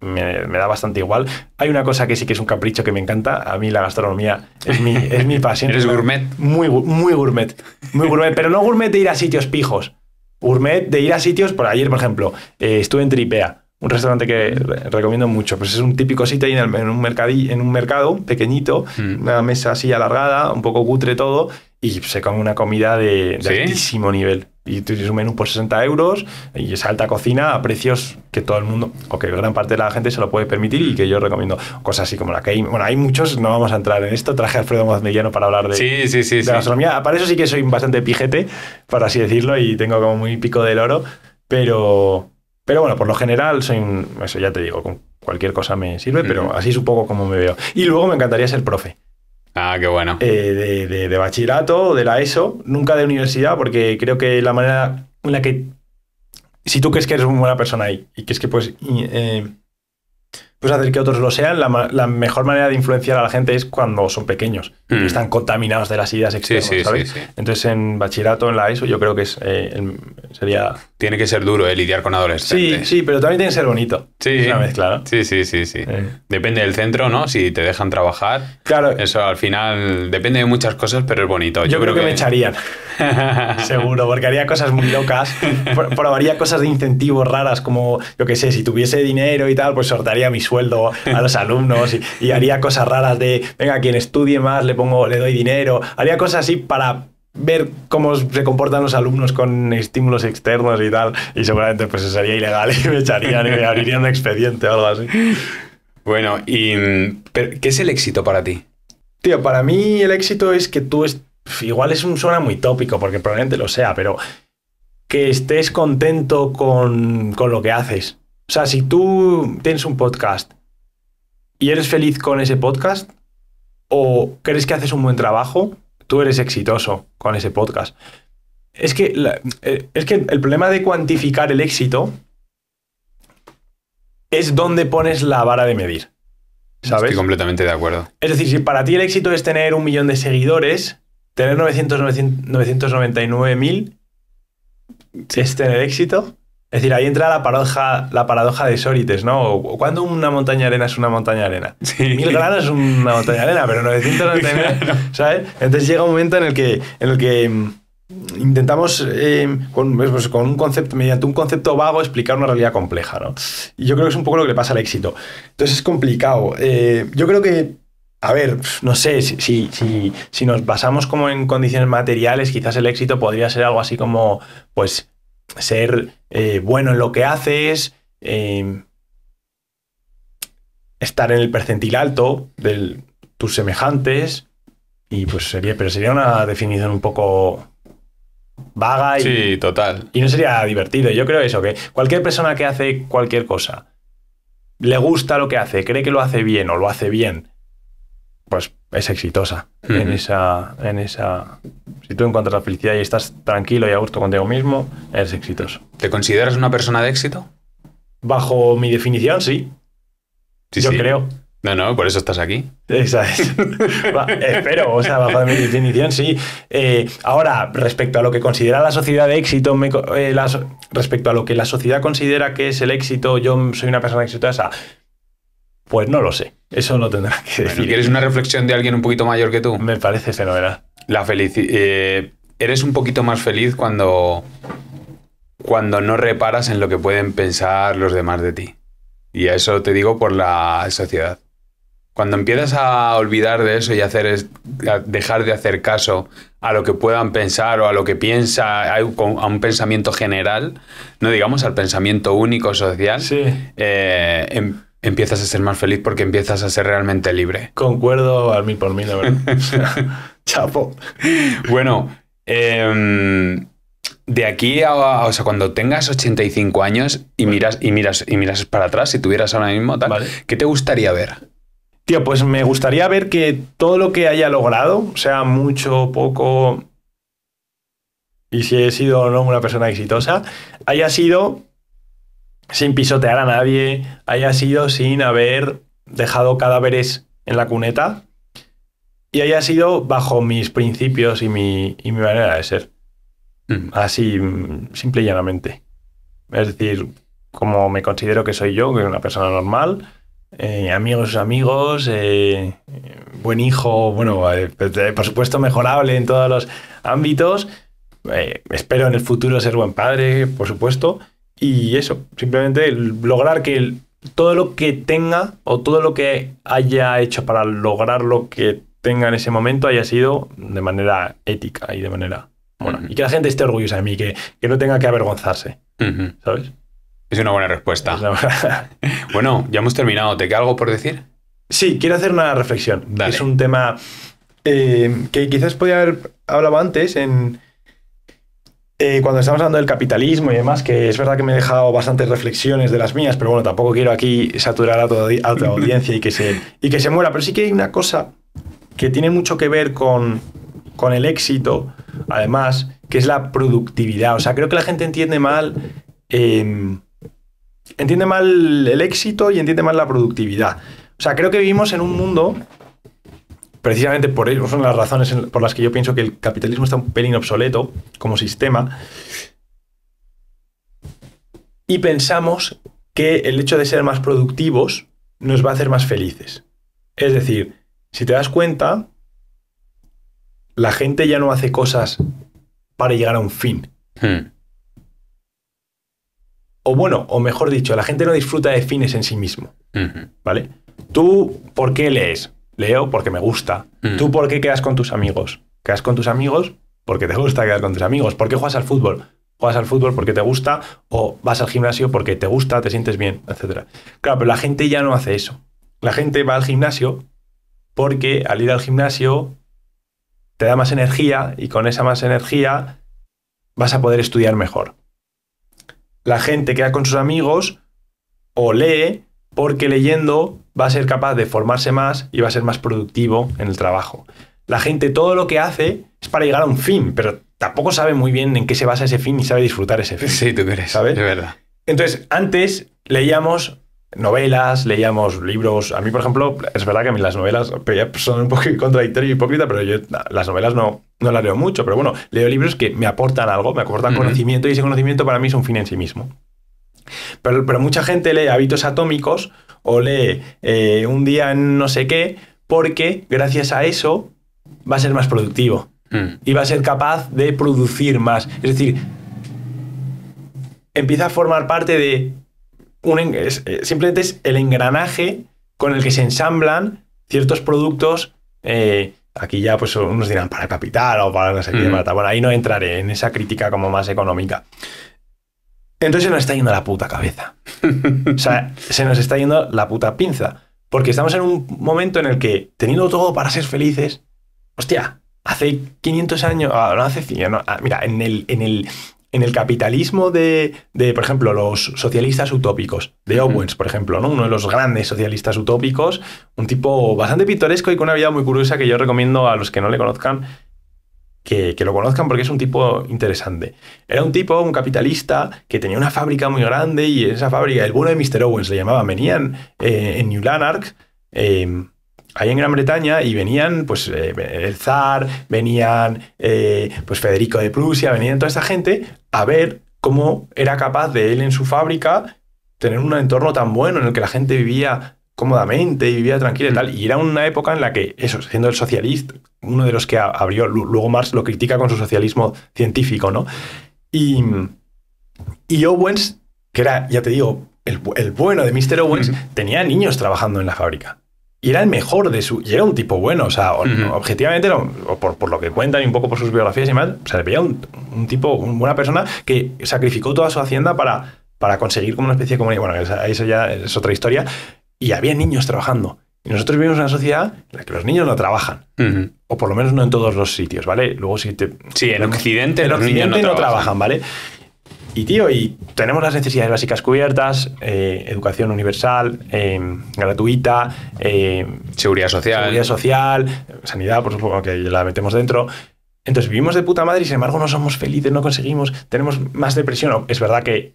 me, da bastante igual. Hay una cosa que sí que es un capricho que me encanta. A mí la gastronomía es mi, es mi pasión. ¿Eres gourmet? Muy, muy gourmet. Muy gourmet, pero no gourmet de ir a sitios pijos. Gourmet de ir a sitios, por ayer, por ejemplo, eh, estuve en Tripea, un restaurante que recomiendo mucho. Pues es un típico sitio ahí en, un, en un mercado pequeñito, mm. una mesa así alargada, un poco cutre todo y se come una comida de, altísimo nivel. Y tienes un menú por 60 euros y es alta cocina a precios que todo el mundo, o que gran parte de la gente se lo puede permitir y que yo recomiendo. Cosas así como la que hay. Bueno, hay muchos, no vamos a entrar en esto. Traje a Alfredo Mozmellano para hablar de, sí, gastronomía. Para eso sí que soy bastante pijete, por así decirlo, y tengo como muy pico del oro. Pero, pero bueno, por lo general soy un, Eso ya te digo, con cualquier cosa me sirve, pero mm. así es un poco como me veo. Y luego me encantaría ser profe. Ah, qué bueno. Eh, de, de, de, bachillerato, de la ESO, nunca de universidad, porque creo que la manera en la que. Si tú crees que eres una buena persona y, que es que pues pues hacer que otros lo sean, la, la, mejor manera de influenciar a la gente es cuando son pequeños mm. y están contaminados de las ideas externas, ¿sabes? Entonces en bachillerato, en la ESO, yo creo que es, eh, sería... Tiene que ser duro, eh, lidiar con adolescentes. Sí, sí, pero también tiene que ser bonito. Sí. Sí, sí, sí, sí. Eh. Depende del centro, ¿no? Si te dejan trabajar. Claro. Eso al final depende de muchas cosas, pero es bonito. Yo, creo, que, me echarían. Seguro, porque haría cosas muy locas. Probaría cosas de incentivos raras, como, yo qué sé, si tuviese dinero y tal, pues sortaría mis sueldo a los alumnos y, haría cosas raras de, venga, quien estudie más le pongo, le doy dinero, haría cosas así para ver cómo se comportan los alumnos con estímulos externos y tal, y seguramente pues sería ilegal y me echarían y me abrirían un expediente o algo así. Bueno, y mm, ¿qué es el éxito para ti? Tío, para mí el éxito es que tú es, igual es un suena muy tópico, porque probablemente lo sea, pero que estés contento con lo que haces o sea, si tú tienes un podcast y eres feliz con ese podcast o crees que haces un buen trabajo, tú eres exitoso con ese podcast. Es que, eh, es que el problema de cuantificar el éxito es dónde pones la vara de medir. ¿Sabes? Estoy completamente de acuerdo. Es decir, si para ti el éxito es tener un millón de seguidores, tener 999.000 es tener éxito. Es decir, ahí entra la paradoja, la paradoja de Sorites, ¿no? ¿Cuándo una montaña arena es una montaña arena? Mil grados es una montaña arena, pero 999, ¿sabes? Entonces llega un momento en el que, en el que mm, intentamos, eh, pues, con, un concepto, mediante un concepto vago, explicar una realidad compleja, ¿no? Y yo creo que es un poco lo que le pasa al éxito. Entonces es complicado. Eh, yo creo que a ver, no sé, si, si, si, si, nos basamos como en condiciones materiales, quizás el éxito podría ser algo así como, pues, ser eh, bueno en lo que haces, eh, estar en el percentil alto de tus semejantes. Y pues sería, pero sería una definición un poco vaga y. Sí, total. Y no sería divertido. Yo creo eso, que cualquier persona que hace cualquier cosa, le gusta lo que hace, cree que lo hace bien o lo hace bien, pues es exitosa en, esa, en esa... Si tú encuentras la felicidad y estás tranquilo y a gusto contigo mismo, eres exitoso. ¿Te consideras una persona de éxito? Bajo mi definición, sí. Yo creo. No, no, por eso estás aquí. es. espero, o sea, bajo mi definición, sí. Eh, ahora, respecto a lo que considera la sociedad de éxito, eh, respecto a lo que la sociedad considera que es el éxito, yo soy una persona exitosa, pues no lo sé. Eso lo tendrás que decir. ¿Y ¿Quieres una reflexión de alguien un poquito mayor que tú? Me parece fenomenal. La eh, eres un poquito más feliz cuando, cuando no reparas en lo que pueden pensar los demás de ti. Y eso te digo por la sociedad. Cuando empiezas a olvidar de eso y hacer dejar de hacer caso a lo que puedan pensar o a lo que piensa, a un pensamiento general, no digamos al pensamiento único social, eh, em, empiezas a ser más feliz porque empiezas a ser realmente libre. Concuerdo al mil por mil, la verdad. Chapo. Bueno, em, de aquí a, o sea, cuando tengas 85 años y miras, y miras, y miras para atrás, si tuvieras ahora mismo tal, ¿qué te gustaría ver? Tío, pues me gustaría ver que todo lo que haya logrado, sea mucho, o poco, y si he sido o no una persona exitosa, haya sido sin pisotear a nadie, haya sido sin haber dejado cadáveres en la cuneta y haya sido bajo mis principios y mi, y mi manera de ser. Mm. Así, mm, simple y llanamente. Es decir, como me considero que soy yo, que es una persona normal, eh, amigos, amigos, eh, eh, buen hijo, bueno, eh, pues, por supuesto mejorable en todos los ámbitos. espero en el futuro ser buen padre, por supuesto, y eso, simplemente lograr que todo lo que tenga o todo lo que haya hecho para lograr lo que tenga en ese momento haya sido de manera ética y de manera bueno, Y que la gente esté orgullosa de mí, que, no tenga que avergonzarse. ¿Sabes? Es una buena respuesta. bueno, ya hemos terminado. ¿Te queda algo por decir? Sí, quiero hacer una reflexión. Es un tema eh, que quizás podía haber hablado antes en, eh, cuando estamos hablando del capitalismo y demás, que es verdad que me he dejado bastantes reflexiones de las mías, pero bueno, tampoco quiero aquí saturar a, toda, otra audiencia y que, se, y que se muera. Pero sí que hay una cosa que tiene mucho que ver con, el éxito, además, que es la productividad. O sea, creo que la gente entiende mal. Em, entiende mal el éxito y entiende mal la productividad. O sea, creo que vivimos en un mundo precisamente por eso son las razones por las que yo pienso que el capitalismo está un pelín obsoleto como sistema. Y pensamos que el hecho de ser más productivos nos va a hacer más felices. Es decir, si te das cuenta, la gente ya no hace cosas para llegar a un fin. Hmm. O bueno, o mejor dicho, la gente no disfruta de fines en sí mismo. ¿Vale? ¿Tú por qué lees? leo porque me gusta. Mm. ¿Tú por qué quedas con tus amigos? ¿Quedas con tus amigos? Porque te gusta quedar con tus amigos. ¿Por qué juegas al fútbol? Juegas al fútbol porque te gusta o vas al gimnasio porque te gusta, te sientes bien, etc. Claro, pero la gente ya no hace eso. La gente va al gimnasio porque al ir al gimnasio te da más energía y con esa más energía vas a poder estudiar mejor. La gente queda con sus amigos o lee porque leyendo va a ser capaz de formarse más y va a ser más productivo en el trabajo. La gente todo lo que hace es para llegar a un fin, pero tampoco sabe muy bien en qué se basa ese fin y sabe disfrutar ese fin. Sí, tú crees. ¿Sabes? De verdad. Entonces, antes leíamos novelas, leíamos libros. A mí, por ejemplo, es verdad que a mí las novelas pues, son un poco contradictorias y hipócritas, pero yo las novelas no, no las leo mucho. Pero bueno, leo libros que me aportan algo, me aportan conocimiento y ese conocimiento para mí es un fin en sí mismo. Pero, mucha gente lee hábitos atómicos o lee eh, un día no sé qué, porque gracias a eso va a ser más productivo mm. y va a ser capaz de producir más. Es decir, empieza a formar parte de un, eh, simplemente es el engranaje con el que se ensamblan ciertos productos. Eh, aquí ya pues unos dirán para el capital o para no sé qué. Mm. Bueno, ahí no entraré en esa crítica como más económica. Entonces se nos está yendo la puta cabeza. o sea, se nos está yendo la puta pinza. Porque estamos en un momento en el que, teniendo todo para ser felices, hostia, hace 500 años, ah, no hace 100, ah, mira, en el, en el, en el capitalismo de, por ejemplo, los socialistas utópicos, de Owens, por ejemplo, ¿no? uno de los grandes socialistas utópicos, un tipo bastante pintoresco y con una vida muy curiosa que yo recomiendo a los que no le conozcan, que, lo conozcan porque es un tipo interesante. Era un tipo, un capitalista, que tenía una fábrica muy grande y esa fábrica, el bueno de Mr. Owens le llamaba venían eh, en New Lanark, em, ahí en Gran Bretaña, y venían pues eh, el zar, venían eh, pues Federico de Prusia, venían toda esta gente a ver cómo era capaz de él en su fábrica tener un entorno tan bueno en el que la gente vivía cómodamente y vivía tranquila y tal. Y era una época en la que, eso, siendo el socialista, uno de los que abrió, luego Marx lo critica con su socialismo científico, ¿no? Y, y Owens, que era, ya te digo, el, bueno de Mr. Owens, tenía niños trabajando en la fábrica. Y era el mejor de su... Y era un tipo bueno, o sea, objetivamente, por, por, lo que cuentan y un poco por sus biografías y demás, o sea, le un, tipo, una buena persona que sacrificó toda su hacienda para, para conseguir como una especie de comunidad. Bueno, eso ya es otra historia, y había niños trabajando. Y nosotros vivimos en una sociedad en la que los niños no trabajan. O por lo menos no en todos los sitios, ¿vale? Luego si te... Sí, en Occidente, no, trabajan. ¿vale? Y tío, y tenemos las necesidades básicas cubiertas, eh, educación universal, em, gratuita, em, seguridad social. Seguridad social, sanidad, por supuesto, que la metemos dentro. Entonces vivimos de puta madre y sin embargo no somos felices, no conseguimos, tenemos más depresión. Es verdad que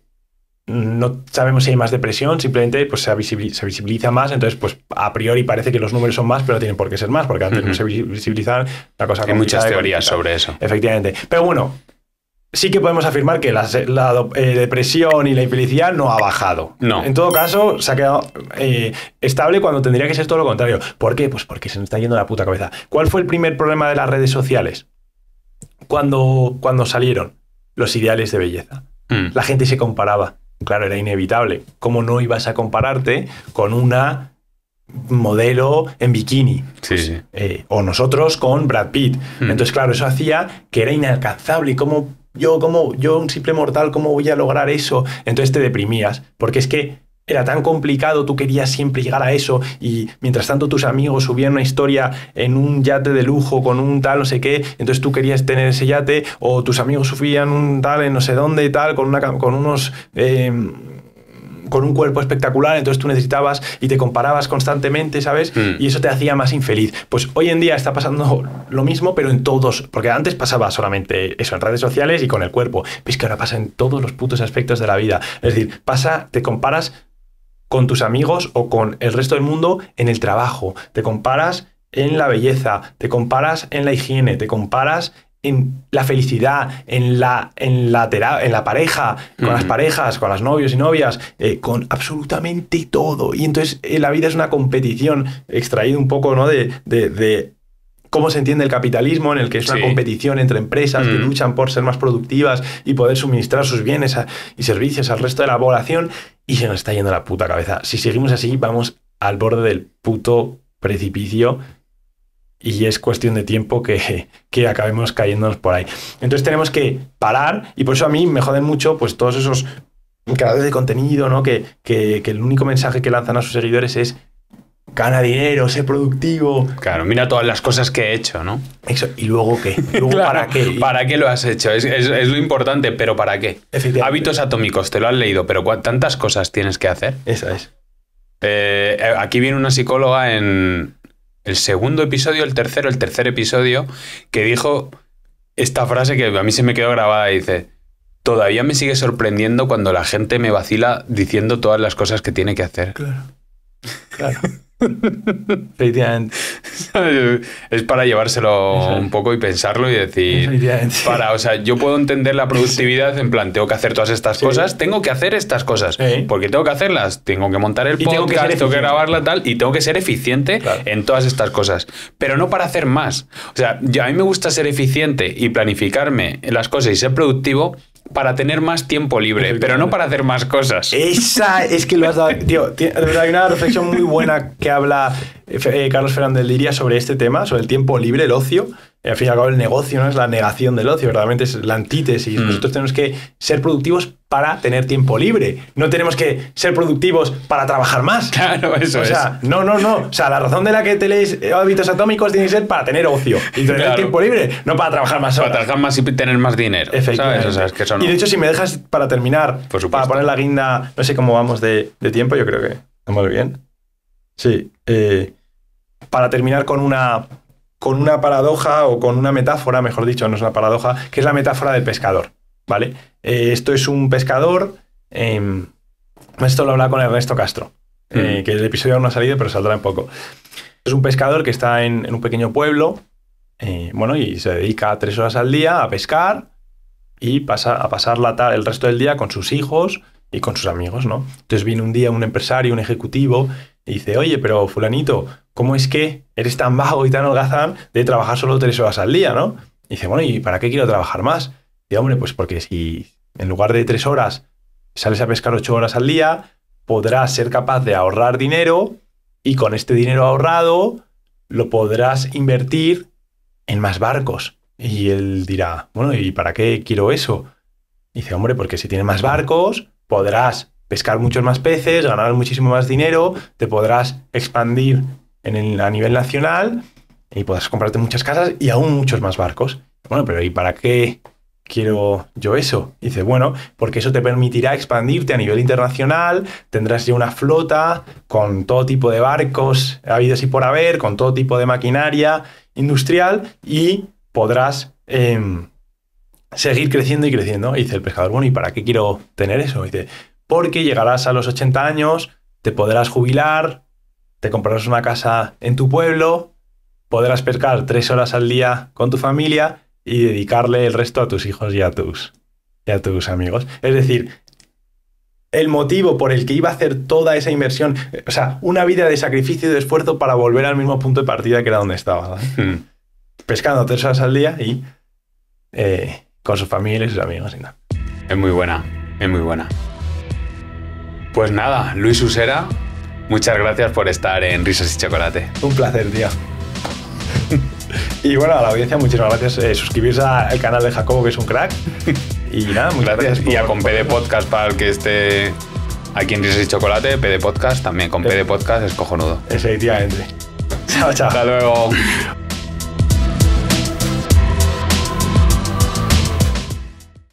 no sabemos si hay más depresión, simplemente pues, se, visibiliza, más, entonces pues a priori parece que los números son más, pero tienen por qué ser más, porque antes no se visibilizaban la cosa Hay muchas teorías sobre eso. Efectivamente. Pero bueno, sí que podemos afirmar que la, eh, depresión y la infelicidad no ha bajado. No. En todo caso, se ha quedado eh, estable cuando tendría que ser todo lo contrario. ¿Por qué? Pues porque se nos está yendo la puta cabeza. ¿Cuál fue el primer problema de las redes sociales? Cuando, cuando salieron los ideales de belleza. Mm. La gente se comparaba Claro, era inevitable. ¿Cómo no ibas a compararte con una modelo en bikini. Sí, pues, sí. Eh, o nosotros con Brad Pitt. Hmm. Entonces, claro, eso hacía que era inalcanzable. ¿Y cómo yo, como yo, un simple mortal, cómo voy a lograr eso? Entonces te deprimías. Porque es que era tan complicado, tú querías siempre llegar a eso y mientras tanto tus amigos subían una historia en un yate de lujo con un tal no sé qué, entonces tú querías tener ese yate o tus amigos subían un tal en no sé dónde y tal con, una, con unos... Eh, con un cuerpo espectacular, entonces tú necesitabas y te comparabas constantemente, ¿sabes? Hmm. Y eso te hacía más infeliz. Pues hoy en día está pasando lo mismo, pero en todos, porque antes pasaba solamente eso en redes sociales y con el cuerpo, pero es que ahora pasa en todos los putos aspectos de la vida. Es decir, pasa, te comparas con tus amigos o con el resto del mundo en el trabajo, te comparas en la belleza, te comparas en la higiene, te comparas en la felicidad, en la, en la, en la pareja, con las parejas, con las novios y novias, eh, con absolutamente todo. Y entonces eh, la vida es una competición extraída un poco ¿no? de cómo se entiende el capitalismo, en el que es una competición entre empresas que mm. luchan por ser más productivas y poder suministrar sus bienes y servicios al resto de la población. Y se nos está yendo la puta cabeza. Si seguimos así, vamos al borde del puto precipicio y es cuestión de tiempo que, que, acabemos cayéndonos por ahí. Entonces tenemos que parar y por eso a mí me joden mucho pues todos esos creadores de contenido, ¿no? que el único mensaje que lanzan a sus seguidores es gana dinero, sé productivo. Claro, mira todas las cosas que he hecho, ¿no? Eso. ¿Y luego qué? para qué? ¿Para qué lo has hecho? Es, lo importante, pero ¿para qué? Hábitos atómicos, te lo has leído, pero ¿tantas cosas tienes que hacer? eso es. Eh, eh, aquí viene una psicóloga en el segundo episodio, el tercero, el tercer episodio, que dijo esta frase que a mí se me quedó grabada. Dice, todavía me sigue sorprendiendo cuando la gente me vacila diciendo todas las cosas que tiene que hacer. Claro. Claro. es para llevárselo un poco y pensarlo y decir, para, o sea, yo puedo entender la productividad en plan, tengo que hacer todas estas cosas, tengo que hacer estas cosas, porque tengo que hacerlas, tengo que montar el podcast, tengo que, grabarla tal, y tengo que ser eficiente en todas estas cosas, pero no para hacer más. O sea, a mí me gusta ser eficiente y planificarme las cosas y ser productivo, para tener más tiempo libre, pero no para hacer más cosas. Esa es que lo has dado. Tío, hay una reflexión muy buena que habla eh, Carlos Fernández Liria sobre este tema, sobre el tiempo libre, el ocio. Eh, al fin y al cabo el negocio no es la negación del ocio, realmente es la antítesis. Mm. Nosotros tenemos que ser productivos para tener tiempo libre. No tenemos que ser productivos para trabajar más. Claro, eso o sea, no, no, no. O sea, la razón de la que te lees eh, hábitos atómicos tiene que ser para tener ocio y tener tiempo libre, no para trabajar más horas. Para trabajar más y tener más dinero. Efectivamente. Y de hecho, si me dejas para terminar, para poner la guinda, no sé cómo vamos de, tiempo, yo creo que estamos bien. Sí. Eh, para terminar con una con una paradoja o con una metáfora, mejor dicho, no es una paradoja, que es la metáfora del pescador. ¿Vale? Eh, esto es un pescador. Em, esto lo habla con Ernesto Castro, eh, mm. que el episodio aún no ha salido, pero saldrá en poco. Es un pescador que está en, un pequeño pueblo, eh, bueno, y se dedica tres horas al día a pescar y pasa, a pasar la el resto del día con sus hijos y con sus amigos, ¿no? Entonces viene un día un empresario, un ejecutivo, dice, oye, pero fulanito, ¿cómo es que eres tan vago y tan holgazán de trabajar solo tres horas al día, no? dice, bueno, ¿y para qué quiero trabajar más? Y dice, hombre, pues porque si en lugar de tres horas sales a pescar ocho horas al día, podrás ser capaz de ahorrar dinero y con este dinero ahorrado lo podrás invertir en más barcos. Y él dirá, bueno, ¿y para qué quiero eso? dice, hombre, porque si tienes más barcos, podrás pescar muchos más peces, ganar muchísimo más dinero, te podrás expandir en a nivel nacional y podrás comprarte muchas casas y aún muchos más barcos. Bueno, pero ¿y para qué quiero yo eso? dice, bueno, porque eso te permitirá expandirte a nivel internacional, tendrás ya una flota con todo tipo de barcos habidos y por haber, con todo tipo de maquinaria industrial y podrás em, seguir creciendo y creciendo. dice el pescador, bueno, ¿y para qué quiero tener eso? dice, porque llegarás a los 80 años, te podrás jubilar, te comprarás una casa en tu pueblo, podrás pescar tres horas al día con tu familia y dedicarle el resto a tus hijos y a tus, tus amigos. Es decir, el motivo por el que iba a hacer toda esa inversión, o sea, una vida de sacrificio y de esfuerzo para volver al mismo punto de partida que era donde estaba. Hmm. Pescando tres horas al día y eh, con su familia y sus amigos Es muy buena, es muy buena. Pues nada, Luis Usera, muchas gracias por estar en Risas y Chocolate. Un placer, tío. y bueno, a la audiencia, muchísimas gracias. Eh, suscribirse al canal de Jacobo, que es un crack. Y nada, muchas gracias. y a con de Podcast para el que esté aquí en Risas y Chocolate, de Podcast también. Con Podcast es cojonudo. Efectivamente. Chao, chao. Hasta luego.